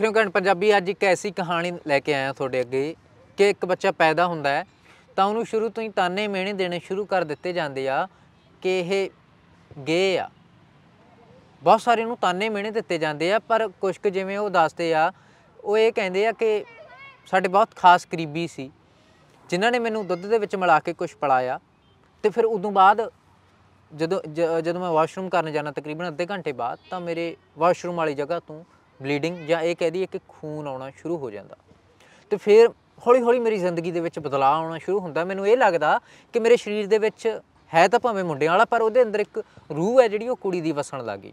ਦੇਖ ਕਹਿੰਦੇ ਪੰਜਾਬੀ ਅੱਜ ਇੱਕ ਐਸੀ ਕਹਾਣੀ ਲੈ ਕੇ ਆਇਆ ਤੁਹਾਡੇ ਅੱਗੇ ਕਿ ਇੱਕ ਬੱਚਾ ਪੈਦਾ ਹੁੰਦਾ ਹੈ ਤਾਂ ਉਹਨੂੰ ਸ਼ੁਰੂ ਤੋਂ ਹੀ ਤਾਨੇ ਮਿਹਣੇ ਦੇਣੇ ਸ਼ੁਰੂ ਕਰ ਦਿੱਤੇ ਜਾਂਦੇ ਆ ਕਿ ਇਹ ਗੇ ਆ ਬਹੁਤ ਸਾਰੇ ਨੂੰ ਤਾਨੇ ਮਿਹਣੇ ਦਿੱਤੇ ਜਾਂਦੇ ਆ ਪਰ ਕੁਝ ਕੁ ਜਿਵੇਂ ਉਹ ਦੱਸਦੇ ਆ ਉਹ ਇਹ ਕਹਿੰਦੇ ਆ ਕਿ ਸਾਡੇ ਬਹੁਤ ਖਾਸ ਕਰੀਬੀ ਸੀ ਜਿਨ੍ਹਾਂ ਨੇ ਮੈਨੂੰ ਦੁੱਧ ਦੇ ਵਿੱਚ ਮਿਲਾ ਕੇ ਕੁਝ ਪਿਲਾਇਆ ਤੇ ਫਿਰ ਉਦੋਂ ਬਾਅਦ ਜਦੋਂ ਜਦੋਂ ਮੈਂ ਵਾਸ਼ਰੂਮ ਕਰਨ ਜਾਣਾ ਤਕਰੀਬਨ ਅੱਧੇ ਘੰਟੇ ਬਾਅਦ ਤਾਂ ਮੇਰੇ ਵਾਸ਼ਰੂਮ ਵਾਲੀ ਜਗ੍ਹਾ ਤੋਂ ਬਲੀਡਿੰਗ ਜਾਂ ਇਹ ਕਹਿ ਦਈਏ ਕਿ ਖੂਨ ਆਉਣਾ ਸ਼ੁਰੂ ਹੋ ਜਾਂਦਾ ਤੇ ਫਿਰ ਹੌਲੀ-ਹੌਲੀ ਮੇਰੀ ਜ਼ਿੰਦਗੀ ਦੇ ਵਿੱਚ ਬਦਲਾਅ ਆਉਣਾ ਸ਼ੁਰੂ ਹੁੰਦਾ ਮੈਨੂੰ ਇਹ ਲੱਗਦਾ ਕਿ ਮੇਰੇ ਸਰੀਰ ਦੇ ਵਿੱਚ ਹੈ ਤਾਂ ਭਾਵੇਂ ਮੁੰਡਿਆਂ ਵਾਲਾ ਪਰ ਉਹਦੇ ਅੰਦਰ ਇੱਕ ਰੂਹ ਹੈ ਜਿਹੜੀ ਉਹ ਕੁੜੀ ਦੀ ਵਸਣ ਲੱਗੀ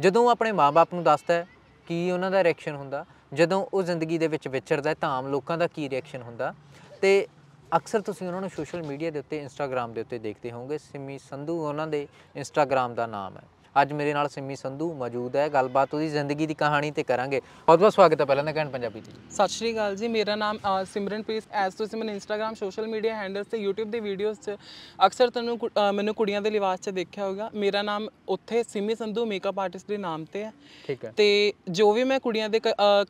ਜਦੋਂ ਆਪਣੇ ਮਾਪੇ ਨੂੰ ਦੱਸਦਾ ਕੀ ਉਹਨਾਂ ਦਾ ਰਿਐਕਸ਼ਨ ਹੁੰਦਾ ਜਦੋਂ ਉਹ ਜ਼ਿੰਦਗੀ ਦੇ ਵਿੱਚ ਵਿਚਰਦਾ ਤਾਂ ਆਮ ਲੋਕਾਂ ਦਾ ਕੀ ਰਿਐਕਸ਼ਨ ਹੁੰਦਾ ਤੇ ਅਕਸਰ ਤੁਸੀਂ ਉਹਨਾਂ ਨੂੰ ਸੋਸ਼ਲ ਮੀਡੀਆ ਦੇ ਉੱਤੇ ਇੰਸਟਾਗ੍ਰam ਦੇ ਉੱਤੇ ਦੇਖਦੇ ਹੋਵੋਗੇ ਸਿਮੀ ਸੰਧੂ ਉਹਨਾਂ ਦੇ ਇੰਸਟਾਗ੍ਰam ਦਾ ਨਾਮ ਹੈ ਅੱਜ ਮੇਰੇ ਨਾਲ ਸਿੰਮੀ ਸੰਧੂ ਮੌਜੂਦ ਹੈ ਗੱਲਬਾਤ ਉਹਦੀ ਜ਼ਿੰਦਗੀ ਦੀ ਕਹਾਣੀ ਤੇ ਕਰਾਂਗੇ ਬਹੁਤ ਬਹੁਤ ਸਵਾਗਤ ਹੈ ਪਹਿਲਾਂ ਦਾ ਕਹਿਣ ਪੰਜਾਬੀ ਜੀ ਸਤਿ ਸ਼੍ਰੀ ਅਕਾਲ ਜੀ ਮੇਰਾ ਨਾਮ ਪੀਸ ਐਸ ਤੁਸੀਂ ਮੈਨੂੰ ਇੰਸਟਾਗ੍ਰam ਸੋਸ਼ਲ ਮੀਡੀਆ ਹੈਂਡਲਸ ਤੇ YouTube ਦੇ ਵੀਡੀਓਜ਼ 'ਚ ਅਕਸਰ ਤੁਹਾਨੂੰ ਮੈਨੂੰ ਕੁੜੀਆਂ ਦੇ ਲਿਵਾਸ 'ਚ ਦੇਖਿਆ ਹੋਗਾ ਮੇਰਾ ਨਾਮ ਉੱਥੇ ਸਿੰਮੀ ਸੰਧੂ ਮੇਕਅਪ ਆਰਟਿਸਟ ਦੇ ਨਾਮ ਤੇ ਹੈ ਠੀਕ ਹੈ ਤੇ ਜੋ ਵੀ ਮੈਂ ਕੁੜੀਆਂ ਦੇ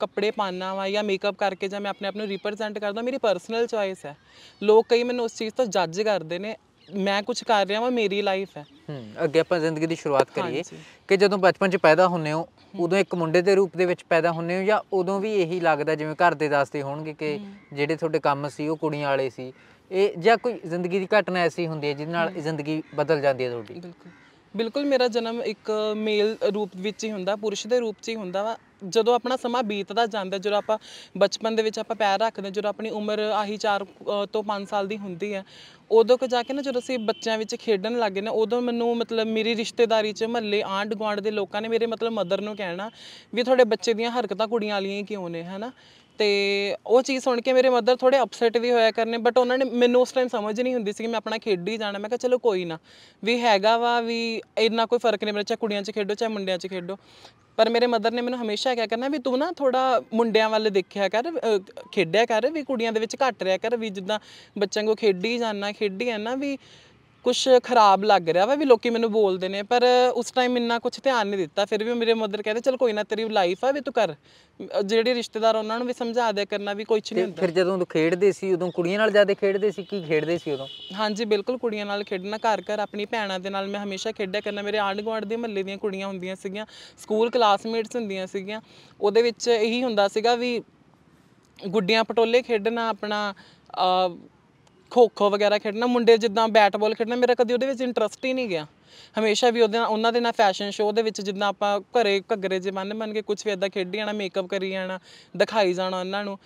ਕੱਪੜੇ ਪਾਣਾ ਵਾ ਜਾਂ ਮੇਕਅਪ ਕਰਕੇ ਜਾਂ ਮੈਂ ਆਪਣੇ ਆਪ ਨੂੰ ਰਿਪਰੈਜ਼ੈਂਟ ਕਰਦਾ ਮੇਰੀ ਪਰਸਨਲ ਚੋਇਸ ਹੈ ਲੋਕ ਕਈ ਮੈਨੂੰ ਉਸ ਚੀਜ਼ ਤੋਂ ਜੱਜ ਕਰਦੇ ਨੇ ਮੈਂ ਕੁਝ ਕਰ ਰਿਹਾ ਵਾਂ ਮੇਰੀ ਲਾਈਫ ਹੈ ਹੂੰ ਅੱਗੇ ਆਪਾਂ ਜ਼ਿੰਦਗੀ ਦੀ ਸ਼ੁਰੂਆਤ ਕਰੀਏ ਕਿ ਜਦੋਂ ਬਚਪਨ 'ਚ ਪੈਦਾ ਹੁੰਨੇ ਹੋ ਉਦੋਂ ਇੱਕ ਮੁੰਡੇ ਦੇ ਰੂਪ ਦੇ ਵਿੱਚ ਪੈਦਾ ਹੁੰਨੇ ਹੋ ਜਾਂ ਉਦੋਂ ਵੀ ਇਹੀ ਲੱਗਦਾ ਜਿਵੇਂ ਘਰ ਦੇ ਦੱਸਦੇ ਹੋਣਗੇ ਕਿ ਜਿਹੜੇ ਤੁਹਾਡੇ ਕੰਮ ਸੀ ਉਹ ਕੁੜੀਆਂ ਵਾਲੇ ਸੀ ਇਹ ਜਾਂ ਕੋਈ ਜ਼ਿੰਦਗੀ ਦੀ ਘਟਨਾ ਐਸੀ ਹੁੰਦੀ ਹੈ ਜਿਹਦੇ ਨਾਲ ਜ਼ਿੰਦਗੀ ਬਦਲ ਜਾਂਦੀ ਹੈ ਤੁਹਾਡੀ ਬਿਲਕੁਲ ਬਿਲਕੁਲ ਮੇਰਾ ਜਨਮ ਇੱਕ ਮੇਲ ਰੂਪ ਵਿੱਚ ਹੀ ਹੁੰਦਾ ਪੁਰਸ਼ ਦੇ ਰੂਪ 'ਚ ਹੀ ਹੁੰਦਾ ਵਾ ਜਦੋਂ ਆਪਣਾ ਸਮਾਂ ਬੀਤਦਾ ਜਾਂਦਾ ਜਦੋਂ ਆਪਾਂ ਬਚਪਨ ਦੇ ਵਿੱਚ ਆਪਾਂ ਪੈਰ ਰੱਖਦੇ ਜਦੋਂ ਆਪਣੀ ਉਮਰ ਆਹੀ 4 ਤੋਂ 5 ਸਾਲ ਦੀ ਹੁੰਦੀ ਹੈ ਉਦੋਂ ਕੋ ਜਾ ਕੇ ਨਾ ਜਦੋਂ ਅਸੀਂ ਬੱਚਿਆਂ ਵਿੱਚ ਖੇਡਣ ਲੱਗੇ ਨਾ ਉਦੋਂ ਮੈਨੂੰ ਮਤਲਬ ਮੇਰੀ ਰਿਸ਼ਤੇਦਾਰੀ 'ਚ ਮਹੱਲੇ ਆਂਢ ਗੁਆਂਢ ਦੇ ਲੋਕਾਂ ਨੇ ਮੇਰੇ ਮਤਲਬ ਮਦਰ ਨੂੰ ਕਹਿਣਾ ਵੀ ਤੁਹਾਡੇ ਬੱਚੇ ਦੀਆਂ ਹਰਕਤਾਂ ਕੁੜੀਆਂ ਵਾਲੀਆਂ ਕਿਉਂ ਨੇ ਹਨਾ ਤੇ ਉਹ ਚੀਜ਼ ਸੁਣ ਕੇ ਮੇਰੇ ਮਦਰ ਥੋੜੇ ਅਪਸੈਟ ਵੀ ਹੋਇਆ ਕਰਨੇ ਬਟ ਉਹਨਾਂ ਨੇ ਮੈਨੂੰ ਉਸ ਟਾਈਮ ਸਮਝ ਨਹੀਂ ਹੁੰਦੀ ਸੀ ਕਿ ਮੈਂ ਆਪਣਾ ਖੇਡੀ ਜਾਣਾ ਮੈਂ ਕਿਹਾ ਚਲੋ ਕੋਈ ਨਾ ਵੀ ਹੈਗਾ ਵਾ ਵੀ ਇੰਨਾ ਕੋਈ ਫਰਕ ਨਹੀਂ ਮੇਰੇ ਚਾਹੇ ਕੁੜੀਆਂ 'ਚ ਖੇਡੋ ਚਾਹੇ ਮੁੰਡਿਆਂ 'ਚ ਖੇਡੋ ਪਰ ਮੇਰੇ ਮਦਰ ਨੇ ਮੈਨੂੰ ਹਮੇਸ਼ਾ ਕਿਹਾ ਕਰਨਾ ਵੀ ਤੂੰ ਨਾ ਥੋੜਾ ਮੁੰਡਿਆਂ ਵੱਲ ਦੇਖਿਆ ਕਰ ਖੇਡਿਆ ਕਰ ਵੀ ਕੁੜੀਆਂ ਦੇ ਵਿੱਚ ਘਟ ਰਿਹਾ ਕਰ ਵੀ ਜਿੱਦਾਂ ਬੱਚਿਆਂ ਕੋ ਖੇਡੀ ਜਾਣਾ ਖੇਡੀ ਹੈ ਨਾ ਵੀ ਕੁਝ ਖਰਾਬ ਲੱਗ ਰਿਹਾ ਵਾ ਵੀ ਲੋਕੀ ਮੈਨੂੰ ਬੋਲਦੇ ਨੇ ਪਰ ਉਸ ਟਾਈਮ ਇੰਨਾ ਕੁਝ ਧਿਆਨ ਨਹੀਂ ਦਿੱਤਾ ਫਿਰ ਵੀ ਮੇਰੇ ਮਦਰ ਕਹਿੰਦੇ ਚਲ ਕੋਈ ਨਾ ਤੇਰੀ ਲਾਈਫ ਆ ਵੀ ਤੂੰ ਕਰ ਜਿਹੜੇ ਰਿਸ਼ਤੇਦਾਰ ਉਹਨਾਂ ਨੂੰ ਵੀ ਸਮਝਾ ਦਿਆ ਕਰਨਾ ਵੀ ਕੁਝ ਨਹੀਂ ਹੁੰਦਾ ਫਿਰ ਜਦੋਂ ਤੂੰ ਖੇਡਦੇ ਸੀ ਉਦੋਂ ਕੁੜੀਆਂ ਨਾਲ ਜ਼ਿਆਦਾ ਖੇਡਦੇ ਸੀ ਕੀ ਖੇਡਦੇ ਸੀ ਉਦੋਂ ਹਾਂਜੀ ਬਿਲਕੁਲ ਕੁੜੀਆਂ ਨਾਲ ਖੇਡਣਾ ਘਰ ਘਰ ਆਪਣੀ ਭੈਣਾਂ ਦੇ ਨਾਲ ਮੈਂ ਹਮੇਸ਼ਾ ਖੇਡਿਆ ਕਰਨਾ ਮੇਰੇ ਆਂਢ ਗੁਆਂਢ ਦੇ ਮਹੱਲੇ ਦੀਆਂ ਕੁੜੀਆਂ ਹੁੰਦੀਆਂ ਸੀਗੀਆਂ ਸਕੂਲ ਕਲਾਸਮੇਟਸ ਹੁੰਦੀਆਂ ਸੀਗੀਆਂ ਉਹਦੇ ਵਿੱਚ ਇਹੀ ਹੁੰਦਾ ਸੀਗਾ ਵੀ ਗੁੱਡੀਆਂ ਪਟੋਲੇ ਖੇਡਣਾ ਆਪਣਾ ਖੋ ਖੋ ਵਗੈਰਾ ਖੇਡਣਾ ਮੁੰਡੇ ਜਿੱਦਾਂ ਬੈਟ ਬਾਲ ਖੇਡਣਾ ਮੇਰਾ ਕਦੀ ਉਹਦੇ ਵਿੱਚ ਇੰਟਰਸਟ ਹੀ ਨਹੀਂ ਗਿਆ ਹਮੇਸ਼ਾ ਵੀ ਉਹਦੇ ਨਾਲ ਉਹਨਾਂ ਦੇ ਨਾਲ ਫੈਸ਼ਨ ਸ਼ੋਅ ਦੇ ਵਿੱਚ ਜਿੱਦਾਂ ਆਪਾਂ ਘਰੇ ਘੱਗਰੇ ਜੇ ਮੰਨ ਮੰਨ ਕੇ ਕੁਝ ਵੀ ਇਦਾਂ ਖੇਡੀ ਜਾਣਾ ਮੇਕਅਪ ਕਰੀ ਜਾਣਾ ਦਿਖਾਈ ਜਾਣਾ ਉਹਨਾਂ ਨੂੰ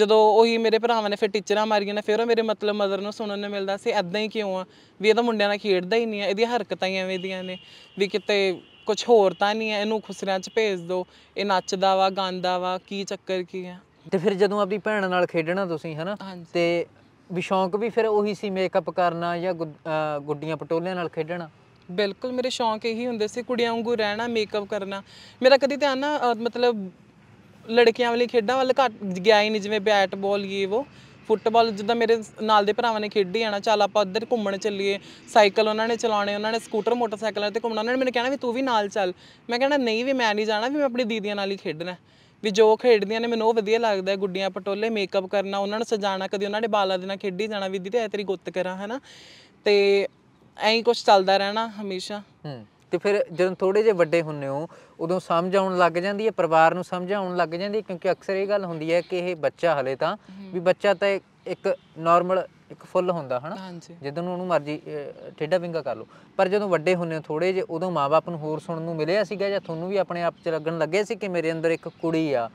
ਜਦੋਂ ਉਹੀ ਮੇਰੇ ਭਰਾਵਾਂ ਨੇ ਫਿਰ ਟੀਚਰਾਂ ਮਾਰੀਆਂ ਨੇ ਫਿਰ ਉਹ ਮੇਰੇ ਮਤਲਬ ਮਦਰ ਨੂੰ ਸੁਣਨ ਨੂੰ ਮਿਲਦਾ ਸੀ ਐਦਾਂ ਹੀ ਕਿਉਂ ਆ ਵੀ ਇਹ ਤਾਂ ਮੁੰਡਿਆਂ ਨਾਲ ਖੇਡਦਾ ਹੀ ਨਹੀਂ ਆ ਇਹਦੀਆਂ ਹਰਕਤਾਂ ਹੀ ਐਵੇਂ ਦੀਆਂ ਨੇ ਵੀ ਕਿਤੇ ਕੁਝ ਹੋਰ ਤਾਂ ਨਹੀਂ ਆ ਇਹਨੂੰ ਖੁਸਰਿਆਂ 'ਚ ਭੇਜ ਦਿਓ ਇਹ ਨੱਚਦਾ ਵਾ ਗਾਉਂਦਾ ਵਾ ਕੀ ਚੱਕਰ ਕੀ ਆ ਤੇ ਫਿਰ ਜਦੋਂ ਆਪਣੀ ਭੈਣ ਨਾਲ ਖੇਡਣਾ ਤੁਸੀਂ ਹਨਾ ਤੇ ਵੀ ਸ਼ੌਂਕ ਵੀ ਫਿਰ ਉਹੀ ਸੀ ਮੇਕਅਪ ਕਰਨਾ ਜਾਂ ਗੁੱਡੀਆਂ ਪਟੋਲਿਆਂ ਨਾਲ ਖੇਡਣਾ ਬਿਲਕੁਲ ਮੇਰੇ ਸ਼ੌਂਕ ਇਹੀ ਹੁੰਦੇ ਸੀ ਕੁੜੀਆਂ ਵਾਂਗੂ ਰਹਿਣਾ ਮੇਕਅਪ ਕਰਨਾ ਮੇਰਾ ਕਦੀ ਧਿਆਨ ਨਾ ਮਤਲਬ ਲੜਕੀਆਂ ਵਾਲੀ ਖੇਡਾਂ ਵੱਲ ਘੱਟ ਗਿਆ ਹੀ ਨਹੀਂ ਜਿਵੇਂ ਬੈਟ ਬਾਲ ਇਹ ਉਹ ਫੁੱਟਬਾਲ ਜਿੱਦਾਂ ਮੇਰੇ ਨਾਲ ਦੇ ਭਰਾਵਾਂ ਨੇ ਖੇਡੀ ਜਾਣਾ ਚੱਲ ਆਪਾਂ ਉੱਧਰ ਘੁੰਮਣ ਚੱਲੀਏ ਸਾਈਕਲ ਉਹਨਾਂ ਨੇ ਚਲਾਉਣੇ ਉਹਨਾਂ ਨੇ ਸਕੂਟਰ ਮੋਟਰਸਾਈਕਲਾਂ ਤੇ ਘੁੰਮਣਾ ਉਹਨਾਂ ਨੇ ਮੈਨੂੰ ਕਹਿਣਾ ਵੀ ਤੂੰ ਵੀ ਨਾਲ ਚੱਲ ਮੈਂ ਕਿਹਾ ਨਹੀਂ ਵੀ ਮੈਂ ਨਹੀਂ ਜਾਣਾ ਵੀ ਮੈਂ ਆਪਣੀ ਦੀਦੀਆਂ ਨਾਲ ਹੀ ਖੇਡਣਾ ਵੀ ਜੋ ਖੇਡਦੀਆਂ ਨੇ ਮੈਨੂੰ ਉਹ ਵਧੀਆ ਲੱਗਦਾ ਗੁੱਡੀਆਂ ਪਟੋਲੇ ਮੇਕਅਪ ਕਰਨਾ ਉਹਨਾਂ ਨੂੰ ਸਜਾਣਾ ਕਦੀ ਉਹਨਾਂ ਦੇ ਬਾਲਾਂ ਦੇ ਨਾਲ ਖੇਡੀ ਜਾਣਾ ਵੀ ਦੀਦੀ ਐ ਤੇਰੀ ਗੁੱਤ ਕਰਾਂ ਹਨਾ ਤੇ ਐਂ ਕੁਝ ਚੱਲਦਾ ਰਹਿਣਾ ਹਮੇਸ਼ਾ ਤੇ ਫਿਰ ਜਦੋਂ ਥੋੜੇ ਜੇ ਵੱਡੇ ਹੁੰਨੇ ਹੋ ਉਦੋਂ ਸਮਝ ਆਉਣ ਲੱਗ ਜਾਂਦੀ ਹੈ ਪਰਿਵਾਰ ਨੂੰ ਸਮਝ ਆਉਣ ਲੱਗ ਜਾਂਦੀ ਕਿਉਂਕਿ ਅਕਸਰ ਇਹ ਗੱਲ ਹੁੰਦੀ ਹੈ ਕਿ ਇਹ ਬੱਚਾ ਹਲੇ ਤਾਂ ਵੀ ਬੱਚਾ ਤਾਂ ਇੱਕ ਨਾਰਮਲ ਇੱਕ ਫੁੱਲ ਹੁੰਦਾ ਹਨਾ ਜਦੋਂ ਉਹਨੂੰ ਮਰਜੀ ਠੇਡਾ ਵਿੰਗਾ ਕਰ ਲੋ ਪਰ ਜਦੋਂ ਵੱਡੇ ਹੁੰਨੇ ਥੋੜੇ ਜੇ ਉਦੋਂ ਮਾਪੇ ਨੂੰ ਹੋਰ ਸੁਣਨ ਨੂੰ ਮਿਲਿਆ ਸੀਗਾ ਜਾਂ ਤੁਹਾਨੂੰ ਵੀ ਆਪਣੇ ਆਪ 'ਚ ਲੱਗਣ ਲੱਗੇ ਸੀ ਕਿ ਮੇਰੇ ਅੰਦਰ ਇੱਕ ਕੁੜੀ ਆ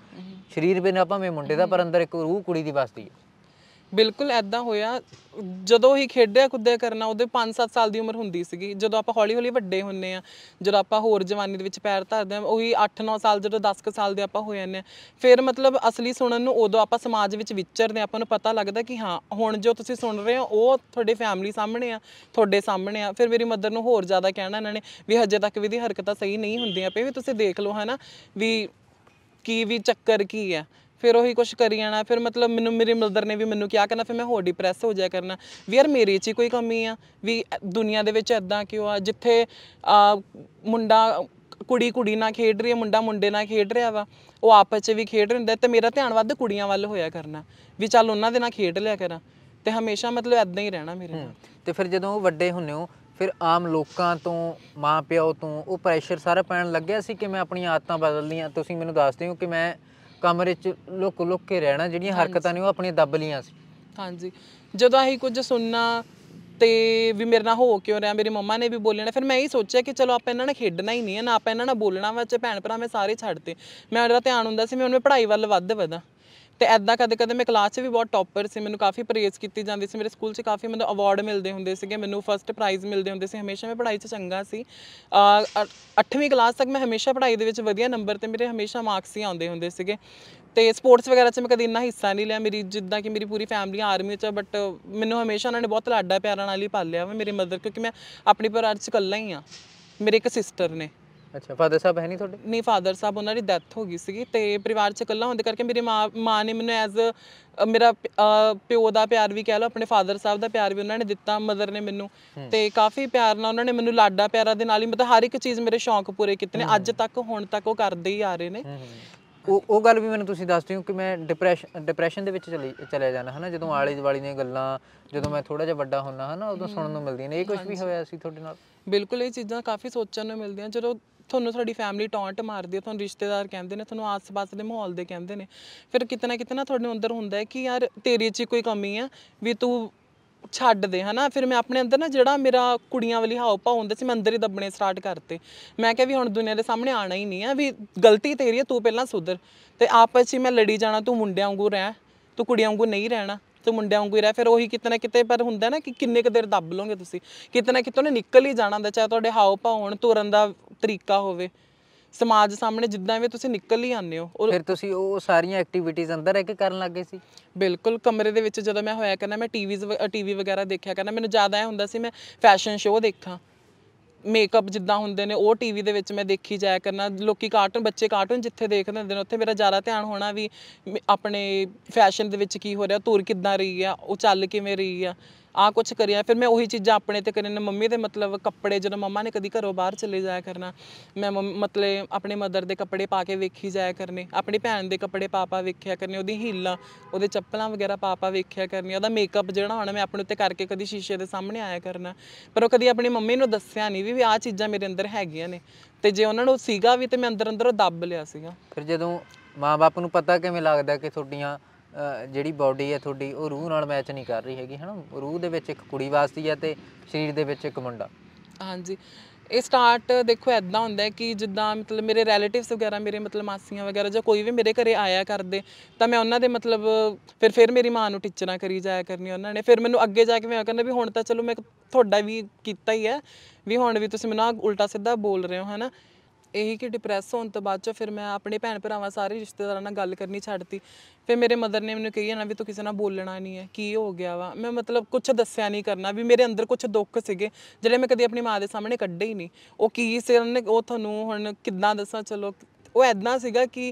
ਸਰੀਰ ਬਿਨਾਂ ਭਾਵੇਂ ਮੁੰਡੇ ਦਾ ਪਰ ਅੰਦਰ ਇੱਕ ਰੂਹ ਕੁੜੀ ਦੀ ਵਸਦੀ ਹੈ ਬਿਲਕੁਲ ਐਦਾਂ ਹੋਇਆ ਜਦੋਂ ਹੀ ਖੇਡਿਆ ਕੁੱਦਿਆ ਕਰਨਾ ਉਹਦੇ 5-7 ਸਾਲ ਦੀ ਉਮਰ ਹੁੰਦੀ ਸੀਗੀ ਜਦੋਂ ਆਪਾਂ ਹੌਲੀ-ਹੌਲੀ ਵੱਡੇ ਹੁੰਨੇ ਆ ਜਦੋਂ ਆਪਾਂ ਹੋਰ ਜਵਾਨੀ ਦੇ ਵਿੱਚ ਪੈਰ ਧਰਦੇ ਆ ਉਹੀ 8-9 ਸਾਲ ਜਦੋਂ 10 ਸਾਲ ਦੇ ਆਪਾਂ ਹੋ ਜਾਂਦੇ ਆ ਫਿਰ ਮਤਲਬ ਅਸਲੀ ਸੁਣਨ ਨੂੰ ਉਦੋਂ ਆਪਾਂ ਸਮਾਜ ਵਿੱਚ ਵਿਚਰਦੇ ਆਪਾਂ ਨੂੰ ਪਤਾ ਲੱਗਦਾ ਕਿ ਹਾਂ ਹੁਣ ਜੋ ਤੁਸੀਂ ਸੁਣ ਰਹੇ ਹੋ ਉਹ ਤੁਹਾਡੇ ਫੈਮਿਲੀ ਸਾਹਮਣੇ ਆ ਤੁਹਾਡੇ ਸਾਹਮਣੇ ਆ ਫਿਰ ਮੇਰੀ ਮਦਰ ਨੂੰ ਹੋਰ ਜ਼ਿਆਦਾ ਕਹਿਣਾ ਇਹਨਾਂ ਨੇ ਵੀ ਹਜੇ ਤੱਕ ਵੀ ਦੀ ਹਰਕਤਾਂ ਸਹੀ ਨਹੀਂ ਹੁੰਦੀਆਂ ਪਈ ਵੀ ਤੁਸੀਂ ਦੇਖ ਲਓ ਹਨਾ ਵੀ ਕੀ ਵੀ ਚੱਕਰ ਕੀ ਆ ਫਿਰ ਉਹੀ ਕੁਝ ਕਰੀ ਜਾਣਾ ਫਿਰ ਮਤਲਬ ਮੈਨੂੰ ਮੇਰੀ ਮਦਰ ਨੇ ਵੀ ਮੈਨੂੰ ਕਿਹਾ ਕਰਨਾ ਫਿਰ ਮੈਂ ਹੋਰ ਡਿਪਰੈਸ ਹੋ ਜਾਇਆ ਕਰਨਾ ਵੀ ਯਾਰ ਮੇਰੇ 'ਚ ਹੀ ਕੋਈ ਕਮੀ ਆ ਵੀ ਦੁਨੀਆ ਦੇ ਵਿੱਚ ਇਦਾਂ ਕਿਉਂ ਆ ਜਿੱਥੇ ਆ ਮੁੰਡਾ ਕੁੜੀ ਕੁੜੀ ਨਾਲ ਖੇਡ ਰਹੀ ਹੈ ਮੁੰਡਾ ਮੁੰਡੇ ਨਾਲ ਖੇਡ ਰਿਹਾ ਵਾ ਉਹ ਆਪਸ 'ਚ ਵੀ ਖੇਡ ਰਹੇ ਹੁੰਦੇ ਤੇ ਮੇਰਾ ਧਿਆਨ ਵੱਧ ਕੁੜੀਆਂ ਵੱਲ ਹੋਇਆ ਕਰਨਾ ਵੀ ਚੱਲ ਉਹਨਾਂ ਦੇ ਨਾਲ ਖੇਡ ਲਿਆ ਕਰਾਂ ਤੇ ਹਮੇਸ਼ਾ ਮਤਲਬ ਇਦਾਂ ਹੀ ਰਹਿਣਾ ਮੇਰੇ ਨਾਲ ਤੇ ਫਿਰ ਜਦੋਂ ਵੱਡੇ ਹੁੰਨੇ ਹੋ ਫਿਰ ਆਮ ਲੋਕਾਂ ਤੋਂ ਮਾਂ ਪਿਓ ਤੋਂ ਉਹ ਪ੍ਰੈਸ਼ਰ ਸਾਰਾ ਪੈਣ ਲੱਗਿਆ ਸੀ ਕਿ ਮੈਂ ਆਪਣੀਆਂ ਆਦਤਾਂ ਬਦਲ ਲਈਆਂ ਤੁਸੀਂ ਮੈਨੂੰ ਦੱਸਦੇ ਹੋ ਕਿ ਮੈਂ ਕਮਰੇ 'ਚ ਲੁਕ ਲੁਕ ਕੇ ਰਹਿਣਾ ਜਿਹੜੀਆਂ ਹਰਕਤਾਂ ਨੇ ਉਹ ਆਪਣੀਆਂ ਦੱਬ ਲੀਆਂ ਸੀ ਹਾਂਜੀ ਜਦੋਂ ਅਸੀਂ ਕੁਝ ਸੁਣਨਾ ਤੇ ਵੀ ਮੇਰੇ ਨਾਲ ਹੋ ਕਿਉਂ ਰਿਹਾ ਮੇਰੀ ਮੰਮਾ ਨੇ ਵੀ ਬੋਲਣਾ ਫਿਰ ਮੈਂ ਇਹ ਸੋਚਿਆ ਕਿ ਚਲੋ ਆਪਾਂ ਇਹਨਾਂ ਨਾਲ ਖੇਡਣਾ ਹੀ ਨਹੀਂ ਹੈ ਨਾ ਆਪਾਂ ਇਹਨਾਂ ਨਾਲ ਬੋਲਣਾ ਵਾ ਚ ਭੈਣ ਭਰਾ ਮੈਂ ਸਾਰੇ ਛੱਡਤੇ ਮੈਂ ਉਹਦਾ ਧਿਆਨ ਹੁੰਦਾ ਸੀ ਮੈਂ ਉਹਨੇ ਪੜ੍ਹਾਈ ਵੱਲ ਵੱਧ ਵਧਾ ਤੇ ਐਦਾਂ ਕਦੇ ਕਦੇ ਮੈਂ ਕਲਾਸ 'ਚ ਵੀ ਬਹੁਤ ਟੌਪਰ ਸੀ ਮੈਨੂੰ ਕਾਫੀ ਪ੍ਰੇਜ਼ ਕੀਤੀ ਜਾਂਦੀ ਸੀ ਮੇਰੇ ਸਕੂਲ 'ਚ ਕਾਫੀ ਮੈਨੂੰ ਅਵਾਰਡ ਮਿਲਦੇ ਹੁੰਦੇ ਸੀਗੇ ਮੈਨੂੰ ਫਸਟ ਪ੍ਰਾਈਜ਼ ਮਿਲਦੇ ਹੁੰਦੇ ਸੀ ਹਮੇਸ਼ਾ ਮੈਂ ਪੜ੍ਹਾਈ 'ਚ ਚੰਗਾ ਸੀ ਅ 8ਵੀਂ ਕਲਾਸ ਤੱਕ ਮੈਂ ਹਮੇਸ਼ਾ ਪੜ੍ਹਾਈ ਦੇ ਵਿੱਚ ਵਧੀਆ ਨੰਬਰ ਤੇ ਮੇਰੇ ਹਮੇਸ਼ਾ ਮਾਰਕਸ ਹੀ ਆਉਂਦੇ ਹੁੰਦੇ ਸੀਗੇ ਤੇ ਸਪੋਰਟਸ ਵਗੈਰਾ 'ਚ ਮੈਂ ਕਦੀ ਇੰਨਾ ਹਿੱਸਾ ਨਹੀਂ ਲਿਆ ਮੇਰੀ ਜਿੱਦਾਂ ਕਿ ਮੇਰੀ ਪੂਰੀ ਫੈਮਿਲੀ ਆਰਮੀ 'ਚ ਬਟ ਮੈਨੂੰ ਹਮੇਸ਼ਾ ਉਹਨਾਂ ਨੇ ਬਹੁਤ ਲਾਡਾ ਪਿਆਰ ਨਾਲ ਹੀ ਪਾਲਿਆ ਮੇਰੇ ਮਦਰ ਕਿਉਂਕਿ ਮੈਂ ਆਪਣੀ ਪਰਿਵਾਰ 'ਚ ਇਕੱਲਾ ਹੀ ਆ ਮੇਰੇ ਇੱਕ ਸਿਸਟਰ ਨੇ ਅੱਛਾ ਫਾਦਰ ਸਾਹਿਬ ਹੈ ਨਹੀਂ ਤੁਹਾਡੇ ਨਹੀਂ ਫਾਦਰ ਸਾਹਿਬ ਉਹਨਾਂ ਦੀ ਡੈਥ ਹੋ ਗਈ ਸੀਗੀ ਤੇ ਪਰਿਵਾਰ ਚ ਇਕੱਲਾ ਹੁੰਦੇ ਕਰਕੇ ਮੇਰੀ ਮਾਂ ਮਾਂ ਨੇ ਮੈਨੂੰ ਐਜ਼ ਮੇਰਾ ਪਿਓ ਦਾ ਪਿਆਰ ਵੀ ਕਹਿ ਲਓ ਆਪਣੇ ਫਾਦਰ ਸਾਹਿਬ ਦਾ ਪਿਆਰ ਵੀ ਉਹਨਾਂ ਨੇ ਦਿੱਤਾ ਮਦਰ ਨੇ ਮੈਨੂੰ ਤੇ ਕਾਫੀ ਪਿਆਰ ਨਾਲ ਉਹਨਾਂ ਨੇ ਮੈਨੂੰ ਲਾਡਾ ਪਿਆਰਾ ਦੇ ਨਾਲ ਹੀ ਮਤਲਬ ਹਰ ਇੱਕ ਚੀਜ਼ ਮੇਰੇ ਸ਼ੌਂਕ ਪੂਰੇ ਕੀਤੇ ਨੇ ਅੱਜ ਤੱਕ ਹੁਣ ਤੱਕ ਉਹ ਕਰਦੇ ਹੀ ਆ ਰਹੇ ਨੇ ਉਹ ਉਹ ਗੱਲ ਵੀ ਮੈਨੂੰ ਤੁਸੀਂ ਦੱਸਦੇ ਹੋ ਕਿ ਮੈਂ ਡਿਪਰੈਸ਼ਨ ਡਿਪਰੈਸ਼ਨ ਦੇ ਵਿੱਚ ਚਲੇ ਚਲੇ ਜਾਣਾ ਹਨਾ ਜਦੋਂ ਆਲੇ ਦੁਆਲੇ ਦੀਆਂ ਗੱਲਾਂ ਜਦੋਂ ਮੈਂ ਥੋੜਾ ਜਿਹਾ ਵੱਡਾ ਹੁੰਨਾ ਹਨਾ ਉਦੋਂ ਸੁਣਨ ਨੂੰ ਮਿਲਦੀਆਂ ਨੇ ਇਹ ਕੁਝ ਵੀ ਹੋਇਆ ਸੀ ਤੁਹਾਡੇ ਨਾਲ ਬਿਲਕੁਲ ਇਹ ਚੀਜ਼ਾਂ ਕਾਫੀ ਸੋਚਣ ਨੂੰ ਮਿਲਦੀਆਂ ਜਦੋਂ ਤੁਹਾਨੂੰ ਤੁਹਾਡੀ ਫੈਮਿਲੀ ਟੌਂਟ ਮਾਰਦੀ ਹੈ ਤੁਹਾਨੂੰ ਰਿਸ਼ਤੇਦਾਰ ਕਹਿੰਦੇ ਨੇ ਤੁਹਾਨੂੰ ਆਸ-ਪਾਸ ਦੇ ਮਾਹੌਲ ਦੇ ਕਹਿੰਦੇ ਨੇ ਫਿਰ ਕਿਤਨਾ ਕਿਤਨਾ ਤੁਹਾਡੇ ਅੰਦਰ ਹੁੰਦਾ ਹੈ ਕਿ ਯਾਰ ਤੇਰੀ 'ਚ ਕੋਈ ਕਮੀ ਆ ਵੀ ਤੂੰ ਛੱਡ ਦੇ ਹਨਾ ਫਿਰ ਮੈਂ ਆਪਣੇ ਅੰਦਰ ਨਾ ਜਿਹੜਾ ਮੇਰਾ ਕੁੜੀਆਂ ਵਾਲੀ ਹਾਉ ਪਾ ਹੁੰਦੇ ਸੀ ਮੈਂ ਅੰਦਰ ਹੀ ਦੱਬਣੇ ਸਟਾਰਟ ਕਰਤੇ ਮੈਂ ਕਿਹਾ ਵੀ ਹੁਣ ਦੁਨੀਆ ਦੇ ਸਾਹਮਣੇ ਆਣਾ ਹੀ ਨਹੀਂ ਆ ਵੀ ਗਲਤੀ ਤੇਰੀ ਹੈ ਤੂੰ ਪਹਿਲਾਂ ਸੁਧਰ ਤੇ ਆਪਸ ਵਿੱਚ ਮੈਂ ਲੜੀ ਜਾਣਾ ਤੂੰ ਮੁੰਡਿਆਂ ਵਾਂਗੂ ਰਹਿ ਤੂੰ ਕੁੜੀਆਂ ਵਾਂਗੂ ਨਹੀਂ ਰਹਿਣਾ ਤੋਂ ਮੁੰਡਿਆਂ ਵਾਂਗੂ ਹੀ ਰਹਿ ਫਿਰ ਉਹੀ ਕਿਤੇ ਨਾ ਕਿਤੇ ਪਰ ਹੁੰਦਾ ਨਾ ਕਿ ਕਿੰਨੇ ਕੁ ਦੇਰ ਦੱਬ ਲੋਗੇ ਤੁਸੀਂ ਕਿਤੇ ਨਾ ਕਿਤੇ ਉਹਨੇ ਨਿਕਲ ਹੀ ਜਾਣਾ ਹੁੰਦਾ ਚਾਹੇ ਤੁਹਾਡੇ ਹਾਉ ਪਾਉਣ ਹੋਣ ਤੁਰਨ ਦਾ ਤਰੀਕਾ ਹੋਵੇ ਸਮਾਜ ਸਾਹਮਣੇ ਜਿੱਦਾਂ ਵੀ ਤੁਸੀਂ ਨਿਕਲ ਹੀ ਆਨੇ ਹੋ ਫਿਰ ਤੁਸੀਂ ਉਹ ਸਾਰੀਆਂ ਐਕਟੀਵਿਟੀਜ਼ ਅੰਦਰ ਰਹਿ ਕੇ ਕਰਨ ਲੱਗੇ ਸੀ ਬਿਲਕੁਲ ਕਮਰੇ ਦੇ ਵਿੱਚ ਜਦੋਂ ਮੈਂ ਹੋਇਆ ਕਰਨਾ ਮੈਂ ਟੀਵੀ ਟੀਵੀ ਵਗੈਰਾ ਦੇਖਿਆ ਕਰਨਾ ਮੈਨੂੰ ਜ਼ਿਆਦਾ ਇਹ ਹੁੰਦਾ ਸੀ ਮੈਂ ਫੈਸ਼ਨ ਸ਼ੋਅ ਦੇਖਾਂ ਮੇਕਅਪ ਜਿੱਦਾਂ ਹੁੰਦੇ ਨੇ ਉਹ ਟੀਵੀ ਦੇ ਵਿੱਚ ਮੈਂ ਦੇਖੀ ਜਾਇਆ ਕਰਨਾ ਲੋਕੀ ਕਾਰਟੂਨ ਬੱਚੇ ਕਾਰਟੂਨ ਜਿੱਥੇ ਦੇਖਦੇ ਹੁੰਦੇ ਨੇ ਉੱਥੇ ਮੇਰਾ ਜ਼ਿਆਦਾ ਧਿਆਨ ਹੋਣਾ ਵੀ ਆਪਣੇ ਫੈਸ਼ਨ ਦੇ ਵਿੱਚ ਕੀ ਹੋ ਰਿਹਾ ਤੂਰ ਕਿੱਦਾਂ ਰਹੀ ਆ ਉਹ ਚੱਲ ਕਿਵੇਂ ਰਹੀ ਆ ਆ ਕੁਝ ਕਰਿਆ ਫਿਰ ਮੈਂ ਉਹੀ ਚੀਜ਼ਾਂ ਆਪਣੇ ਤੇ ਕਰੀਆਂ ਮੰਮੀ ਦੇ ਮਤਲਬ ਕੱਪੜੇ ਜਦੋਂ ਮੰਮਾ ਨੇ ਕਦੀ ਘਰੋਂ ਬਾਹਰ ਚਲੇ ਜਾਇਆ ਕਰਨਾ ਮੈਂ ਮਤਲਬ ਆਪਣੇ ਮਦਰ ਦੇ ਕੱਪੜੇ ਪਾ ਕੇ ਵੇਖੀ ਜਾਇਆ ਕਰਨੇ ਆਪਣੀ ਭੈਣ ਦੇ ਕੱਪੜੇ ਪਾਪਾ ਵੇਖਿਆ ਕਰਨੇ ਉਹਦੀ ਹੀਲਾਂ ਉਹਦੇ ਚੱਪਲਾਂ ਵਗੈਰਾ ਪਾਪਾ ਵੇਖਿਆ ਕਰਨੇ ਉਹਦਾ ਮੇਕਅਪ ਜਿਹੜਾ ਹੁਣ ਮੈਂ ਆਪਣੇ ਉੱਤੇ ਕਰਕੇ ਕਦੀ ਸ਼ੀਸ਼ੇ ਦੇ ਸਾਹਮਣੇ ਆਇਆ ਕਰਨਾ ਪਰ ਉਹ ਕਦੀ ਆਪਣੀ ਮੰਮੀ ਨੂੰ ਦੱਸਿਆ ਨਹੀਂ ਵੀ ਆਹ ਚੀਜ਼ਾਂ ਮੇਰੇ ਅੰਦਰ ਹੈਗੀਆਂ ਨੇ ਤੇ ਜੇ ਉਹਨਾਂ ਨੂੰ ਸੀਗਾ ਵੀ ਤੇ ਮੈਂ ਅੰਦਰ ਅੰਦਰ ਦੱਬ ਲਿਆ ਸੀਗਾ ਫਿਰ ਜਦੋਂ ਮਾਪੇ ਨੂੰ ਪਤਾ ਕਿਵੇਂ ਲੱਗਦਾ ਕਿ ਤੁਹਾਡੀਆਂ ਜਿਹੜੀ ਬਾਡੀ ਹੈ ਤੁਹਾਡੀ ਉਹ ਰੂਹ ਨਾਲ ਮੈਚ ਨਹੀਂ ਕਰ ਰਹੀ ਹੈਗੀ ਹਨਾ ਰੂਹ ਦੇ ਵਿੱਚ ਇੱਕ ਕੁੜੀ ਵਾਸਤੀ ਹੈ ਤੇ ਸਰੀਰ ਦੇ ਵਿੱਚ ਇੱਕ ਮੁੰਡਾ ਹਾਂਜੀ ਇਹ ਸਟਾਰਟ ਦੇਖੋ ਐਦਾਂ ਹੁੰਦਾ ਹੈ ਕਿ ਜਿੱਦਾਂ ਮਤਲਬ ਮੇਰੇ ਰਿਲੇਟਿਵਸ ਵਗੈਰਾ ਮੇਰੇ ਮਤਲਬ ਮਾਸੀਆਂ ਵਗੈਰਾ ਜਾਂ ਕੋਈ ਵੀ ਮੇਰੇ ਘਰੇ ਆਇਆ ਕਰਦੇ ਤਾਂ ਮੈਂ ਉਹਨਾਂ ਦੇ ਮਤਲਬ ਫਿਰ ਫਿਰ ਮੇਰੀ ਮਾਂ ਨੂੰ ਟੀਚਰਾਂ ਕਰੀ ਜਾਇਆ ਕਰਨੀ ਉਹਨਾਂ ਨੇ ਫਿਰ ਮੈਨੂੰ ਅੱਗੇ ਜਾ ਕੇ ਮੈਂ ਕਹਿੰਦਾ ਵੀ ਹੁਣ ਤਾਂ ਚਲੋ ਮੈਂ ਤੁਹਾਡਾ ਵੀ ਕੀਤਾ ਹੀ ਹੈ ਵੀ ਹੁਣ ਵੀ ਤੁਸੀਂ ਮੈਨੂੰ ਉਲਟਾ ਸਿੱਧਾ ਬੋਲ ਰਹੇ ਹੋ ਹਨਾ ਇਹੀ ਕਿ ਡਿਪਰੈਸ ਹੋਣ ਤੋਂ ਬਾਅਦ ਚ ਫਿਰ ਮੈਂ ਆਪਣੇ ਭੈਣ ਭਰਾਵਾਂ ਸਾਰੇ ਰਿਸ਼ਤੇਦਾਰਾਂ ਨਾਲ ਗੱਲ ਕਰਨੀ ਛੱਡਤੀ ਫਿਰ ਮੇਰੇ ਮਦਰ ਨੇ ਮੈਨੂੰ ਕਹੀ ਨਾ ਵੀ ਤੂੰ ਕਿਸੇ ਨਾਲ ਬੋਲਣਾ ਨਹੀਂ ਹੈ ਕੀ ਹੋ ਗਿਆ ਵਾ ਮੈਂ ਮਤਲਬ ਕੁਝ ਦੱਸਿਆ ਨਹੀਂ ਕਰਨਾ ਵੀ ਮੇਰੇ ਅੰਦਰ ਕੁਝ ਦੁੱਖ ਸੀਗੇ ਜਿਹੜੇ ਮੈਂ ਕਦੇ ਆਪਣੀ ਮਾਂ ਦੇ ਸਾਹਮਣੇ ਕੱਢੇ ਹੀ ਨਹੀਂ ਉਹ ਕੀ ਸੀ ਉਹਨੇ ਉਹ ਤੁਹਾਨੂੰ ਹੁਣ ਕਿੱਦਾਂ ਦੱਸਾਂ ਚਲੋ ਉਹ ਐਦਾਂ ਸੀਗਾ ਕਿ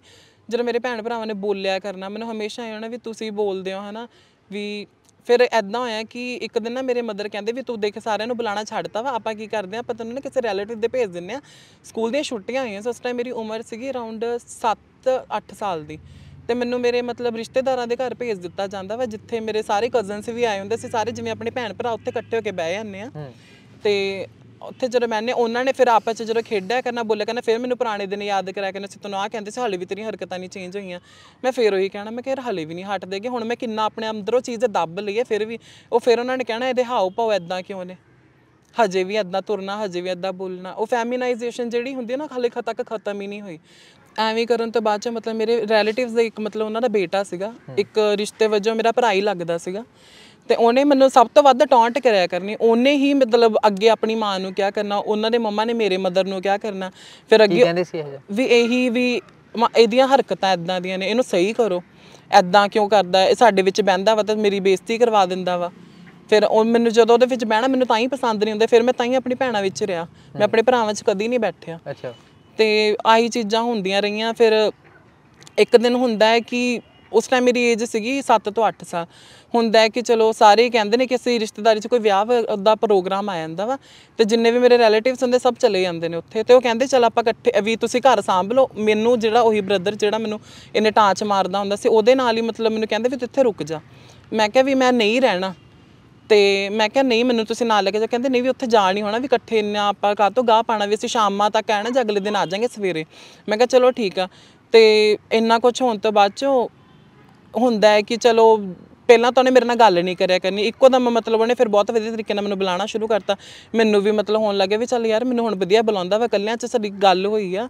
ਜਦੋਂ ਮੇਰੇ ਭੈਣ ਭਰਾਵਾਂ ਨੇ ਬੋਲਿਆ ਕਰਨਾ ਮੈਨੂੰ ਹਮੇਸ਼ਾ ਇਹ ਹੋਣਾ ਵੀ ਤੁਸੀਂ ਬੋਲਦੇ ਹੋ ਹਨਾ ਵੀ ਫਿਰ ਐਦਾਂ ਹੋਇਆ ਕਿ ਇੱਕ ਦਿਨ ਨਾ ਮੇਰੇ ਮਦਰ ਕਹਿੰਦੇ ਵੀ ਤੂੰ ਦੇਖ ਸਾਰਿਆਂ ਨੂੰ ਬੁਲਾਣਾ ਛੱਡਤਾ ਵਾ ਆਪਾਂ ਕੀ ਕਰਦੇ ਆ ਆਪਾਂ ਤੈਨੂੰ ਨਾ ਕਿਸੇ ਰਿਲੇਟਿਵ ਦੇ ਭੇਜ ਦਿੰਨੇ ਆ ਸਕੂਲ ਦੀਆਂ ਛੁੱਟੀਆਂ ਹੋਈਆਂ ਸੋ ਉਸ ਟਾਈਮ ਮੇਰੀ ਉਮਰ ਸੀਗੀ ਅਰਾਊਂਡ 7 8 ਸਾਲ ਦੀ ਤੇ ਮੈਨੂੰ ਮੇਰੇ ਮਤਲਬ ਰਿਸ਼ਤੇਦਾਰਾਂ ਦੇ ਘਰ ਭੇਜ ਦਿੱਤਾ ਜਾਂਦਾ ਵਾ ਜਿੱਥੇ ਮੇਰੇ ਸਾਰੇ ਕਜ਼ਨਸ ਵੀ ਆਏ ਹੁੰਦੇ ਸੀ ਸਾਰੇ ਜਿਵੇਂ ਆਪਣੇ ਭੈਣ ਭਰਾ ਉੱਥੇ ਇਕੱਠੇ ਹੋ ਕੇ ਬਹਿ ਜਾਂਦੇ ਆ ਤੇ ਉੱਥੇ ਜਦੋਂ ਮੈਨੇ ਉਹਨਾਂ ਨੇ ਫਿਰ ਆਪਸ ਚ ਜਦੋਂ ਖੇਡਿਆ ਕਰਨਾ ਬੋਲੇ ਕਰਨਾ ਫਿਰ ਮੈਨੂੰ ਪੁਰਾਣੇ ਦਿਨ ਯਾਦ ਕਰਿਆ ਕਰਨਾ ਸੀ ਤੈਨੂੰ ਆ ਕਹਿੰਦੇ ਸੀ ਹਾਲੇ ਵੀ ਤੇਰੀਆਂ ਹਰਕਤਾਂ ਨਹੀਂ ਚੇਂਜ ਹੋਈਆਂ ਮੈਂ ਫਿਰ ਉਹੀ ਕਹਿਣਾ ਮੈਂ ਕਿ ਹਾਲੇ ਵੀ ਨਹੀਂ ਹਟਦੇਗੇ ਹੁਣ ਮੈਂ ਕਿੰਨਾ ਆਪਣੇ ਅੰਦਰੋਂ ਚੀਜ਼ ਦੱਬ ਲਈਏ ਫਿਰ ਵੀ ਉਹ ਫਿਰ ਉਹਨਾਂ ਨੇ ਕਹਿਣਾ ਇਹਦੇ ਹਾਉ ਪਾਉ ਐਦਾਂ ਕਿਉਂ ਨੇ ਹਜੇ ਵੀ ਐਦਾਂ ਤੁਰਨਾ ਹਜੇ ਵੀ ਐਦਾਂ ਬੋਲਣਾ ਉਹ ਫੈਮਿਨਾਈਜੇਸ਼ਨ ਜਿਹੜੀ ਹੁੰਦੀ ਹੈ ਨਾ ਹਾਲੇ ਤੱਕ ਖਤਮ ਹੀ ਨਹੀਂ ਹੋਈ ਐਵੇਂ ਕਰਨ ਤੋਂ ਬਾਅਦ ਚ ਮਤਲਬ ਮੇਰੇ ਰਿਲੇਟਿਵਸ ਦਾ ਇੱਕ ਮਤਲਬ ਉਹਨਾਂ ਦਾ ਬੇਟਾ ਸੀਗਾ ਇੱਕ ਰਿਸ਼ਤੇ ਵਜੋਂ ਮੇਰਾ ਭਰਾ ਹੀ ਲੱਗਦਾ ਸੀਗਾ ਤੇ ਉਹਨੇ ਮੈਨੂੰ ਸਭ ਤੋਂ ਵੱਧ ਟੌਂਟ ਕਰਿਆ ਕਰਨੀ ਉਹਨੇ ਹੀ ਮਤਲਬ ਅੱਗੇ ਆਪਣੀ ਮਾਂ ਨੂੰ ਕਿਹਾ ਕਰਨਾ ਉਹਨਾਂ ਦੇ ਮੰਮਾ ਨੇ ਮੇਰੇ ਮਦਰ ਨੂੰ ਕਿਹਾ ਕਰਨਾ ਫਿਰ ਅੱਗੇ ਕਹਿੰਦੇ ਸੀ ਇਹ ਵੀ ਇਹੀ ਵੀ ਇਹਦੀਆਂ ਹਰਕਤਾਂ ਇਦਾਂ ਦੀਆਂ ਨੇ ਇਹਨੂੰ ਸਹੀ ਕਰੋ ਇਦਾਂ ਕਿਉਂ ਕਰਦਾ ਇਹ ਸਾਡੇ ਵਿੱਚ ਬਹਿੰਦਾ ਵਾ ਤੇ ਮੇਰੀ ਬੇਇੱਜ਼ਤੀ ਕਰਵਾ ਦਿੰਦਾ ਵਾ ਫਿਰ ਉਹ ਮੈਨੂੰ ਜਦੋਂ ਉਹਦੇ ਵਿੱਚ ਬਹਿਣਾ ਮੈਨੂੰ ਤਾਂ ਹੀ ਪਸੰਦ ਨਹੀਂ ਹੁੰਦਾ ਫਿਰ ਮੈਂ ਤਾਂ ਹੀ ਆਪਣੀ ਭੈਣਾਂ ਵਿੱਚ ਰਿਹਾ ਮੈਂ ਆਪਣੇ ਭਰਾਵਾਂ 'ਚ ਕਦੀ ਨਹੀਂ ਬੈਠਿਆ ਅੱਛਾ ਤੇ ਆਹੀ ਚੀਜ਼ਾਂ ਹੁੰਦੀਆਂ ਰਹੀਆਂ ਫਿਰ ਇੱਕ ਦਿਨ ਹੁੰਦਾ ਹੈ ਕਿ ਉਸ ਟਾਈਮ ਮੇਰੀ ਏਜ ਸੀਗੀ 7 ਤੋਂ 8 ਸਾਲ ਹੁੰਦਾ ਹੈ ਕਿ ਚਲੋ ਸਾਰੇ ਕਹਿੰਦੇ ਨੇ ਕਿ ਅਸੀਂ ਰਿਸ਼ਤੇਦਾਰੀ 'ਚ ਕੋਈ ਵਿਆਹ ਦਾ ਪ੍ਰੋਗਰਾਮ ਆ ਜਾਂਦਾ ਵਾ ਤੇ ਜਿੰਨੇ ਵੀ ਮੇਰੇ ਰਿਲੇਟਿਵਸ ਹੁੰਦੇ ਸਭ ਚਲੇ ਜਾਂਦੇ ਨੇ ਉੱਥੇ ਤੇ ਉਹ ਕਹਿੰਦੇ ਚਲ ਆਪਾਂ ਇਕੱਠੇ ਵੀ ਤੁਸੀਂ ਘਰ ਸਾਂਭ ਲਓ ਮੈਨੂੰ ਜਿਹੜਾ ਉਹੀ ਬ੍ਰਦਰ ਜਿਹੜਾ ਮੈਨੂੰ ਇਹਨੇ ਟਾਂਚ ਮਾਰਦਾ ਹੁੰਦਾ ਸੀ ਉਹਦੇ ਨਾਲ ਹੀ ਮਤਲਬ ਮੈਨੂੰ ਕਹਿੰਦੇ ਵੀ ਤੂੰ ਇੱਥੇ ਰੁਕ ਜਾ ਮੈਂ ਕਿਹਾ ਵੀ ਮੈਂ ਨਹੀਂ ਰਹਿਣਾ ਤੇ ਮੈਂ ਕਿਹਾ ਨਹੀਂ ਮੈਨੂੰ ਤੁਸੀਂ ਨਾਲ ਲੈ ਕੇ ਜਾ ਕਹਿੰਦੇ ਨਹੀਂ ਵੀ ਉੱਥੇ ਜਾਣ ਨਹੀਂ ਹੋਣਾ ਵੀ ਇਕੱਠੇ ਇੰਨਾ ਆਪਾਂ ਕਾਹ ਤੋਂ ਗਾਹ ਪਾਣਾ ਵੀ ਅਸੀਂ ਸ਼ਾਮਾਂ ਤੱਕ ਕਹਿਣਾ ਜਾਂ ਅਗਲੇ ਦਿਨ ਆ ਜਾਾਂਗੇ ਸਵੇਰੇ ਮੈਂ ਕਿਹਾ ਚਲੋ ਠੀਕ ਆ ਤੇ ਇੰਨਾ ਕੁਝ ਹੋਣ ਤੋਂ ਬਾਅਦ ਚੋਂ ਹੁੰਦਾ ਹੈ ਕਿ ਚਲੋ ਪਹਿਲਾਂ ਤਾਂ ਉਹਨੇ ਮੇਰੇ ਨਾਲ ਗੱਲ ਨਹੀਂ ਕਰਿਆ ਕਰਨੀ ਇੱਕੋ ਦਮ ਮਤਲਬ ਉਹਨੇ ਫਿਰ ਬਹੁਤ ਵਧੀਆ ਤਰੀਕੇ ਨਾਲ ਮੈਨੂੰ ਬੁਲਾਉਣਾ ਸ਼ੁਰੂ ਕਰਤਾ ਮੈਨੂੰ ਵੀ ਮਤਲਬ ਹੋਣ ਲੱਗਿਆ ਵੀ ਚੱਲ ਯਾਰ ਮੈਨੂੰ ਹੁਣ ਵਧੀਆ ਬੁਲਾਉਂਦਾ ਵਾ ਕੱਲਿਆਂ 'ਚ ਸਾਡੀ ਗੱਲ ਹੋਈ ਆ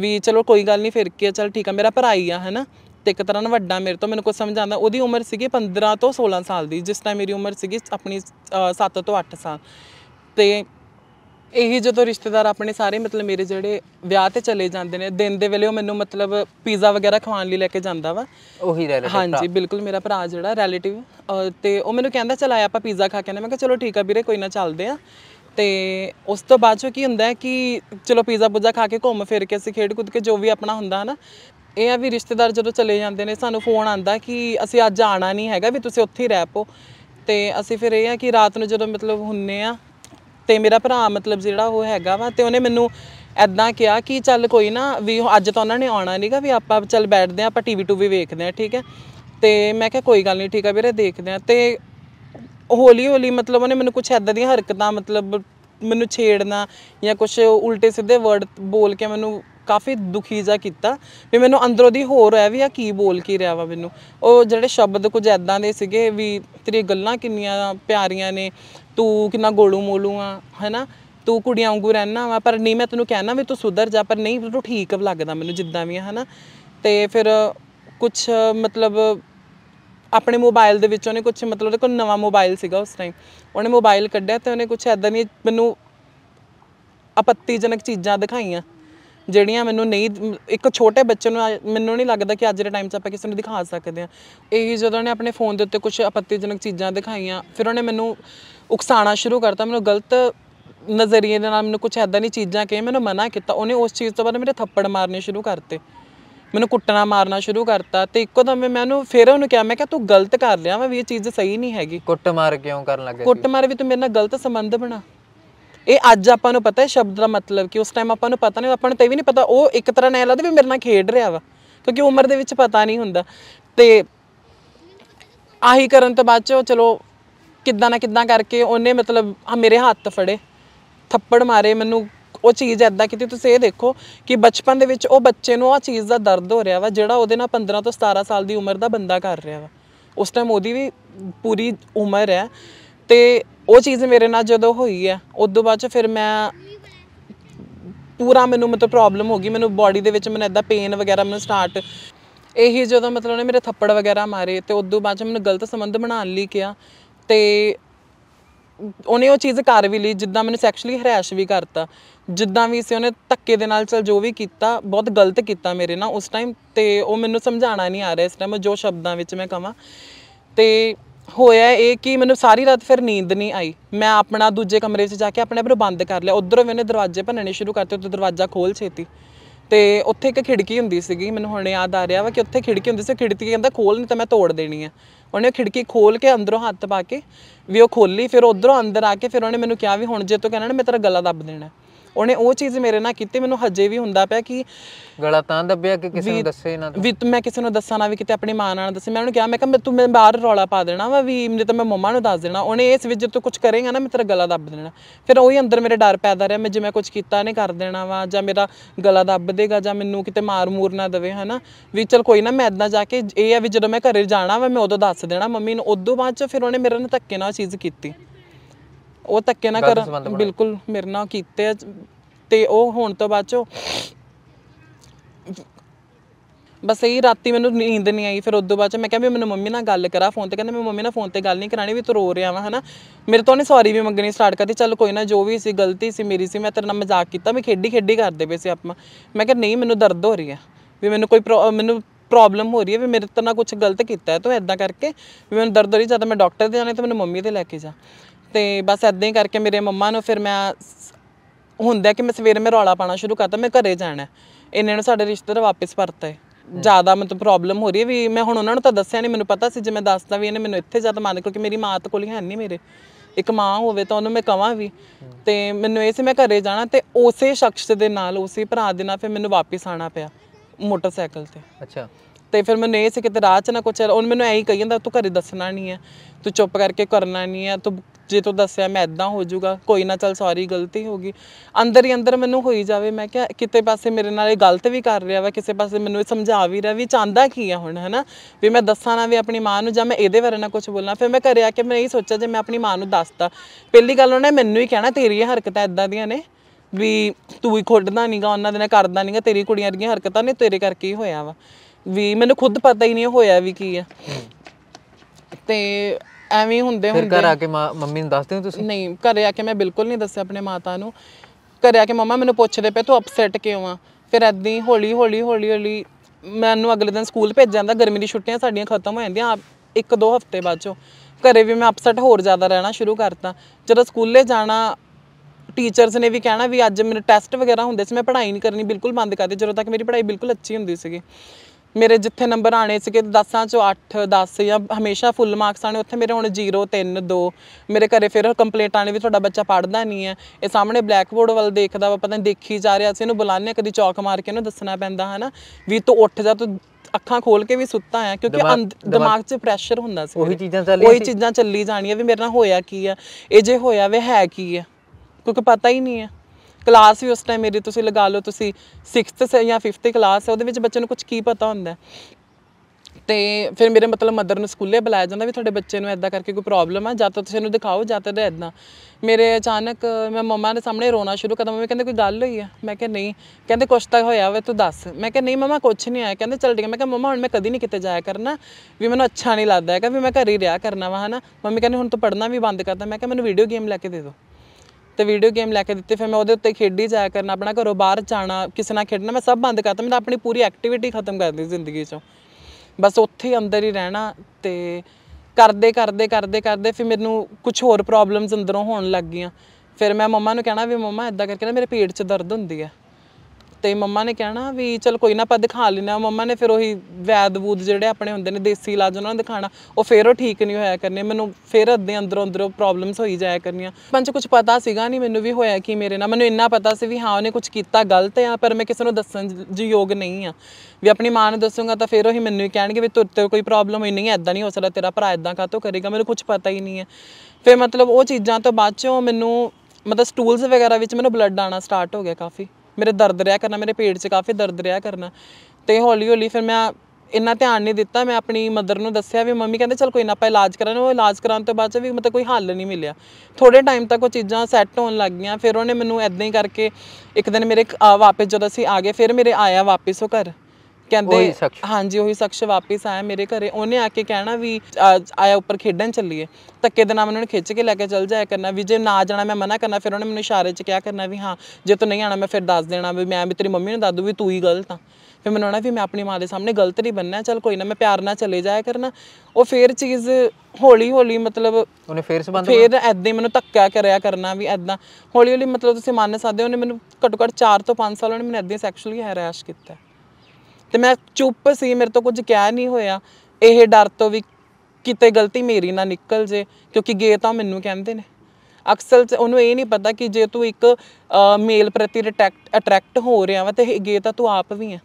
ਵੀ ਚਲੋ ਕੋਈ ਗੱਲ ਨਹੀਂ ਫਿਰ ਕੀ ਚਲ ਠੀਕ ਆ ਮੇਰਾ ਭਰਾਈ ਆ ਹਨਾ ਤੇ ਇੱਕ ਤਰ੍ਹਾਂ ਨਾਲ ਵੱਡਾ ਮੇਰੇ ਤੋਂ ਮੈਨੂੰ ਕੁਝ ਸਮਝ ਆਉਂਦਾ ਉਹਦੀ ਉਮਰ ਸੀਗੀ 15 ਤੋਂ 16 ਸਾਲ ਦੀ ਜਿਸ ਟਾਈਮ ਮੇਰੀ ਉਮਰ ਸੀਗੀ ਆਪਣੀ 7 ਤੋਂ 8 ਸਾਲ ਤੇ ਇਹੀ ਜਦੋਂ ਰਿਸ਼ਤੇਦਾਰ ਆਪਣੇ ਸਾਰੇ ਮਤਲਬ ਮੇਰੇ ਜਿਹੜੇ ਵਿਆਹ ਤੇ ਚਲੇ ਜਾਂਦੇ ਨੇ ਦਿਨ ਦੇ ਵੇਲੇ ਉਹ ਮੈਨੂੰ ਮਤਲਬ ਪੀਜ਼ਾ ਵਗੈਰਾ ਖਵਾਉਣ ਲਈ ਲੈ ਕੇ ਜਾਂਦਾ ਵਾ ਉਹੀ ਰਿਲੇਟਿਵ ਹਾਂਜੀ ਬਿਲਕੁਲ ਮੇਰਾ ਭਰਾ ਜਿਹੜਾ ਰਿਲੇਟਿਵ ਤੇ ਉਹ ਮੈਨੂੰ ਕਹਿੰਦਾ ਚਲ ਆਇਆ ਆਪਾਂ ਪੀਜ਼ਾ ਖਾ ਕੇ ਨਾ ਮੈਂ ਕਿਹਾ ਚਲੋ ਠੀਕ ਆ ਵੀਰੇ ਕੋਈ ਨਾ ਚੱਲਦੇ ਆ ਤੇ ਉਸ ਤੋਂ ਬਾਅਦ ਜੋ ਕੀ ਹੁੰਦਾ ਕਿ ਚਲੋ ਪੀਜ਼ਾ ਬੁੱਜਾ ਖਾ ਕੇ ਘੁੰਮ ਫਿਰ ਕੇ ਅਸੀਂ ਖੇਡ ਕੁੱਦ ਕੇ ਜੋ ਵੀ ਆਪਣਾ ਹੁੰਦਾ ਹਨਾ ਇਹ ਆ ਵੀ ਰਿਸ਼ਤੇਦਾਰ ਜਦੋਂ ਚਲੇ ਜਾਂਦੇ ਨੇ ਸਾਨੂੰ ਫੋਨ ਆਂਦਾ ਕਿ ਅਸੀਂ ਅੱਜ ਆਣਾ ਨਹੀਂ ਹੈਗਾ ਵੀ ਤੁਸੀਂ ਉੱਥੇ ਹੀ ਰਹਿ ਪੋ ਤੇ ਅਸੀਂ ਫਿਰ ਇਹ ਆ ਕਿ ਰਾਤ ਨੂੰ ਜਦੋਂ ਮਤਲਬ ਹੁੰਨੇ ਆ ਤੇ ਮੇਰਾ ਭਰਾ ਮਤਲਬ ਜਿਹੜਾ ਉਹ ਹੈਗਾ ਵਾ ਤੇ ਉਹਨੇ ਮੈਨੂੰ ਐਦਾਂ ਕਿਹਾ ਕਿ ਚੱਲ ਕੋਈ ਨਾ ਵੀ ਅੱਜ ਤਾਂ ਉਹਨਾਂ ਨੇ ਆਉਣਾ ਨਹੀਂਗਾ ਵੀ ਆਪਾਂ ਚੱਲ ਬੈਠਦੇ ਆ ਆਪਾਂ ਟੀਵੀ ਟੂ ਵੀ ਵੇਖਦੇ ਆ ਠੀਕ ਹੈ ਤੇ ਮੈਂ ਕਿਹਾ ਕੋਈ ਗੱਲ ਨਹੀਂ ਠੀਕ ਆ ਵੀਰੇ ਦੇਖਦੇ ਆ ਤੇ ਹੌਲੀ ਹੌਲੀ ਮਤਲਬ ਉਹਨੇ ਮੈਨੂੰ ਕੁਝ ਐਦਾਂ ਦੀਆਂ ਹਰਕਤਾਂ ਮਤਲਬ ਮੈਨੂੰ ਛੇੜਨਾ ਜਾਂ ਕੁਝ ਉਲਟੇ ਸਿੱਧੇ ਵਰਡ ਬੋਲ ਕੇ ਮੈਨੂੰ ਕਾਫੀ ਦੁਖੀ ਜਾ ਕੀਤਾ ਵੀ ਮੈਨੂੰ ਅੰਦਰੋਂ ਦੀ ਹੋਰ ਹੈ ਵੀ ਆ ਕੀ ਬੋਲ ਕੀ ਰਿਹਾ ਵਾ ਮੈਨੂੰ ਉਹ ਜਿਹੜੇ ਸ਼ਬਦ ਕੁਝ ਐਦਾਂ ਦੇ ਸੀਗੇ ਵੀ ਤੇਰੀ ਗੱਲਾਂ ਕਿੰਨੀਆਂ ਪਿਆਰੀਆਂ ਨੇ ਤੂੰ ਕਿੰਨਾ ਗੋਲੂ ਮੋਲੂ ਆ ਹੈਨਾ ਤੂੰ ਕੁੜੀਆਂ ਵਾਂਗੂ ਰਹਿਣਾ ਵਾ ਪਰ ਨਹੀਂ ਮੈਂ ਤੈਨੂੰ ਕਹਿਣਾ ਵੀ ਤੂੰ ਸੁਧਰ ਜਾ ਪਰ ਨਹੀਂ ਤੂੰ ਠੀਕ ਲੱਗਦਾ ਮੈਨੂੰ ਜਿੱਦਾਂ ਵੀ ਆ ਹੈਨਾ ਤੇ ਫਿਰ ਕੁਝ ਮਤਲਬ ਆਪਣੇ ਮੋਬਾਈਲ ਦੇ ਵਿੱਚ ਉਹਨੇ ਕੁਝ ਮਤਲਬ ਉਹਦੇ ਕੋਲ ਨਵਾਂ ਮੋਬਾਈਲ ਸੀਗਾ ਉਸ ਟਾਈਮ ਉਹਨੇ ਮੋਬਾਈਲ ਕੱਢਿਆ ਤੇ ਉਹਨੇ ਕੁਝ ਐਦਾਂ ਦੀ ਮੈਨੂੰ ਅਪੱਤੀਜਨਕ ਚੀਜ਼ਾਂ ਦਿਖਾਈਆਂ ਜਿਹੜੀਆਂ ਮੈਨੂੰ ਨਹੀਂ ਇੱਕ ਛੋਟੇ ਬੱਚੇ ਨੂੰ ਮੈਨੂੰ ਨਹੀਂ ਲੱਗਦਾ ਕਿ ਅੱਜ ਦੇ ਟਾਈਮ 'ਚ ਆਪਾਂ ਕਿਸੇ ਨੂੰ ਦਿਖਾ ਸਕਦੇ ਆ ਇਹ ਜਦੋਂ ਨੇ ਆਪਣੇ ਫੋਨ ਦੇ ਉੱਤੇ ਕੁਝ ਅਪੱਤੀਜਨਕ ਚੀਜ਼ਾਂ ਦਿਖਾਈਆਂ ਫਿਰ ਉਹਨੇ ਮੈਨੂੰ ਉਕਸਾਣਾ ਸ਼ੁਰੂ ਕਰਤਾ ਮੈਨੂੰ ਗਲਤ ਨਜ਼ਰੀਏ ਦੇ ਨਾਲ ਮੈਨੂੰ ਕੁਝ ਐਦਾਂ ਦੀ ਚੀਜ਼ਾਂ ਕਹੀ ਮੈਨੂੰ ਮਨਾ ਕੀਤਾ ਉਹਨੇ ਉਸ ਚੀਜ਼ ਤੋਂ ਬਾਅਦ ਮੇਰੇ ਥੱਪੜ ਮਾਰਨੇ ਸ਼ੁਰੂ ਕਰਤੇ ਮੈਨੂੰ ਕੁੱਟਣਾ ਮਾਰਨਾ ਸ਼ੁਰੂ ਕਰਤਾ ਤੇ ਇੱਕੋ ਦਮ ਮੈਂ ਉਹਨੂੰ ਫੇਰ ਉਹਨੂੰ ਕਿਹਾ ਮੈਂ ਕਿਹਾ ਤੂੰ ਗਲਤ ਕਰ ਲਿਆ ਵਾ ਵੀ ਇਹ ਚੀਜ਼ ਸਹੀ ਨਹੀਂ ਹੈਗੀ ਕੁੱਟ ਮਾਰ ਕਿਉਂ ਕਰਨ ਲੱਗੇ ਕੁੱਟ ਮਾਰ ਵੀ ਤੂੰ ਮੇਰੇ ਨਾਲ ਗਲਤ ਸੰਬੰਧ ਬਣਾ ਇਹ ਅੱਜ ਆਪਾਂ ਨੂੰ ਪਤਾ ਹੈ ਸ਼ਬਦ ਦਾ ਮਤਲਬ ਕਿ ਉਸ ਟਾਈਮ ਆਪਾਂ ਨੂੰ ਪਤਾ ਨਹੀਂ ਆਪਾਂ ਨੂੰ ਤੇ ਵੀ ਨਹੀਂ ਪਤਾ ਉਹ ਇੱਕ ਤਰ੍ਹਾਂ ਨਾਲ ਲੱਗਦਾ ਵੀ ਮੇਰੇ ਨਾਲ ਖੇਡ ਰਿਹਾ ਵਾ ਕਿਉਂਕਿ ਉਮਰ ਦੇ ਵਿੱਚ ਪਤਾ ਨਹੀਂ ਹੁੰਦਾ ਤੇ ਆਹੀ ਕਰਨ ਤੋਂ ਬਾਅਦ ਚੋ ਚਲੋ ਕਿੱਦਾਂ ਨਾ ਕਿੱਦਾਂ ਕਰਕੇ ਉਹਨੇ ਮਤਲਬ ਆ ਮੇਰੇ ਹੱਥ ਫੜੇ ਥੱਪੜ ਮਾਰੇ ਮੈਨੂੰ ਉਹ ਚੀਜ਼ ਐਦਾਂ ਕੀਤੀ ਤੁਸੀਂ ਇਹ ਦੇਖੋ ਕਿ ਬਚਪਨ ਦੇ ਵਿੱਚ ਉਹ ਬੱਚੇ ਨੂੰ ਆ ਚੀਜ਼ ਦਾ ਦਰਦ ਹੋ ਰਿਹਾ ਵਾ ਜਿਹੜਾ ਉਹਦੇ ਨਾਲ 15 ਤੋਂ 17 ਸਾਲ ਦੀ ਉਮਰ ਦਾ ਬੰਦਾ ਕਰ ਰਿਹਾ ਵਾ ਉਸ ਟਾਈਮ ਉਹਦੀ ਵੀ ਪੂਰੀ ਉਮਰ ਹੈ ਤੇ ਉਹ ਚੀਜ਼ ਮੇਰੇ ਨਾਲ ਜਦੋਂ ਹੋਈ ਹੈ ਤੋਂ ਬਾਅਦ ਚ ਫਿਰ ਮੈਂ ਪੂਰਾ ਮੈਨੂੰ ਮਤਲਬ ਪ੍ਰੋਬਲਮ ਹੋ ਗਈ ਮੈਨੂੰ ਬਾਡੀ ਦੇ ਵਿੱਚ ਮੈਨੂੰ ਐਦਾਂ ਪੇਨ ਵਗੈਰਾ ਮੈਨੂੰ ਸਟਾਰਟ ਇਹੀ ਜਦੋਂ ਮਤਲਬ ਉਹਨੇ ਮੇਰੇ ਥੱਪੜ ਵਗੈਰਾ ਮਾਰੇ ਤੇ ਉਸ ਤੋਂ ਬਾਅਦ ਚ ਮੈਨੂੰ ਗਲਤ ਸੰਬੰਧ ਬਣਾਉਣ ਲਈ ਕਿਹਾ ਤੇ ਉਹਨੇ ਉਹ ਚੀਜ਼ ਕਰ ਵੀ ਲਈ ਜਿੱਦਾਂ ਮੈਨੂੰ ਸੈਕਸ਼ੂਅਲੀ ਹਰੈਸ਼ ਵੀ ਕਰਤਾ ਜਿੱਦਾਂ ਵੀ ਸੀ ਉਹਨੇ ਧੱਕੇ ਦੇ ਨਾਲ ਚਲ ਜੋ ਵੀ ਕੀਤਾ ਬਹੁਤ ਗਲਤ ਕੀਤਾ ਮੇਰੇ ਨਾਲ ਉਸ ਟਾਈਮ ਤੇ ਉਹ ਮੈਨੂੰ ਸਮਝਾਣਾ ਨਹੀਂ ਆ ਰਿਹਾ ਇਸ ਟਾਈਮ ਜੋ ਸ਼ਬਦਾਂ ਵਿੱਚ ਮੈਂ ਕਹਾਂ ਤੇ ਹੋਇਆ ਇਹ ਕਿ ਮੈਨੂੰ ਸਾਰੀ ਰਾਤ ਫਿਰ ਨੀਂਦ ਨਹੀਂ ਆਈ ਮੈਂ ਆਪਣਾ ਦੂਜੇ ਕਮਰੇ 'ਚ ਜਾ ਕੇ ਆਪਣੇ ਆਪ ਨੂੰ ਬੰਦ ਕਰ ਲਿਆ ਉਧਰੋਂ ਵੀ ਉਹਨੇ ਦਰਵਾਜ਼ੇ ਭੰਨਣੇ ਸ਼ੁਰੂ ਕਰਤੇ ਉੱਤੇ ਦਰਵਾਜ਼ਾ ਖੋਲ ਛੇਤੀ ਤੇ ਉੱਥੇ ਇੱਕ ਖਿੜਕੀ ਹੁੰਦੀ ਸੀਗੀ ਮੈਨੂੰ ਹੁਣ ਯਾਦ ਆ ਰਿਹਾ ਵਾ ਕਿ ਉੱਥੇ ਖਿੜਕੀ ਹੁੰਦੀ ਸੀ ਖਿੜਕੀ ਕਹਿੰਦਾ ਖੋਲ ਨਹੀਂ ਤਾਂ ਮੈਂ ਤੋੜ ਦੇਣੀ ਆ ਉਹਨੇ ਖਿੜਕੀ ਖੋਲ ਕੇ ਅੰਦਰੋਂ ਹੱਥ ਪਾ ਕੇ ਵੀ ਉਹ ਖੋਲੀ ਫਿਰ ਉਧਰੋਂ ਅੰਦਰ ਆ ਕੇ ਫਿਰ ਉਹਨੇ ਮੈਨੂੰ ਕਿਹਾ ਵੀ ਹੁਣ ਜੇ ਤੂੰ ਕਹਿਣਾ ਨਾ ਮੈਂ ਤੇਰਾ ਗਲਾ ਦੱਬ ਦੇਣਾ ਉਹਨੇ ਉਹ ਚੀਜ਼ ਮੇਰੇ ਨਾਲ ਕੀਤੀ ਮੈਨੂੰ ਹਜੇ ਵੀ ਹੁੰਦਾ ਪਿਆ ਕਿ ਗਲਾ ਤਾਂ ਦੱਬਿਆ ਕਿ ਕਿਸੇ ਨੂੰ ਦੱਸੇ ਨਾ ਵੀ ਮੈਂ ਕਿਸੇ ਨੂੰ ਦੱਸਾਂ ਨਾ ਵੀ ਕਿਤੇ ਆਪਣੀ ਮਾਂ ਨਾਲ ਦੱਸੇ ਮੈਂ ਉਹਨੂੰ ਕਿਹਾ ਮੈਂ ਕਿਹਾ ਤੂੰ ਮੈਂ ਬਾਹਰ ਰੌਲਾ ਪਾ ਦੇਣਾ ਵਾ ਵੀ ਜੇ ਤਾਂ ਮੈਂ ਮੰਮਾ ਨੂੰ ਦੱਸ ਦੇਣਾ ਉਹਨੇ ਇਸ ਵਿੱਚ ਜੇ ਤੂੰ ਕੁਝ ਕਰੇਗਾ ਨਾ ਮੈਂ ਤੇਰਾ ਗਲਾ ਦੱਬ ਦੇਣਾ ਫਿਰ ਉਹੀ ਅੰਦਰ ਮੇਰੇ ਡਰ ਪੈਦਾ ਰਿਹਾ ਮੈਂ ਜੇ ਮੈਂ ਕੁਝ ਕੀਤਾ ਨੇ ਕਰ ਦੇਣਾ ਵਾ ਜਾਂ ਮੇਰਾ ਗਲਾ ਦੱਬ ਦੇਗਾ ਜਾਂ ਮੈਨੂੰ ਕਿਤੇ ਮਾਰ ਮੂਰ ਨਾ ਦੇਵੇ ਹਨਾ ਵੀ ਚਲ ਕੋਈ ਨਾ ਮੈਂ ਇਦਾਂ ਜਾ ਕੇ ਇਹ ਆ ਵੀ ਜਦੋਂ ਮੈਂ ਘਰੇ ਜਾਣਾ ਵਾ ਮੈਂ ਉਦੋਂ ਦੱਸ ਦੇਣਾ ਮੰਮੀ ਨੂੰ ਉਦੋਂ ਬਾਅਦ ਚ ਫਿਰ ਉਹਨੇ ਮੇਰੇ ਨਾਲ ਧੱਕੇ ਨਾਲ ਚੀਜ਼ ਕੀਤੀ ਉਹ ਧੱਕੇ ਨਾ ਕਰ ਬਿਲਕੁਲ ਮੇਰੇ ਨਾਲ ਕੀਤੇ ਤੇ ਉਹ ਹੋਣ ਤੋਂ ਬਾਅਦ ਚ ਬਸ ਇਹ ਰਾਤੀ ਮੈਨੂੰ ਨੀਂਦ ਨਹੀਂ ਆਈ ਫਿਰ ਉਦੋਂ ਬਾਅਦ ਚ ਮੈਂ ਕਿਹਾ ਵੀ ਮੈਨੂੰ ਮੰਮੀ ਨਾਲ ਗੱਲ ਕਰਾ ਫੋਨ ਤੇ ਕਹਿੰਦੇ ਮੈਂ ਮੰਮੀ ਨਾਲ ਫੋਨ ਤੇ ਗੱਲ ਨਹੀਂ ਕਰਾਣੀ ਵੀ ਤੂੰ ਰੋ ਰਿਹਾ ਵਾ ਹਨਾ ਮੇਰੇ ਤੋਂ ਨਹੀਂ ਸੌਰੀ ਵੀ ਮੰਗਣੀ ਸਟਾਰਟ ਕਰਤੀ ਚੱਲ ਕੋਈ ਨਾ ਜੋ ਵੀ ਸੀ ਗਲਤੀ ਸੀ ਮੇਰੀ ਸੀ ਮੈਂ ਤੇਰੇ ਨਾਲ ਮਜ਼ਾਕ ਕੀਤਾ ਮੈਂ ਖੇਡੀ ਖੇਡੀ ਕਰਦੇ ਪਏ ਸੀ ਆਪਾਂ ਮੈਂ ਕਿਹਾ ਨਹੀਂ ਮੈਨੂੰ ਦਰਦ ਹੋ ਰਹੀ ਆ ਵੀ ਮੈਨੂੰ ਕੋਈ ਮੈਨੂੰ ਪ੍ਰੋਬਲਮ ਹੋ ਰਹੀ ਹੈ ਵੀ ਮੇਰੇ ਤੋਂ ਨਾ ਕੁਝ ਗਲਤ ਕੀਤਾ ਹੈ ਤੋ ਐਦਾਂ ਕਰਕੇ ਵੀ ਮੈਨੂੰ ਦਰਦ ਹੋ ਰਹੀ ਜਦ ਮੈਂ ਡਾਕਟਰ ਦੇ ਜਾਣਾ ਤੇ ਮੈਨੂੰ ਮੰਮੀ ਤੇ ਲੈ ਕੇ ਜਾ ਤੇ ਬਸ ਐਦਾਂ ਹੀ ਕਰਕੇ ਮੇਰੇ ਮੰਮਾ ਨੂੰ ਫਿਰ ਮੈਂ ਹੁੰਦਾ ਕਿ ਮੈਂ ਸਵੇਰੇ ਮੈਂ ਰੌਲਾ ਪਾਣਾ ਸ਼ੁਰੂ ਕਰਤਾ ਮੈਂ ਘਰੇ ਜਾਣਾ ਇੰਨੇ ਨੂੰ ਸਾਡੇ ਰਿਸ਼ਤੇਦਾਰ ਵਾਪਸ ਪਰਤੇ ਜ਼ਿਆਦਾ ਮਤਲਬ ਪ੍ਰੋਬਲਮ ਹੋ ਰਹੀ ਹੈ ਵੀ ਮੈਂ ਹੁਣ ਉਹਨਾਂ ਨੂੰ ਤਾਂ ਦੱਸਿਆ ਨਹੀਂ ਮੈਨੂੰ ਪਤਾ ਸੀ ਜੇ ਮੈਂ ਦੱਸਦਾ ਵੀ ਇਹਨੇ ਮੈਨੂੰ ਇੱਥੇ ਜ਼ਿਆਦਾ ਮੰਨ ਕਿਉਂਕਿ ਮੇਰੀ ਮਾਂ ਤਾਂ ਕੋਲ ਹੈ ਨਹੀਂ ਮੇਰੇ ਇੱਕ ਮਾਂ ਹੋਵੇ ਤਾਂ ਉਹਨੂੰ ਮੈਂ ਕਵਾਂ ਵੀ ਤੇ ਮੈਨੂੰ ਇਹ ਸੀ ਮੈਂ ਘਰੇ ਜਾਣਾ ਤੇ ਉਸੇ ਸ਼ਖਸ ਦੇ ਨਾਲ ਉਸੇ ਭਰਾ ਦੇ ਨਾਲ ਫਿਰ ਮੈਨੂੰ ਵਾਪਸ ਆਣਾ ਪਿਆ ਮੋਟਰਸਾਈਕਲ ਤੇ ਅੱਛਾ ਤੇ ਫਿਰ ਮੈਨੂੰ ਇਹ ਸੀ ਕਿਤੇ ਰਾਹ 'ਚ ਨਾ ਕੁਛ ਉਹਨ ਮੈਨੂੰ ਐਂ ਹੀ ਕਹੀ ਜਾਂਦਾ ਤੂੰ ਘਰੇ ਦੱਸਣਾ ਨਹੀਂ ਹੈ ਤੂੰ ਚੁੱਪ ਕਰਕੇ ਕਰਨਾ ਨਹੀਂ ਹੈ ਤੂੰ ਜੇ ਤੂੰ ਦੱਸਿਆ ਮੈਂ ਇਦਾਂ ਹੋ ਜਾਊਗਾ ਕੋਈ ਨਾ ਚੱਲ ਸੌਰੀ ਗਲਤੀ ਹੋ ਗਈ ਅੰਦਰ ਹੀ ਅੰਦਰ ਮੈਨੂੰ ਹੋਈ ਜਾਵੇ ਮੈਂ ਕਿਹਾ ਕਿਤੇ ਪਾਸੇ ਮੇਰੇ ਨਾਲ ਇਹ ਗਲਤ ਵੀ ਕਰ ਰਿਹਾ ਵਾ ਕਿਸੇ ਪਾਸੇ ਮੈਨੂੰ ਇਹ ਸਮਝਾ ਵੀ ਰਿਹਾ ਵੀ ਚਾਹੁੰਦਾ ਕੀ ਆ ਹੁਣ ਹਨਾ ਵੀ ਮੈਂ ਦੱਸਾਂ ਨਾ ਵੀ ਆਪਣੀ ਮਾਂ ਨੂੰ ਜਾਂ ਮੈਂ ਇਹਦੇ ਬਾਰੇ ਨਾ ਕੁਝ ਬੋਲਾਂ ਫਿਰ ਮੈਂ ਘਰੇ ਆ ਕੇ ਮੈਂ ਇਹ ਸੋਚਿਆ ਜੇ ਮੈਂ ਆਪਣੀ ਮਾਂ ਨੂੰ ਦੱਸਤਾ ਪਹਿਲੀ ਗੱਲ ਉਹਨੇ ਮੈਨੂੰ ਹੀ ਕਹਿਣਾ ਤੇਰੀ ਇਹ ਹਰਕਤਾਂ ਇਦਾਂ ਦੀਆਂ ਨੇ ਵੀ ਤੂੰ ਹੀ ਖੋਡਦਾ ਨਹੀਂਗਾ ਉਹਨਾਂ ਦੇ ਨਾਲ ਕਰਦਾ ਨਹੀਂਗਾ ਤੇਰੀ ਕੁੜੀਆਂ ਦੀਆਂ ਹਰਕਤਾਂ ਨੇ ਤੇਰੇ ਕਰਕੇ ਹੀ ਹੋਇਆ ਵਾ ਵੀ ਮੈਨੂੰ ਖੁਦ ਪਤਾ ਹੀ ਨਹੀਂ ਹੋਇਆ ਵੀ ਕੀ ਆ ਤੇ ਐਵੇਂ ਹੁੰਦੇ ਹੁੰਦੇ ਫਿਰ ਘਰ ਆ ਕੇ ਮੰਮੀ ਨੂੰ ਦੱਸਦੇ ਹੋ ਤੁਸੀਂ ਨਹੀਂ ਘਰ ਆ ਕੇ ਮੈਂ ਬਿਲਕੁਲ ਨਹੀਂ ਦੱਸਿਆ ਆਪਣੇ ਮਾਤਾ ਨੂੰ ਘਰ ਆ ਕੇ ਮਮਾ ਮੈਨੂੰ ਪੁੱਛਦੇ ਪਏ ਤੂੰ ਅਪਸੈਟ ਕਿਉਂ ਆ ਫਿਰ ਐਦਾਂ ਹੀ ਹੌਲੀ ਹੌਲੀ ਹੌਲੀ ਹੌਲੀ ਮੈਨੂੰ ਅਗਲੇ ਦਿਨ ਸਕੂਲ ਭੇਜ ਜਾਂਦਾ ਗਰਮੀ ਦੀ ਛੁੱਟੀਆਂ ਸਾਡੀਆਂ ਖਤਮ ਹੋ ਜਾਂਦੀਆਂ ਇੱਕ ਦੋ ਹਫ਼ਤੇ ਬਾਅਦ ਚੋਂ ਘਰੇ ਵੀ ਮੈਂ ਅਪਸੈਟ ਹੋਰ ਜ਼ਿਆਦਾ ਰਹਿਣਾ ਸ਼ੁਰੂ ਕਰਤਾ ਜਦੋਂ ਸਕੂਲੇ ਜਾਣਾ ਟੀਚਰਸ ਨੇ ਵੀ ਕਹਿਣਾ ਵੀ ਅੱਜ ਮੇਰੇ ਟੈਸਟ ਵਗੈਰਾ ਹੁੰਦੇ ਸੀ ਮੈਂ ਪੜ੍ਹਾਈ ਨਹੀਂ ਕਰਨੀ ਬਿਲਕੁਲ ਬੰਦ ਕਰ ਦਿੱਤੀ ਜਦੋਂ ਤੱਕ ਮੇਰੀ ਪੜ੍ਹਾਈ ਬਿਲਕੁਲ ਅੱਛੀ ਹੁੰਦੀ ਸੀਗੀ ਮੇਰੇ ਜਿੱਥੇ ਨੰਬਰ ਆਣੇ ਸੀਗੇ 10ਾਂ ਚੋਂ 8 10 ਜਾਂ ਹਮੇਸ਼ਾ ਫੁੱਲ ਮਾਰਕਸ ਆਣੇ ਉੱਥੇ ਮੇਰੇ ਹੁਣ 0 3 2 ਮੇਰੇ ਘਰੇ ਫਿਰ ਕੰਪਲੇਂਟ ਆਣੇ ਵੀ ਤੁਹਾਡਾ ਬੱਚਾ ਪੜਦਾ ਨਹੀਂ ਹੈ ਇਹ ਸਾਹਮਣੇ ਬਲੈਕ ਬੋਰਡ ਵੱਲ ਦੇਖਦਾ ਵਾ ਪਤਾ ਨਹੀਂ ਦੇਖੀ ਜਾ ਰਿਹਾ ਸੀ ਇਹਨੂੰ ਬੁਲਾਣੇ ਕਦੀ ਚੌਕ ਮਾਰ ਕੇ ਇਹਨੂੰ ਦੱਸਣਾ ਪੈਂਦਾ ਹਨਾ ਵੀ ਤੂੰ ਉੱਠ ਜਾ ਤੂੰ ਅੱਖਾਂ ਖੋਲ ਕੇ ਵੀ ਸੁੱਤਾ ਆ ਕਿਉਂਕਿ ਦਿਮਾਗ 'ਚ ਪ੍ਰੈਸ਼ਰ ਹੁੰਦਾ ਸੀ ਉਹੀ ਚੀਜ਼ਾਂ ਚੱਲੀ ਉਹੀ ਚੀਜ਼ਾਂ ਚੱਲੀ ਜਾਣੀਆਂ ਵੀ ਮੇਰੇ ਨਾਲ ਹੋਇਆ ਕੀ ਆ ਇਹ ਜੇ ਹੋਇਆ ਵੇ ਹੈ ਕੀ ਆ ਕਿਉਂਕਿ ਪਤਾ ਹੀ ਨਹੀਂ ਆ ਕਲਾਸ ਵੀ ਉਸ ਟਾਈਮ ਮੇਰੀ ਤੁਸੀਂ ਲਗਾ ਲਓ ਤੁਸੀਂ 6th ਸੇ ਜਾਂ 5th ਕਲਾਸ ਹੈ ਉਹਦੇ ਵਿੱਚ ਬੱਚੇ ਨੂੰ ਕੁਝ ਕੀ ਪਤਾ ਹੁੰਦਾ ਤੇ ਫਿਰ ਮੇਰੇ ਮਤਲਬ ਮਦਰ ਨੂੰ ਸਕੂਲੇ ਬੁਲਾਇਆ ਜਾਂਦਾ ਵੀ ਤੁਹਾਡੇ ਬੱਚੇ ਨੂੰ ਐਦਾਂ ਕਰਕੇ ਕੋਈ ਪ੍ਰੋਬਲਮ ਆ ਜਾਂ ਤਾਂ ਤੁਸੀਂ ਇਹਨੂੰ ਦਿਖਾਓ ਜਾਂ ਤਾਂ ਐਦਾਂ ਮੇਰੇ ਅਚਾਨਕ ਮੈਂ ਮਮਾ ਦੇ ਸਾਹਮਣੇ ਰੋਣਾ ਸ਼ੁਰੂ ਕਰਦਾ ਮੈਂ ਕਹਿੰਦੇ ਕੋਈ ਗੱਲ ਹੋਈ ਆ ਮੈਂ ਕਿਹਾ ਨਹੀਂ ਕਹਿੰਦੇ ਕੁਛ ਤਾਂ ਹੋਇਆ ਵੇ ਤੂੰ ਦੱਸ ਮੈਂ ਕਿਹਾ ਨਹੀਂ ਮਮਾ ਕੁਛ ਨਹੀਂ ਆਇਆ ਕਹਿੰਦੇ ਚਲ ਠੀਕ ਮੈਂ ਕਿਹਾ ਮਮਾ ਹੁਣ ਮੈਂ ਕਦੀ ਨਹੀਂ ਕਿਤੇ ਜਾਇਆ ਕਰਨਾ ਵੀ ਮੈਨੂੰ ਅੱਛਾ ਨਹੀਂ ਲੱਗਦਾ ਹੈਗਾ ਵੀ ਮੈਂ ਘਰੇ ਹੀ ਰਿਹਾ ਕਰਨਾ ਵਾ ਹਨਾ ਮੰਮੀ ਕਹਿੰਦੇ ਹੁਣ ਤੂੰ ਪੜ੍ਹਨਾ ਵੀ ਬੰਦ ਕਰਤਾ ਮੈਂ ਕਿਹਾ ਮੈਨੂੰ ਵੀਡੀਓ ਗੇਮ ਲੈ ਕੇ ਦੇ ਦਿਓ ਤੇ ਵੀਡੀਓ ਗੇਮ ਲੈ ਕੇ ਦਿੱਤੇ ਫਿਰ ਮੈਂ ਉਹਦੇ ਉੱਤੇ ਖੇਡੀ ਜਾਇਆ ਕਰਨਾ ਆਪਣਾ ਘਰੋਂ ਬਾਹਰ ਜਾਣਾ ਕਿਸੇ ਨਾਲ ਖੇਡਣਾ ਮੈਂ ਸਭ ਬੰਦ ਕਰਤਾ ਮੈਂ ਆਪਣੀ ਪੂਰੀ ਐਕਟੀਵਿਟੀ ਖਤਮ ਕਰ ਦਿੱਤੀ ਜ਼ਿੰਦਗੀ 'ਚੋਂ ਬਸ ਉੱਥੇ ਹੀ ਅੰਦਰ ਹੀ ਰਹਿਣਾ ਤੇ ਕਰਦੇ ਕਰਦੇ ਕਰਦੇ ਕਰਦੇ ਫਿਰ ਮੈਨੂੰ ਕੁਝ ਹੋਰ ਪ੍ਰੋਬਲਮਸ ਅੰਦਰੋਂ ਹੋਣ ਲੱਗ ਗਈਆਂ ਫਿਰ ਮੈਂ ਮੰਮਾ ਨੂੰ ਕਹਿਣਾ ਵੀ ਮੰਮਾ ਐਦਾਂ ਕਰਕੇ ਨਾ ਮੇਰੇ ਪੇਟ 'ਚ ਦਰਦ ਹੁੰਦੀ ਹੈ ਤੇ ਮੰਮਾ ਨੇ ਕਹਿਣਾ ਵੀ ਚਲ ਕੋਈ ਨਾ ਆਪਾਂ ਦਿਖਾ ਲੈਣਾ ਮੰਮਾ ਨੇ ਫਿਰ ਉਹੀ ਵੈਦ ਬੂਦ ਜਿਹੜੇ ਆਪਣੇ ਹੁੰਦੇ ਨੇ ਦੇਸੀ ਇਲਾਜ ਉਹਨਾਂ ਨੂੰ ਦਿਖਾਣਾ ਉਹ ਫਿਰ ਉਹ ਠੀਕ ਨਹੀਂ ਹੋਇਆ ਕਰਨੇ ਮੈਨੂੰ ਫਿਰ ਅੱਦੇ ਅੰਦਰੋਂ ਅੰਦਰੋਂ ਪ੍ਰੋਬਲਮਸ ਹੋਈ ਜਾਇਆ ਕਰਨੀਆਂ ਪੰਜ ਕੁਝ ਪਤਾ ਸੀਗਾ ਨਹੀਂ ਮੈਨੂੰ ਵੀ ਹੋਇਆ ਕਿ ਮੇਰੇ ਨਾਲ ਮੈਨੂੰ ਇੰਨਾ ਪਤਾ ਸੀ ਵੀ ਹਾਂ ਉਹਨੇ ਕੁਝ ਕੀਤਾ ਗਲਤ ਆ ਪਰ ਮੈਂ ਕਿਸੇ ਨੂੰ ਦੱਸਣ ਦੀ ਯੋਗ ਨਹੀਂ ਆ ਵੀ ਆਪਣੀ ਮਾਂ ਨੂੰ ਦੱਸੂਗਾ ਤਾਂ ਫਿਰ ਉਹੀ ਮੈਨੂੰ ਹੀ ਕਹਿਣਗੇ ਵੀ ਤੁਰ ਤੇ ਕੋਈ ਪ੍ਰੋਬਲਮ ਹੋਈ ਨਹੀਂ ਐਦਾਂ ਨਹੀਂ ਹੋ ਸਕਦਾ ਤੇਰਾ ਭਰਾ ਐਦਾਂ ਕਾਤੋਂ ਕਰੇਗਾ ਮੈਨੂੰ ਕੁਝ ਪਤਾ ਹੀ ਨਹੀਂ ਹੈ ਫਿਰ ਮਤਲਬ ਉਹ ਚੀਜ਼ਾਂ ਤੋਂ ਬਾਅਦ ਚੋਂ ਮੈਨੂੰ ਮਤਲਬ ਸਟੂਲਸ ਵਗੈਰਾ ਵਿੱਚ ਮੈਨੂੰ ਬਲੱਡ ਆਣਾ ਸਟਾਰਟ ਹੋ ਗਿਆ ਕਾਫੀ ਮੇਰੇ ਦਰਦ ਰਿਹਾ ਕਰਨਾ ਮੇਰੇ ਪੇਟ 'ਚ ਕਾਫੀ ਦਰਦ ਰਿਹਾ ਕਰਨਾ ਤੇ ਹੌਲੀ ਹੌਲੀ ਫਿਰ ਮੈਂ ਇੰਨਾ ਧਿਆਨ ਨਹੀਂ ਦਿੱਤਾ ਮੈਂ ਆਪਣੀ ਮਦਰ ਨੂੰ ਦੱਸਿਆ ਵੀ ਮੰਮੀ ਕਹਿੰਦੇ ਚਲ ਕੋਈ ਨਾ ਆਪਾਂ ਇਲਾਜ ਕਰਾਂਗੇ ਉਹ ਇਲਾਜ ਕਰਾਉਣ ਤੋਂ ਬਾਅਦ ਚ ਵੀ ਮਤਲਬ ਕੋਈ ਹੱਲ ਨਹੀਂ ਮਿਲਿਆ ਥੋੜੇ ਟਾਈਮ ਤੱਕ ਉਹ ਚੀਜ਼ਾਂ ਸੈੱਟ ਹੋਣ ਲੱਗ ਗਈਆਂ ਫਿਰ ਉਹਨੇ ਮੈਨੂੰ ਐਦਾਂ ਹੀ ਕਰਕੇ ਇੱਕ ਦਿਨ ਮੇਰੇ ਵਾਪਸ ਜਦੋਂ ਅਸੀਂ ਆ ਗਏ ਫਿਰ ਮੇਰੇ ਆਇਆ ਵਾਪਸ ਉਹ ਘਰ ਕਹਿੰਦੇ ਹਾਂਜੀ ਉਹੀ ਸ਼ਖਸ ਵਾਪਸ ਆਇਆ ਮੇਰੇ ਘਰੇ ਉਹਨੇ ਆ ਕੇ ਕਹਿਣਾ ਵੀ ਆਇਆ ਉੱਪਰ ਖੇਡਣ ਚੱਲੀਏ ਤੱਕੇ ਦੇ ਨਾਮ ਮੈਨੂੰ ਖਿੱਚ ਕੇ ਲੈ ਕੇ ਚੱਲ ਜਾਇਆ ਕਰਨਾ ਵੀ ਜੇ ਨਾ ਜਾਣਾ ਮੈਂ ਮਨਾ ਕਰਨਾ ਫਿਰ ਉਹਨੇ ਮੈਨੂੰ ਇਸ਼ਾਰੇ 'ਚ ਕਿਹਾ ਕਰਨਾ ਵੀ ਹਾਂ ਜੇ ਤੂੰ ਨਹੀਂ ਆਣਾ ਮੈਂ ਫਿਰ ਦੱਸ ਦੇਣਾ ਵੀ ਮੈਂ ਵੀ ਤੇਰੀ ਮੰਮੀ ਨੂੰ ਦੱਸ ਵੀ ਤੂੰ ਹੀ ਗਲਤ ਆ ਫਿਰ ਮੈਨੂੰ ਆਣਾ ਵੀ ਮੈਂ ਆਪਣੀ ਮਾਂ ਦੇ ਸਾਹਮਣੇ ਗਲਤ ਨਹੀਂ ਬੰਨਣਾ ਚੱਲ ਕੋਈ ਨਾ ਮੈਂ ਪਿਆਰ ਨਾਲ ਚਲੇ ਜਾਇਆ ਕਰਨਾ ਉਹ ਫੇਰ ਚੀਜ਼ ਹੌਲੀ ਹੌਲੀ ਮਤਲਬ ਉਹਨੇ ਫੇਰ ਸਬੰਧ ਫੇਰ ਐਦਾਂ ਹੀ ਮੈਨੂੰ ਧੱਕਾ ਕਰਿਆ ਕਰਨਾ ਵੀ ਐਦਾਂ ਹੌਲੀ ਹੌਲੀ ਮਤਲਬ ਤੁਸੀਂ ਮੰਨ ਸਕਦੇ ਹੋ ਉਹਨੇ ਮੈਨੂੰ ਘੱਟੋ ਘਟ 4 ਤੋਂ 5 ਸਾਲ ਉਹਨੇ ਮੈਨੂੰ ਐਦਾਂ ਸੈਕਸ਼ੂਅਲੀ ਹੈਰਾਸ਼ ਕੀਤਾ ਤੇ ਮੈਂ ਚੁੱਪ ਸੀ ਮੇਰੇ ਤੋਂ ਕੁਝ ਕਹਿ ਨਹੀਂ ਹੋਇਆ ਇਹ ਡਰ ਤੋਂ ਵੀ ਕਿਤੇ ਗਲਤੀ ਮੇਰੀ ਨਾ ਨਿਕਲ ਜੇ ਕਿਉਂਕਿ ਗੇ ਤਾਂ ਮੈਨੂੰ ਕਹਿੰਦੇ ਨੇ ਅਕਸਲ ਅਕਸਰ ਉਹਨੂੰ ਇਹ ਨਹੀਂ ਪਤਾ ਕਿ ਜੇ ਤੂੰ ਇੱਕ ਮੇਲ ਪ੍ਰਤੀ ਅਟਰੈਕਟ ਹੋ ਰਿਹਾ ਵਾ ਤੇ ਗੇ ਤਾਂ ਤੂੰ ਆਪ ਵੀ ਹੈ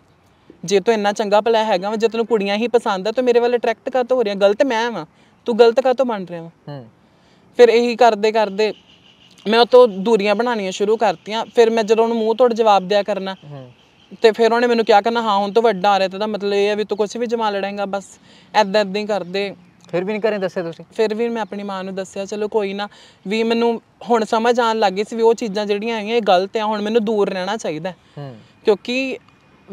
ਜੇ ਤੂੰ ਇੰਨਾ ਚੰਗਾ ਭਲਾ ਹੈਗਾ ਵਾ ਜੇ ਤੈਨੂੰ ਕੁੜੀਆਂ ਹੀ ਪਸੰਦ ਆ ਤਾਂ ਮੇਰੇ ਵੱਲ ਅਟਰੈਕਟ ਕਾ ਤੋ ਹੋ ਰਿਹਾ ਗਲਤ ਮੈਂ ਆ ਤੂੰ ਗਲਤ ਕਾ ਤੋ ਮੰਨ ਰਿਹਾ ਹੂੰ ਫਿਰ ਇਹੀ ਕਰਦੇ ਕਰਦੇ ਮੈਂ ਉਹ ਤੋਂ ਦੂਰੀਆਂ ਬਣਾਉਣੀਆਂ ਸ਼ੁਰੂ ਕਰਤੀਆਂ ਫਿਰ ਮੈਂ ਜਦੋਂ ਉਹਨੂੰ ਮੂੰਹ ਤੋੜ ਜਵਾਬ ਦਿਆ ਕਰਨਾ ਤੇ ਫਿਰ ਉਹਨੇ ਮੈਨੂੰ ਕਿਹਾ ਕਹਿੰਦਾ ਹਾਂ ਹੁਣ ਤੋਂ ਵੱਡਾ ਆ ਰਿਹਾ ਤੇ ਦਾ ਮਤਲਬ ਇਹ ਹੈ ਵੀ ਤੂੰ ਕੁਝ ਵੀ ਜਮਾ ਲੜੇਂਗਾ ਬਸ ਐਦਾਂ ਐਦਾਂ ਹੀ ਕਰਦੇ ਫਿਰ ਵੀ ਨਹੀਂ ਕਰੇ ਦੱਸਿਆ ਤੁਸੀਂ ਫਿਰ ਵੀ ਮੈਂ ਆਪਣੀ ਮਾਂ ਨੂੰ ਦੱਸਿਆ ਚਲੋ ਕੋਈ ਨਾ ਵੀ ਮੈਨੂੰ ਹੁਣ ਸਮਝ ਆਣ ਲੱਗੀ ਸੀ ਵੀ ਉਹ ਚੀਜ਼ਾਂ ਜਿਹੜੀਆਂ ਹੈਗੀਆਂ ਇਹ ਗਲਤ ਆ ਹੁਣ ਮੈਨੂੰ ਦੂਰ ਰਹਿਣਾ ਚਾਹੀਦਾ ਕਿਉਂਕਿ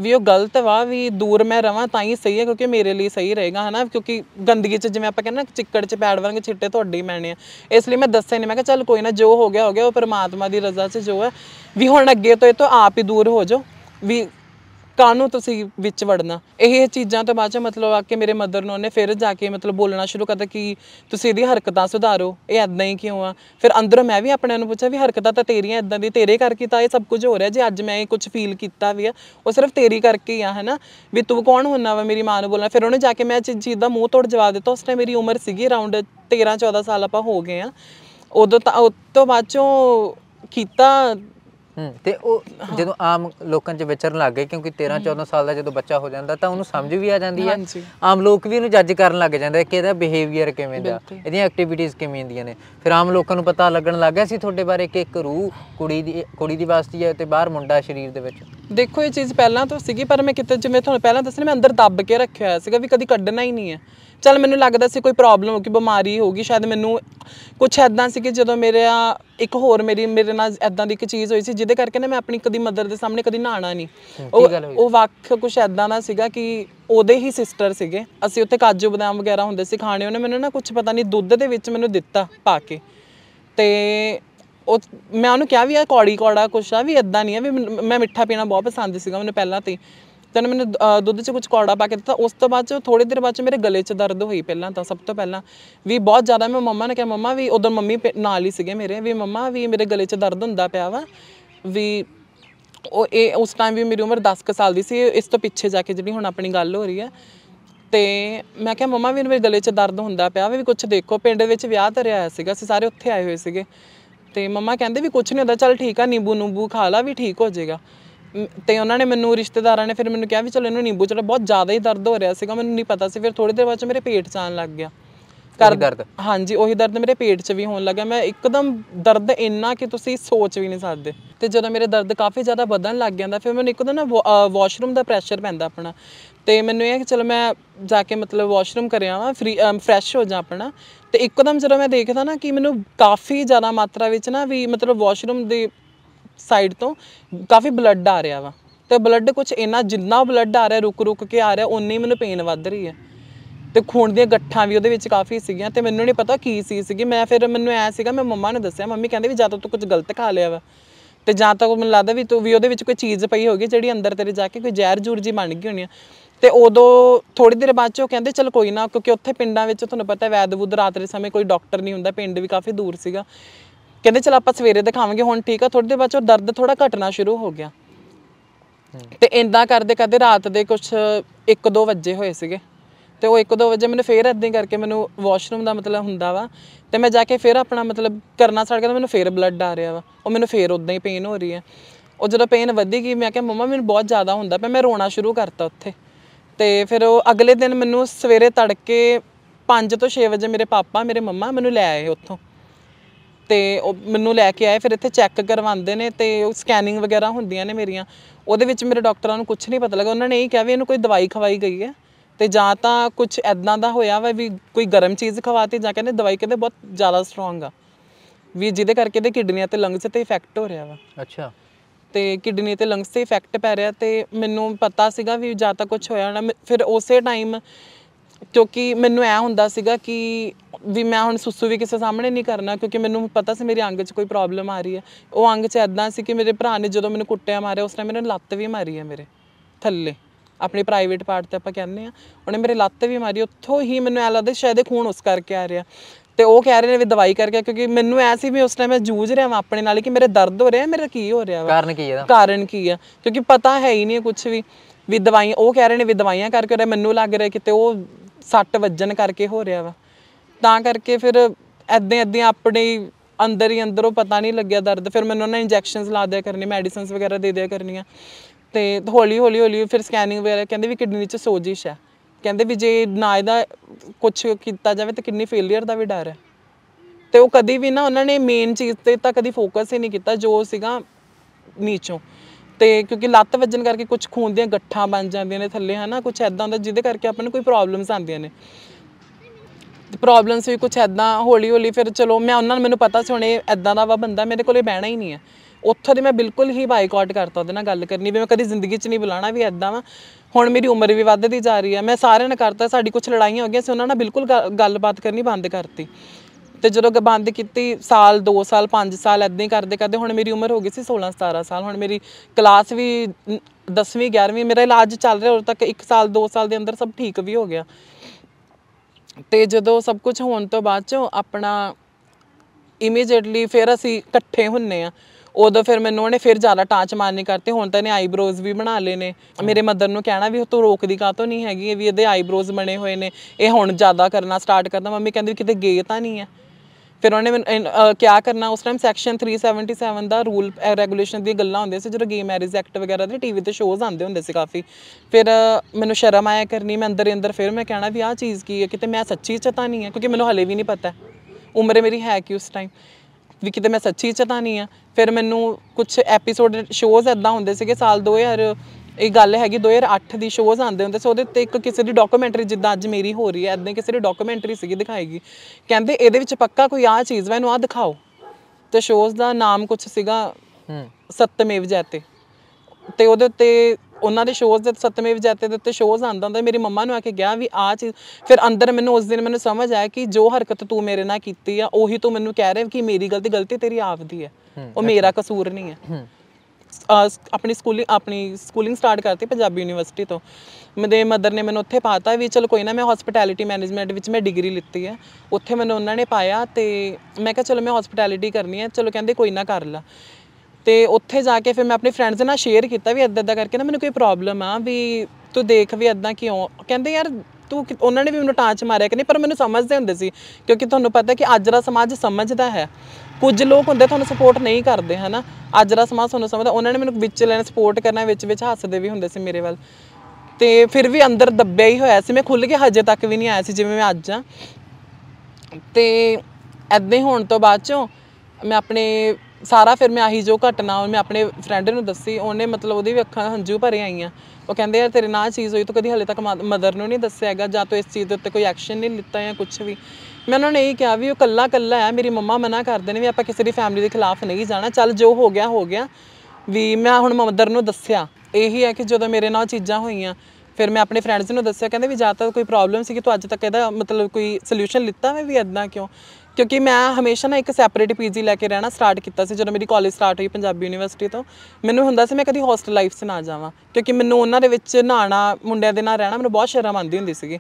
ਵੀ ਉਹ ਗਲਤ ਵਾ ਵੀ ਦੂਰ ਮੈਂ ਰਵਾਂ ਤਾਂ ਹੀ ਸਹੀ ਹੈ ਕਿਉਂਕਿ ਮੇਰੇ ਲਈ ਸਹੀ ਰਹੇਗਾ ਹਨਾ ਕਿਉਂਕਿ ਗੰਦਗੀ 'ਚ ਜਿਵੇਂ ਆਪਾਂ ਕਹਿੰਦੇ ਨਾ ਚਿੱਕੜ 'ਚ ਪੈੜ ਵਰਗੇ ਛਿੱਟੇ ਤੁਹਾਡੇ ਹੀ ਮੈਣੇ ਆ ਇਸ ਲਈ ਮੈਂ ਦੱਸਿਆ ਨਹੀਂ ਮੈਂ ਕਿਹਾ ਚੱਲ ਕੋਈ ਨਾ ਜੋ ਹੋ ਗਿਆ ਹੋ ਗਿਆ ਉਹ ਪਰਮਾਤਮਾ ਦੀ ਰਜ਼ਾ 'ਚ ਜੋ ਹੈ ਵੀ ਹੁਣ ਅੱਗੇ ਤੋਂ ਇਹ ਤੋਂ ਆਪ ਹੀ ਦੂਰ ਹੋ ਜਾਓ ਵੀ ਕਾਨੂੰ ਤੁਸੀਂ ਵਿੱਚ ਵੜਨਾ ਇਹ ਚੀਜ਼ਾਂ ਤੋਂ ਬਾਅਦ ਚ ਮਤਲਬ ਆ ਕੇ ਮੇਰੇ ਮਦਰ ਨੂੰ ਉਹਨੇ ਫਿਰ ਜਾ ਕੇ ਮਤਲਬ ਬੋਲਣਾ ਸ਼ੁਰੂ ਕਰਤਾ ਕਿ ਤੁਸੀਂ ਇਹਦੀ ਹਰਕਤਾਂ ਸੁਧਾਰੋ ਇਹ ਐਦਾਂ ਹੀ ਕਿਉਂ ਆ ਫਿਰ ਅੰਦਰੋਂ ਮੈਂ ਵੀ ਆਪਣੇ ਨੂੰ ਪੁੱਛਿਆ ਵੀ ਹਰਕਤਾਂ ਤਾਂ ਤੇਰੀਆਂ ਐਦਾਂ ਦੀ ਤੇਰੇ ਕਰਕੇ ਤਾਂ ਇਹ ਸਭ ਕੁਝ ਹੋ ਰਿਹਾ ਜੇ ਅੱਜ ਮੈਂ ਇਹ ਕੁਝ ਫੀਲ ਕੀਤਾ ਵੀ ਆ ਉਹ ਸਿਰਫ ਤੇਰੀ ਕਰਕੇ ਹੀ ਆ ਹਨਾ ਵੀ ਤੂੰ ਕੌਣ ਹੁੰਨਾ ਵਾ ਮੇਰੀ ਮਾਂ ਨੂੰ ਬੋਲਣਾ ਫਿਰ ਉਹਨੇ ਜਾ ਕੇ ਮੈਂ ਚੀਜ਼ ਦਾ ਮੂੰਹ ਤੋੜ ਜਵਾਬ ਦਿੱਤਾ ਉਸ ਟਾਈਮ ਮੇਰੀ ਉਮਰ ਸੀਗੀ ਅਰਾਊਂਡ 13 14 ਸਾਲ ਆਪਾਂ ਹੋ ਗਏ ਆ ਉਦੋਂ ਤਾਂ ਉਸ ਤੋਂ ਬਾਅਦ ਚੋਂ ਕੀਤਾ ਤੇ ਉਹ ਜਦੋਂ ਆਮ ਲੋਕਾਂ 'ਚ ਵਿਚਰਨ ਲੱਗ ਗਏ ਕਿਉਂਕਿ 13 14 ਸਾਲ ਦਾ ਜਦੋਂ ਬੱਚਾ ਹੋ ਜਾਂਦਾ ਤਾਂ ਉਹਨੂੰ ਸਮਝ ਵੀ ਆ ਜਾਂਦੀ ਹੈ ਆਮ ਲੋਕ ਵੀ ਉਹਨੂੰ ਜੱਜ ਕਰਨ ਲੱਗ ਜਾਂਦੇ ਕਿ ਇਹਦਾ ਬਿਹੇਵੀਅਰ ਕਿਵੇਂ ਦਾ ਇਹਦੀਆਂ ਐਕਟੀਵਿਟੀਆਂ ਕਿਵੇਂ ਦੀਆਂ ਨੇ ਫਿਰ ਆਮ ਲੋਕਾਂ ਨੂੰ ਪਤਾ ਲੱਗਣ ਲੱਗ ਗਿਆ ਸੀ ਤੁਹਾਡੇ ਬਾਰੇ ਕਿ ਇੱਕ ਰੂਹ ਕੁੜੀ ਦੀ ਕੁੜੀ ਦੀ ਵਾਸਤੀ ਹੈ ਤੇ ਬਾਹਰ ਮੁੰਡਾ ਸਰੀਰ ਦੇ ਵਿੱਚ ਦੇਖੋ ਇਹ ਚੀਜ਼ ਪਹਿਲਾਂ ਤੋਂ ਸੀਗੀ ਪਰ ਮੈਂ ਕਿਤੇ ਜਿਵੇਂ ਤੁਹਾਨੂੰ ਪਹਿਲਾਂ ਦੱਸਿਆ ਮੈਂ ਅੰਦਰ ਦੱਬ ਕੇ ਰੱਖਿਆ ਹੋਇਆ ਸੀਗਾ ਵੀ ਕਦੀ ਕੱਢਣਾ ਹੀ ਨਹੀਂ ਹੈ ਚਲ ਮੈਨੂੰ ਲੱਗਦਾ ਸੀ ਕੋਈ ਪ੍ਰੋਬਲਮ ਹੋ ਗਈ ਬਿਮਾਰੀ ਹੋ ਗਈ ਸ਼ਾਇਦ ਮੈਨੂੰ ਕੁਝ ਐਦਾਂ ਸੀ ਕਿ ਜਦੋਂ ਮੇਰਾ ਇੱਕ ਹੋਰ ਮੇਰੀ ਮੇਰੇ ਨਾਲ ਐਦਾਂ ਦੀ ਇੱਕ ਚੀਜ਼ ਹੋਈ ਸੀ ਜਿਹਦੇ ਕਰਕੇ ਨਾ ਮੈਂ ਆਪਣੀ ਕਦੀ ਮਦਰ ਦੇ ਸਾਹਮਣੇ ਕਦੀ ਨਹਾਣਾ ਨਹੀਂ ਉਹ ਉਹ ਵਾਕ ਕੁਝ ਐਦਾਂ ਦਾ ਸੀਗਾ ਕਿ ਉਹਦੇ ਹੀ ਸਿਸਟਰ ਸੀਗੇ ਅਸੀਂ ਉੱਥੇ ਕਾਜੂ ਬਦਾਮ ਵਗੈਰਾ ਹੁੰਦੇ ਸੀ ਖਾਣੇ ਉਹਨੇ ਮੈਨੂੰ ਨਾ ਕੁਝ ਪਤਾ ਨਹੀਂ ਦੁੱਧ ਦੇ ਵਿੱਚ ਮੈਨੂੰ ਦਿੱਤਾ ਪਾ ਕੇ ਤੇ ਉਹ ਮੈਂ ਉਹਨੂੰ ਕਿਹਾ ਵੀ ਆ ਕੌੜੀ ਕੌੜਾ ਕੁਛ ਆ ਵੀ ਐਦਾਂ ਨਹੀਂ ਆ ਵੀ ਮੈਂ ਮਿੱਠਾ ਪੀਣਾ ਬਹੁਤ ਪਸੰਦ ਸੀਗਾ ਮੈਨੂੰ ਪਹਿਲਾਂ ਤੇ ਦੈਨ ਮੈਨੂੰ ਦੁੱਧ 'ਚ ਕੁਝ ਕੌੜਾ ਪਾ ਕੇ ਦਿੱਤਾ ਉਸ ਤੋਂ ਬਾਅਦ ਚ ਥੋੜੇ ਦਿਨ ਬਾਅਦ ਚ ਮੇਰੇ ਗਲੇ 'ਚ ਦਰਦ ਹੋਈ ਪਹਿਲਾਂ ਤਾਂ ਸਭ ਤੋਂ ਪਹਿਲਾਂ ਵੀ ਬਹੁਤ ਜ਼ਿਆਦਾ ਮੈਂ ਮੰਮਾ ਨੇ ਕਿਹਾ ਮੰਮਾ ਵੀ ਉਦੋਂ ਮੰਮੀ ਨਾਲ ਹੀ ਸੀਗੇ ਮੇਰੇ ਵੀ ਮੰਮਾ ਵੀ ਮੇਰੇ ਗਲੇ 'ਚ ਦਰਦ ਹੁੰਦਾ ਪਿਆ ਵਾ ਵੀ ਉਹ ਇਹ ਉਸ ਟਾਈਮ ਵੀ ਮੇਰੀ ਉਮਰ 10 ਸਾਲ ਦੀ ਸੀ ਇਸ ਤੋਂ ਪਿੱਛੇ ਜਾ ਕੇ ਜਿਹੜੀ ਹੁਣ ਆਪਣੀ ਗੱਲ ਹੋ ਰਹੀ ਹੈ ਤੇ ਮੈਂ ਕਿਹਾ ਮਮਾ ਵੀ ਮੇਰੇ ਗਲੇ 'ਚ ਦਰਦ ਹੁੰਦਾ ਪਿਆ ਵੀ ਕੁਝ ਦੇਖੋ ਪਿੰਡ ਵਿੱਚ ਵਿਆਹ ਧਰਿਆ ਆਇਆ ਸੀਗਾ ਅਸੀਂ ਸਾਰੇ ਉੱਥੇ ਆਏ ਹੋਏ ਸੀਗੇ ਤੇ ਮਮਾ ਕਹਿੰਦੇ ਵੀ ਕੁਝ ਨਹੀਂ ਹੁੰਦਾ ਚੱਲ ਠੀਕ ਆ ਨਿੰਬੂ ਨੂੰਬੂ ਖਾ ਲਾ ਵੀ ਠੀਕ ਹੋ ਜਾਏਗਾ ਤੇ ਉਹਨਾਂ ਨੇ ਮੈਨੂੰ ਰਿਸ਼ਤੇਦਾਰਾਂ ਨੇ ਫਿਰ ਮੈਨੂੰ ਕਿਹਾ ਵੀ ਚਲੋ ਇਹਨੂੰ ਨਿੰਬੂ ਚੜਾ ਬਹੁਤ ਜ਼ਿਆਦਾ ਹੀ ਦਰਦ ਹੋ ਰਿਹਾ ਸੀਗਾ ਮੈਨੂੰ ਨਹੀਂ ਪਤਾ ਸੀ ਫਿਰ ਥੋੜੀ ਦੇਰ ਬਾਅਦ ਚ ਮੇਰੇ ਪੇਟ 'ਚ ਆਣ ਲੱਗ ਗਿਆ ਕਰ ਦਰਦ ਹਾਂਜੀ ਉਹੀ ਦਰਦ ਮੇਰੇ ਪੇਟ 'ਚ ਵੀ ਹੋਣ ਲੱਗਾ ਮੈਂ ਇੱਕਦਮ ਦਰਦ ਇੰਨਾ ਕਿ ਤੁਸੀਂ ਸੋਚ ਵੀ ਨਹੀਂ ਸਕਦੇ ਤੇ ਜਦੋਂ ਮੇਰੇ ਦਰਦ ਕਾਫੀ ਜ਼ਿਆਦਾ ਵਧਣ ਲੱਗ ਗਿਆ ਤਾਂ ਫਿਰ ਮੈਨੂੰ ਇੱਕਦਮ ਨਾ ਵਾਸ਼ਰੂਮ ਦਾ ਪ੍ਰੈਸ਼ਰ ਪੈਂਦਾ ਆਪਣਾ ਤੇ ਮੈਨੂੰ ਇਹ ਕਿ ਚਲੋ ਮੈਂ ਜਾ ਕੇ ਮਤਲਬ ਵਾਸ਼ਰੂਮ ਕਰਿਆ ਵਾ ਫ੍ਰੀ ਫਰੈਸ਼ ਹੋ ਜਾ ਆਪਣਾ ਤੇ ਇੱਕਦਮ ਜਦੋਂ ਮੈਂ ਦੇਖਦਾ ਨਾ ਕਿ ਮੈਨੂੰ ਕਾਫੀ ਜ਼ਿਆਦਾ ਮਾਤਰਾ ਵਿੱਚ ਨਾ ਵੀ ਮਤਲਬ ਵਾਸ਼ਰੂਮ ਦੇ ਸਾਈਡ ਤੋਂ ਕਾਫੀ ਬਲੱਡ ਆ ਰਿਹਾ ਵਾ ਤੇ ਬਲੱਡ ਕੁਝ ਇੰਨਾ ਜਿੰਨਾ ਬਲੱਡ ਆ ਰਿਹਾ ਰੁਕ ਰੁਕ ਕੇ ਆ ਰਿਹਾ ਉਨੀ ਮੈਨੂੰ ਪੇਨ ਵੱਧ ਰਹੀ ਹੈ ਤੇ ਖੂਨ ਦੀਆਂ ਗੱਠਾਂ ਵੀ ਉਹਦੇ ਵਿੱਚ ਕਾਫੀ ਸੀਗੀਆਂ ਤੇ ਮੈਨੂੰ ਨਹੀਂ ਪਤਾ ਕੀ ਸੀ ਸੀਗੀ ਮੈਂ ਫਿਰ ਮੈਨੂੰ ਐ ਸੀਗਾ ਮੈਂ ਮੰਮਾ ਨੂੰ ਦੱਸਿਆ ਮੰਮੀ ਕਹਿੰਦੇ ਵੀ ਜਾਂ ਤਾਂ ਤੂੰ ਕੁਝ ਗਲਤ ਖਾ ਲਿਆ ਵਾ ਤੇ ਜਾਂ ਤਾਂ ਮੈਨੂੰ ਲੱਗਦਾ ਵੀ ਤੂੰ ਵੀ ਉਹਦੇ ਵਿੱਚ ਕੋਈ ਚੀਜ਼ ਪਈ ਹੋਗੀ ਜਿਹੜੀ ਅੰਦਰ ਤੇਰੇ ਜਾ ਕੇ ਕੋਈ ਜ਼ਹਿਰ ਜੂਰ ਜੀ ਬਣ ਗਈ ਹੋਣੀ ਆ ਤੇ ਉਦੋਂ ਥੋੜੀ ਦੇਰ ਬਾਅਦ ਚੋਂ ਕਹਿੰਦੇ ਚਲ ਕੋਈ ਨਾ ਕਿਉਂਕਿ ਉੱਥੇ ਪਿੰਡਾਂ ਵਿੱਚ ਤੁਹਾਨੂੰ ਪਤਾ ਵੈਦ ਬੁੱਧ ਰਾਤ ਦੇ ਸਮੇਂ ਕੋਈ ਡਾਕਟਰ ਨਹੀਂ ਹੁੰਦਾ ਪਿੰਡ ਵੀ ਕਾਫੀ ਦੂਰ ਸੀਗਾ ਕਹਿੰਦੇ ਚਲ ਆਪਾਂ ਸਵੇਰੇ ਦਿਖਾਵਾਂਗੇ ਹੁਣ ਠੀਕ ਆ ਥੋੜੇ ਦੇ ਬਾਅਦ ਉਹ ਦਰਦ ਥੋੜਾ ਘਟਣਾ ਸ਼ੁਰੂ ਹੋ ਗਿਆ ਤੇ ਇੰਦਾ ਕਰਦੇ ਕਰਦੇ ਰਾਤ ਦੇ ਕੁਝ 1-2 ਵਜੇ ਹੋਏ ਸੀਗੇ ਤੇ ਉਹ 1-2 ਵਜੇ ਮੈਨੂੰ ਫੇਰ ਇਦਾਂ ਕਰਕੇ ਮੈਨੂੰ ਵਾਸ਼ਰੂਮ ਦਾ ਮਤਲਬ ਹੁੰਦਾ ਵਾ ਤੇ ਮੈਂ ਜਾ ਕੇ ਫੇਰ ਆਪਣਾ ਮਤਲਬ ਕਰਨਾ ਸੜ ਗਿਆ ਤਾਂ ਮੈਨੂੰ ਫੇਰ ਬਲੱਡ ਆ ਰਿਹਾ ਵਾ ਉਹ ਮੈਨੂੰ ਫੇਰ ਉਦਾਂ ਹੀ ਪੇਨ ਹੋ ਰਹੀ ਹੈ ਉਹ ਜਦੋਂ ਪੇਨ ਵਧੀ ਗਈ ਮੈਂ ਕਿਹਾ ਮਮਾ ਮੈਨੂੰ ਬਹੁਤ ਜ਼ਿਆਦਾ ਹੁੰਦਾ ਪਿਆ ਮੈਂ ਰੋਣਾ ਸ਼ੁਰੂ ਕਰਤਾ ਉੱਥੇ ਤੇ ਫਿਰ ਉਹ ਅਗਲੇ ਦਿਨ ਮੈਨੂੰ ਸਵੇਰੇ ਤੜਕੇ 5 ਤੋਂ 6 ਵਜੇ ਮੇਰੇ ਪਾਪਾ ਮੇਰੇ ਮੰਮਾ ਮੈਨੂੰ ਲੈ ਆਏ ਉੱਥੋਂ ਤੇ ਉਹ ਮੈਨੂੰ ਲੈ ਕੇ ਆਏ ਫਿਰ ਇੱਥੇ ਚੈੱਕ ਕਰਵਾਉਂਦੇ ਨੇ ਤੇ ਉਹ ਸਕੈਨਿੰਗ ਵਗੈਰਾ ਹੁੰਦੀਆਂ ਨੇ ਮੇਰੀਆਂ ਉਹਦੇ ਵਿੱਚ ਮੇਰੇ ਡਾਕਟਰਾਂ ਨੂੰ ਕੁਝ ਨਹੀਂ ਪਤਾ ਲੱਗਾ ਉਹਨਾਂ ਨੇ ਇਹ ਕਿਹਾ ਵੀ ਇਹਨੂੰ ਕੋਈ ਦਵਾਈ ਖਵਾਈ ਗਈ ਹੈ ਤੇ ਜਾਂ ਤਾਂ ਕੁਝ ਐਦਾਂ ਦਾ ਹੋਇਆ ਵਾ ਵੀ ਕੋਈ ਗਰਮ ਚੀਜ਼ ਖਵਾਤੀ ਜਾਂ ਕਹਿੰਦੇ ਦਵਾਈ ਕਹਿੰਦੇ ਬਹੁਤ ਜ਼ਿਆਦਾ ਸਟਰੋਂਗ ਆ ਵੀ ਜਿਹਦੇ ਕਰਕੇ ਇਹਦੇ ਕਿਡਨੀਆਂ ਤੇ ਲੰਗਸ ਤੇ ਇਫੈਕਟ ਹੋ ਰਿਹਾ ਵਾ ਅੱਛਾ ਤੇ ਕਿਡਨੀ ਤੇ ਲੰਗਸ ਤੇ ਇਫੈਕਟ ਪੈ ਰਿਹਾ ਤੇ ਮੈਨੂੰ ਪਤਾ ਸੀਗਾ ਵੀ ਜਾਂ ਤਾਂ ਕੁਝ ਹੋਇਆ ਹੋਣਾ ਫਿਰ ਉਸੇ ਟਾਈਮ ਕਿਉਂਕਿ ਮੈਨੂੰ ਐ ਹੁੰਦਾ ਸੀਗਾ ਕਿ ਵੀ ਮੈਂ ਹੁਣ ਸੁਸੂ ਵੀ ਕਿਸੇ ਸਾਹਮਣੇ ਨਹੀਂ ਕਰਨਾ ਕਿਉਂਕਿ ਮੈਨੂੰ ਪਤਾ ਸੀ ਮੇਰੇ ਅੰਗ 'ਚ ਕੋਈ ਪ੍ਰੋਬਲਮ ਆ ਰਹੀ ਹੈ ਉਹ ਅੰਗ 'ਚ ਐਦਾਂ ਸੀ ਕਿ ਮੇਰੇ ਭਰਾ ਨੇ ਜਦੋਂ ਮੈਨੂੰ ਕੁੱਟਿਆ ਮਾਰਿਆ ਉਸ ਨੇ ਮੇਰੇ ਲੱਤ ਵੀ ਮਾਰੀ ਹੈ ਮੇਰੇ ਥੱਲੇ ਆਪਣੇ ਪ੍ਰਾਈਵੇਟ ਪਾਰਟ ਤੇ ਆਪਾਂ ਕਹਿੰਦੇ ਆ ਉਹਨੇ ਮੇਰੇ ਲੱਤ ਵੀ ਮਾਰੀ ਉੱਥੋਂ ਹੀ ਮੈਨੂੰ ਐ ਲੱਗਦਾ ਸ਼ਾਇਦ ਖੂਨ ਉਸ ਕਰਕੇ ਆ ਰਿਹਾ ਤੇ ਉਹ ਕਹਿ ਰਹੇ ਨੇ ਵੀ ਦਵਾਈ ਕਰਕੇ ਕਿਉਂਕਿ ਮੈਨੂੰ ਐ ਸੀ ਵੀ ਉਸ ਟਾਈਮ ਮੈਂ ਜੂਝ ਰਿਹਾ ਹਾਂ ਆਪਣੇ ਨਾਲ ਕਿ ਮੇਰੇ ਦਰਦ ਹੋ ਰਿਹਾ ਮੇਰਾ ਕੀ ਹੋ ਰਿਹਾ ਵਾ ਕਾਰਨ ਕੀ ਹੈ ਕਾਰਨ ਕੀ ਆ ਕਿਉਂਕਿ ਪਤਾ ਹੈ ਹੀ ਨਹੀਂ ਕੁਝ ਵੀ ਵੀ ਦਵਾਈ ਉਹ ਕਹਿ ਰਹੇ ਨੇ ਵੀ ਦਵਾਈਆਂ ਕਰਕੇ ਰਿਹਾ ਮੈਨੂੰ ਲੱਗ ਰਿਹਾ ਕਿਤੇ ਉਹ ਸੱਟ ਵੱਜਣ ਕਰਕੇ ਹੋ ਰਿਹਾ ਵਾ ਤਾਂ ਕਰਕੇ ਫਿਰ ਐਦਾਂ ਐਦਾਂ ਆਪਣੇ ਅੰਦਰ ਹੀ ਅੰਦਰੋਂ ਪਤਾ ਨਹੀਂ ਲੱਗਿਆ ਦਰਦ ਫਿਰ ਮੈਨੂੰ ਉਹਨਾਂ ਇੰਜੈਕਸ਼ਨਸ ਲਾ ਦਿਆ ਕਰਨੇ ਮੈਡੀਸਿਨਸ ਵਗੈਰਾ ਦੇ ਦਿਆ ਕਰਨੀਆਂ ਤੇ ਹੌਲੀ ਹੌਲੀ ਹੌਲੀ ਫਿਰ ਸਕੈਨਿੰਗ ਵਗੈਰਾ ਕਹਿੰਦੇ ਵੀ ਕਿਡਨੀ ਵਿੱਚ ਸੋਜਿਸ਼ ਹੈ ਕਹਿੰਦੇ ਵੀ ਜੇ ਨਾ ਇਹਦਾ ਕੁਝ ਕੀਤਾ ਜਾਵੇ ਤਾਂ ਕਿੰਨੀ ਫੇਲਿਅਰ ਦਾ ਵੀ ਡਰ ਹੈ ਤੇ ਉਹ ਕਦੀ ਵੀ ਨਾ ਉਹਨਾਂ ਨੇ ਮੇਨ ਚੀਜ਼ ਤੇ ਤਾਂ ਕਦੀ ਫੋਕਸ ਹੀ ਨਹੀਂ ਕੀਤਾ ਜੋ ਸੀਗਾ ਨੀਚੋਂ ਤੇ ਕਿਉਂਕਿ ਲੱਤ ਵੱਜਣ ਕਰਕੇ ਕੁਝ ਖੂਨ ਦੀਆਂ ਗੱਠਾਂ ਬਣ ਜਾਂਦੀਆਂ ਨੇ ਥੱਲੇ ਹਨਾ ਕੁਝ ਐਦਾਂ ਦਾ ਜਿਹਦੇ ਕਰਕੇ ਆਪਾਂ ਨੂੰ ਕੋਈ ਪ੍ਰੋਬਲਮਸ ਆਉਂਦੀਆਂ ਨੇ ਪ੍ਰੋਬਲਮਸ ਵੀ ਕੁਝ ਐਦਾਂ ਹੌਲੀ ਹੌਲੀ ਫਿਰ ਚਲੋ ਮੈਂ ਉਹਨਾਂ ਨੂੰ ਮੈਨੂੰ ਪਤਾ ਸੀ ਹੁਣ ਇਹ ਐਦਾਂ ਦਾ ਵਾ ਬੰਦਾ ਮੇਰੇ ਕੋਲੇ ਬਹਿਣਾ ਹੀ ਨਹੀਂ ਹੈ ਉੱਥੋਂ ਦੇ ਮੈਂ ਬਿਲਕੁਲ ਹੀ ਬਾਈਕਾਟ ਕਰਤਾ ਉਹਦੇ ਨਾਲ ਗੱਲ ਕਰਨੀ ਵੀ ਮੈਂ ਕਦੀ ਜ਼ਿੰਦਗੀ 'ਚ ਨਹੀਂ ਬੁਲਾਣਾ ਵੀ ਐਦਾਂ ਵਾ ਹੁਣ ਮੇਰੀ ਉਮਰ ਵੀ ਵੱਧਦੀ ਜਾ ਰਹੀ ਹੈ ਮੈਂ ਸਾਰਿਆਂ ਨਾਲ ਕਰਤਾ ਸਾਡੀ ਕੁਝ ਲੜਾਈਆਂ ਹੋ ਗਈਆਂ ਸੀ ਉਹਨਾਂ ਨਾਲ ਬਿਲਕੁਲ ਗੱਲਬਾਤ ਕਰਨੀ ਬੰਦ ਕਰਤੀ ਤੇ ਜਦੋਂ ਬੰਦ ਕੀਤੀ ਸਾਲ 2 ਸਾਲ 5 ਸਾਲ ਐਦਾਂ ਹੀ ਕਰਦੇ ਕਰਦੇ ਹੁਣ ਮੇਰੀ ਉਮਰ ਹੋ ਗਈ ਸੀ 16 17 ਸਾਲ ਹੁਣ ਮੇਰੀ ਕਲਾਸ ਵੀ 10ਵੀਂ 11ਵੀਂ ਮੇਰਾ ਇਲਾਜ ਚੱਲ ਰਿਹਾ ਹੁਣ ਤੱਕ 1 ਸਾਲ 2 ਸਾਲ ਦੇ ਅੰਦਰ ਸਭ ਠੀਕ ਵੀ ਹੋ ਗਿਆ ਤੇ ਜਦੋਂ ਸਭ ਕੁਝ ਹੋਣ ਤੋਂ ਬਾਅਦ ਚੋਂ ਆਪਣਾ ਇਮੀਡੀਏਟਲੀ ਫਿਰ ਅਸੀਂ ਇਕੱਠੇ ਹੁੰਨੇ ਆ ਉਦੋਂ ਫਿਰ ਮੈਨੂੰ ਉਹਨੇ ਫਿਰ ਜ਼ਿਆਦਾ ਟਾਂਚ ਮਾਰਨੀ ਕਰਤੇ ਹੁਣ ਤਾਂ ਇਹਨੇ ਆਈਬ੍ਰੋਜ਼ ਵੀ ਬਣਾ ਲਏ ਨੇ ਮੇਰੇ ਮਦਰ ਨੂੰ ਕਹਿਣਾ ਵੀ ਤੂੰ ਰੋਕਦੀ ਕਾ ਤੋਂ ਨਹੀਂ ਹੈਗੀ ਵੀ ਇਹਦੇ ਆਈਬ੍ਰੋਜ਼ ਬਣੇ ਹੋਏ ਨੇ ਇਹ ਹੁਣ ਜ਼ਿਆਦਾ ਕਰਨਾ ਸਟਾਰਟ ਕਰਦਾ ਮੰਮੀ ਕਹਿੰਦੀ ਕਿਤੇ ਗਏ ਤਾਂ ਨਹੀਂ ਹੈ ਫਿਰ ਉਹਨੇ ਮੈਨੂੰ ਕਿਆ ਕਰਨਾ ਉਸ ਟਾਈਮ ਸੈਕਸ਼ਨ 377 ਦਾ ਰੂਲ ਰੈਗੂਲੇਸ਼ਨ ਦੀ ਗੱਲਾਂ ਹੁੰਦੇ ਸੀ ਜਦੋਂ ਗੇ ਮੈਰਿਜ ਐਕਟ ਵਗੈਰਾ ਦੇ ਟੀਵੀ ਤੇ ਸ਼ੋਜ਼ ਆਉਂਦੇ ਹੁੰਦੇ ਸੀ ਕਾਫੀ ਫਿਰ ਮੈਨੂੰ ਸ਼ਰਮ ਆਇਆ ਕਰਨੀ ਮੈਂ ਅੰਦਰ ਅੰਦਰ ਫਿਰ ਮੈਂ ਕਹਿਣਾ ਵੀ ਆਹ ਚੀਜ਼ ਕੀ ਹੈ ਕਿਤੇ ਮੈਂ ਸੱਚੀ ਚਤਾ ਨਹੀਂ ਹੈ ਕਿਉਂਕਿ ਮੈਨੂੰ ਹਲੇ ਵੀ ਨਹੀਂ ਪਤਾ ਉਮਰ ਮੇਰੀ ਹੈ ਕਿ ਉਸ ਟਾਈਮ ਵੀ ਕਿਤੇ ਮੈਂ ਸੱਚੀ ਚਤਾ ਨਹੀਂ ਹੈ ਫਿਰ ਮੈਨੂੰ ਕੁਝ ਐਪੀਸੋਡ ਸ਼ੋਜ਼ ਐਦਾਂ ਹੁੰਦੇ ਸੀਗੇ ਸਾਲ 2000 ਇਹ ਗੱਲ ਹੈਗੀ 2008 ਦੀ ਸ਼ੋਜ਼ ਆਉਂਦੇ ਹੁੰਦੇ ਸੀ ਉਹਦੇ ਤੇ ਇੱਕ ਕਿਸੇ ਦੀ ਡਾਕੂਮੈਂਟਰੀ ਜਿੱਦਾਂ ਅੱਜ ਮੇਰੀ ਹੋ ਰਹੀ ਹੈ ਐਦਾਂ ਕਿਸੇ ਦੀ ਡਾਕੂਮੈਂਟਰੀ ਸੀਗੀ ਦਿਖਾਏਗੀ ਕਹਿੰਦੇ ਇਹਦੇ ਵਿੱਚ ਪੱਕਾ ਕੋਈ ਆਹ ਚੀਜ਼ ਵਾ ਇਹਨੂੰ ਆਹ ਦਿਖਾਓ ਤੇ ਸ਼ੋਜ਼ ਦਾ ਨਾਮ ਕੁਝ ਸੀਗਾ ਸਤਮੇਵ ਜੈਤੇ ਤੇ ਉਹਦੇ ਉੱਤੇ ਉਹਨਾਂ ਦੇ ਸ਼ੋਜ਼ ਦੇ ਸਤਮੇਵ ਜੈਤੇ ਦੇ ਉੱਤੇ ਸ਼ੋਜ਼ ਆਂਦਾ ਹੁੰਦਾ ਮੇਰੀ ਮੰਮਾ ਨੂੰ ਆ ਕੇ ਗਿਆ ਵੀ ਆ ਚੀਜ਼ ਫਿਰ ਅੰਦਰ ਮੈਨੂੰ ਉਸ ਦਿਨ ਮੈਨੂੰ ਸਮਝ ਆਇਆ ਕਿ ਜੋ ਹਰਕਤ ਤੂੰ ਮੇਰੇ ਨਾਲ ਕੀਤੀ ਆ ਉਹੀ ਤੂੰ ਮੈਨੂੰ ਕਹਿ ਰਿਹਾ ਕਿ ਮੇਰੀ ਗਲਤੀ ਗਲਤੀ ਤੇਰੀ ਆਪਦੀ ਹੈ ਉਹ ਮੇਰਾ ਕਸੂਰ ਨਹੀਂ ਹੈ ਆਪਣੀ ਸਕੂਲਿੰਗ ਆਪਣੀ ਸਕੂਲਿੰਗ ਸਟਾਰਟ ਕਰਤੀ ਪੰਜਾਬੀ ਯੂਨੀਵਰਸਿਟੀ ਤੋਂ ਮੇਰੇ ਮਦਰ ਨੇ ਮੈਨੂੰ ਉੱਥੇ ਪਾਤਾ ਵੀ ਚਲ ਕੋਈ ਨਾ ਮੈਂ ਹਸਪਿਟੈਲਿਟੀ ਮੈਨੇਜਮੈਂਟ ਵਿੱਚ ਮੈਂ ਡਿਗਰੀ ਲਿੱਤੀ ਹੈ ਉੱਥੇ ਮੈਨੂੰ ਉਹਨਾਂ ਨੇ ਪਾਇਆ ਤੇ ਮੈਂ ਕਿਹਾ ਚਲੋ ਮੈਂ ਹਸਪਿਟੈਲਿਟੀ ਕਰਨੀ ਹੈ ਚਲੋ ਕਹਿੰਦੇ ਕੋਈ ਨਾ ਕਰ ਲਾ ਤੇ ਉੱਥੇ ਜਾ ਕੇ ਫਿਰ ਮੈਂ ਆਪਣੇ ਫਰੈਂਡਸ ਨਾਲ ਸ਼ੇਅਰ ਕੀਤਾ ਵੀ ਇਦਾਂ ਇਦਾਂ ਕਰਕੇ ਨਾ ਮੈਨੂੰ ਕੋਈ ਪ੍ਰੋਬਲਮ ਆ ਵੀ ਤੂੰ ਦੇਖ ਵੀ ਇਦਾਂ ਕਿਉਂ ਕਹਿੰਦੇ ਯਾਰ ਤੂੰ ਉਹਨਾਂ ਨੇ ਵੀ ਮੈਨੂੰ ਟਾਂਚ ਮਾਰਿਆ ਕਿ ਨਹੀਂ ਪਰ ਮੈਨੂੰ ਸਮਝਦੇ ਹੁੰਦੇ ਸੀ ਕਿਉਂਕਿ ਤੁਹਾਨੂੰ ਪਤਾ ਕਿ ਅੱਜ ਦਾ ਸਮਾਜ ਸਮਝਦਾ ਹੈ ਕੁਝ ਲੋਕ ਹੁੰਦੇ ਤੁਹਾਨੂੰ ਸਪੋਰਟ ਨਹੀਂ ਕਰਦੇ ਹਨਾ ਅੱਜ ਦਾ ਸਮਾਂ ਤੁਹਾਨੂੰ ਸਮਝਦਾ ਉਹਨਾਂ ਨੇ ਮੈਨੂੰ ਵਿੱਚ ਲੈਣ ਸਪੋਰਟ ਕਰਨਾ ਵਿੱਚ ਵਿੱਚ ਹੱਸਦੇ ਵੀ ਹੁੰਦੇ ਸੀ ਮੇਰੇ ਵੱਲ ਤੇ ਫਿਰ ਵੀ ਅੰਦਰ ਦੱਬਿਆ ਹੀ ਹੋਇਆ ਸੀ ਮੈਂ ਖੁੱਲ ਕੇ ਹਜੇ ਤੱਕ ਵੀ ਨਹੀਂ ਆਇਆ ਸੀ ਜਿਵੇਂ ਮੈਂ ਅੱਜ ਆ ਤੇ ਐਦਾਂ ਹੀ ਹੋਣ ਤੋਂ ਬਾਅਦ ਚੋਂ ਮੈਂ ਆਪਣੇ ਸਾਰਾ ਫਿਰ ਮੈਂ ਆਹੀ ਜੋ ਘਟਨਾ ਉਹ ਮੈਂ ਆਪਣੇ ਫਰੈਂਡ ਨੂੰ ਦੱਸੀ ਉਹਨੇ ਮਤਲਬ ਉਹਦੀ ਵੀ ਅੱਖਾਂ ਹੰਝੂ ਭਰੇ ਆਈਆਂ ਉਹ ਕਹਿੰਦੇ ਆ ਤੇਰੇ ਨਾਲ ਚੀਜ਼ ਹੋਈ ਤੂੰ ਕਦੀ ਹਲੇ ਤੱਕ ਮਦਰ ਨੂੰ ਨਹੀਂ ਦੱਸਿਆਗਾ ਜਾਂ ਤੂੰ ਇਸ ਚੀਜ਼ ਦੇ ਉੱਤੇ ਕੋਈ ਐਕਸ਼ਨ ਨਹੀਂ ਲਿੱਤਾ ਜਾਂ ਕੁਝ ਵੀ ਮੈਂ ਉਹਨਾਂ ਨੇ ਇਹ ਕਿਹਾ ਵੀ ਉਹ ਕੱਲਾ ਕੱਲਾ ਹੈ ਮੇਰੀ ਮੰਮਾ ਮਨਾ ਕਰਦੇ ਨੇ ਵੀ ਆਪਾਂ ਕਿਸੇ ਦੀ ਫੈਮਿਲੀ ਦੇ ਖਿਲਾਫ ਨਹੀਂ ਜਾਣਾ ਚੱਲ ਜੋ ਹੋ ਗਿਆ ਹੋ ਗਿਆ ਵੀ ਮੈਂ ਹੁਣ ਮਮਦਰ ਨੂੰ ਦੱਸਿਆ ਇਹੀ ਹੈ ਕਿ ਜਦੋਂ ਮੇਰੇ ਨਾਲ ਚੀਜ਼ਾਂ ਹੋਈਆਂ ਫਿਰ ਮੈਂ ਆਪਣੇ ਫਰੈਂਡਸ ਨੂੰ ਦੱਸਿਆ ਕਹਿੰਦੇ ਵੀ ਜਾਂ ਤਾਂ ਕੋਈ ਪ੍ਰੋਬਲਮ ਸੀ ਕਿ ਤੂੰ ਅੱਜ ਤੱਕ ਇਹਦਾ ਮਤਲਬ ਕੋਈ ਸੋਲੂਸ਼ਨ ਲਿੱਤਾ ਮੈਂ ਵੀ ਇਦਾਂ ਕਿਉਂ ਕਿਉਂਕਿ ਮੈਂ ਹਮੇਸ਼ਾ ਨਾ ਇੱਕ ਸੈਪਰੇਟ ਪੀਜੀ ਲੈ ਕੇ ਰਹਿਣਾ ਸਟਾਰਟ ਕੀਤਾ ਸੀ ਜਦੋਂ ਮੇਰੀ ਕਾਲਜ ਸਟਾਰਟ ਹੋਈ ਪੰਜਾਬੀ ਯੂਨੀਵਰਸਿਟੀ ਤੋਂ ਮੈਨੂੰ ਹੁੰਦਾ ਸੀ ਮੈਂ ਕਦੀ ਹੋਸਟਲ ਲਾਈਫ 'ਚ ਨਾ ਜਾਵਾਂ ਕਿਉਂਕਿ ਮੈਨੂੰ ਉਹਨਾਂ ਦੇ ਵਿੱਚ ਨਹਾਣਾ ਮੁੰਡਿਆਂ ਦੇ ਨਾਲ ਰਹਿਣਾ ਮੈਨੂੰ ਬਹੁਤ ਸ਼ਰਮ ਆਉਂਦੀ ਹੁੰਦੀ ਸੀਗੀ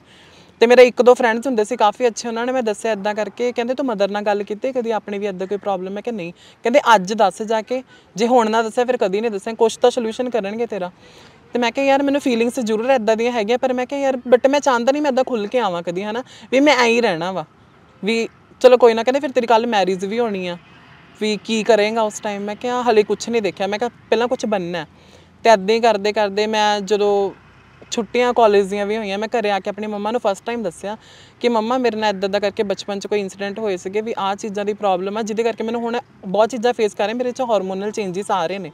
ਤੇ ਮੇਰੇ ਇੱਕ ਦੋ ਫਰੈਂਡਸ ਹੁੰਦੇ ਸੀ ਕਾਫੀ ਅੱਛੇ ਉਹਨਾਂ ਨੇ ਮੈਂ ਦੱਸਿਆ ਇਦਾਂ ਕਰਕੇ ਕਹਿੰਦੇ ਤੂੰ ਮਦਰ ਨਾਲ ਗੱਲ ਕੀਤੀ ਕਦੀ ਆਪਣੀ ਵੀ ਇਦਾਂ ਕੋਈ ਪ੍ਰੋਬਲਮ ਹੈ ਕਿ ਨਹੀਂ ਕਹਿੰਦੇ ਅੱਜ ਦੱਸ ਜਾ ਕੇ ਜੇ ਹੁਣ ਨਾ ਦੱਸਿਆ ਫਿਰ ਕਦੀ ਨਹੀਂ ਦੱਸਿਆ ਕੁਝ ਤਾਂ ਸੋਲੂਸ਼ਨ ਕਰਨਗੇ ਤੇਰਾ ਤੇ ਮੈਂ ਕਿਹਾ ਯਾਰ ਮੈਨੂੰ ਫੀਲਿੰਗਸ ਜ਼ਰੂਰ ਇਦਾਂ ਦੀਆਂ ਹੈਗੀਆਂ ਪਰ ਮੈਂ ਕਿਹਾ ਯਾਰ ਬਟ ਮੈਂ ਚਾਹੁੰਦਾ ਨਹੀਂ ਮੈਂ ਇਦਾਂ ਖੁੱਲ ਕੇ ਆਵਾਂ ਕਦੀ ਹਨਾ ਵੀ ਮੈਂ ਐਂ ਹੀ ਰਹਿਣਾ ਵਾ ਵੀ ਚਲੋ ਕੋਈ ਨਾ ਕਹਿੰਦੇ ਫਿਰ ਤੇਰੀ ਕੱਲ ਮੈਰਿਜ ਵੀ ਹੋਣੀ ਆ ਵੀ ਕੀ ਕਰੇਗਾ ਉਸ ਟਾਈਮ ਮੈਂ ਕਿਹਾ ਹਲੇ ਕੁਝ ਨਹੀਂ ਦੇਖਿਆ ਮੈਂ ਕਿਹਾ ਪਹਿਲਾਂ ਕੁਝ ਬੰਨਣਾ ਤੇ ਐਦਾਂ ਹੀ ਕਰਦੇ ਕਰਦੇ ਮੈਂ ਜਦੋਂ ਛੁੱਟੀਆਂ ਕਾਲਜ ਦੀਆਂ ਵੀ ਹੋਈਆਂ ਮੈਂ ਘਰੇ ਆ ਕੇ ਆਪਣੀ ਮੰਮਾ ਨੂੰ ਫਸਟ ਟਾਈਮ ਦੱਸਿਆ ਕਿ ਮੰਮਾ ਮੇਰੇ ਨਾਲ ਇਦਾਂ ਦਾ ਕਰਕੇ ਬਚਪਨ 'ਚ ਕੋਈ ਇਨਸੀਡੈਂਟ ਹੋਏ ਸੀਗੇ ਵੀ ਆਹ ਚੀਜ਼ਾਂ ਦੀ ਪ੍ਰੋਬਲਮ ਆ ਜਿਹਦੇ ਕਰਕੇ ਮੈਨੂੰ ਹੁਣ ਬਹੁਤ ਚੀਜ਼ਾਂ ਫੇਸ ਕਰ ਰਹੇ ਮੇਰੇ 'ਚ ਹਾਰਮੋਨਲ ਚੇਂਜਸ ਆ ਰਹੇ ਨੇ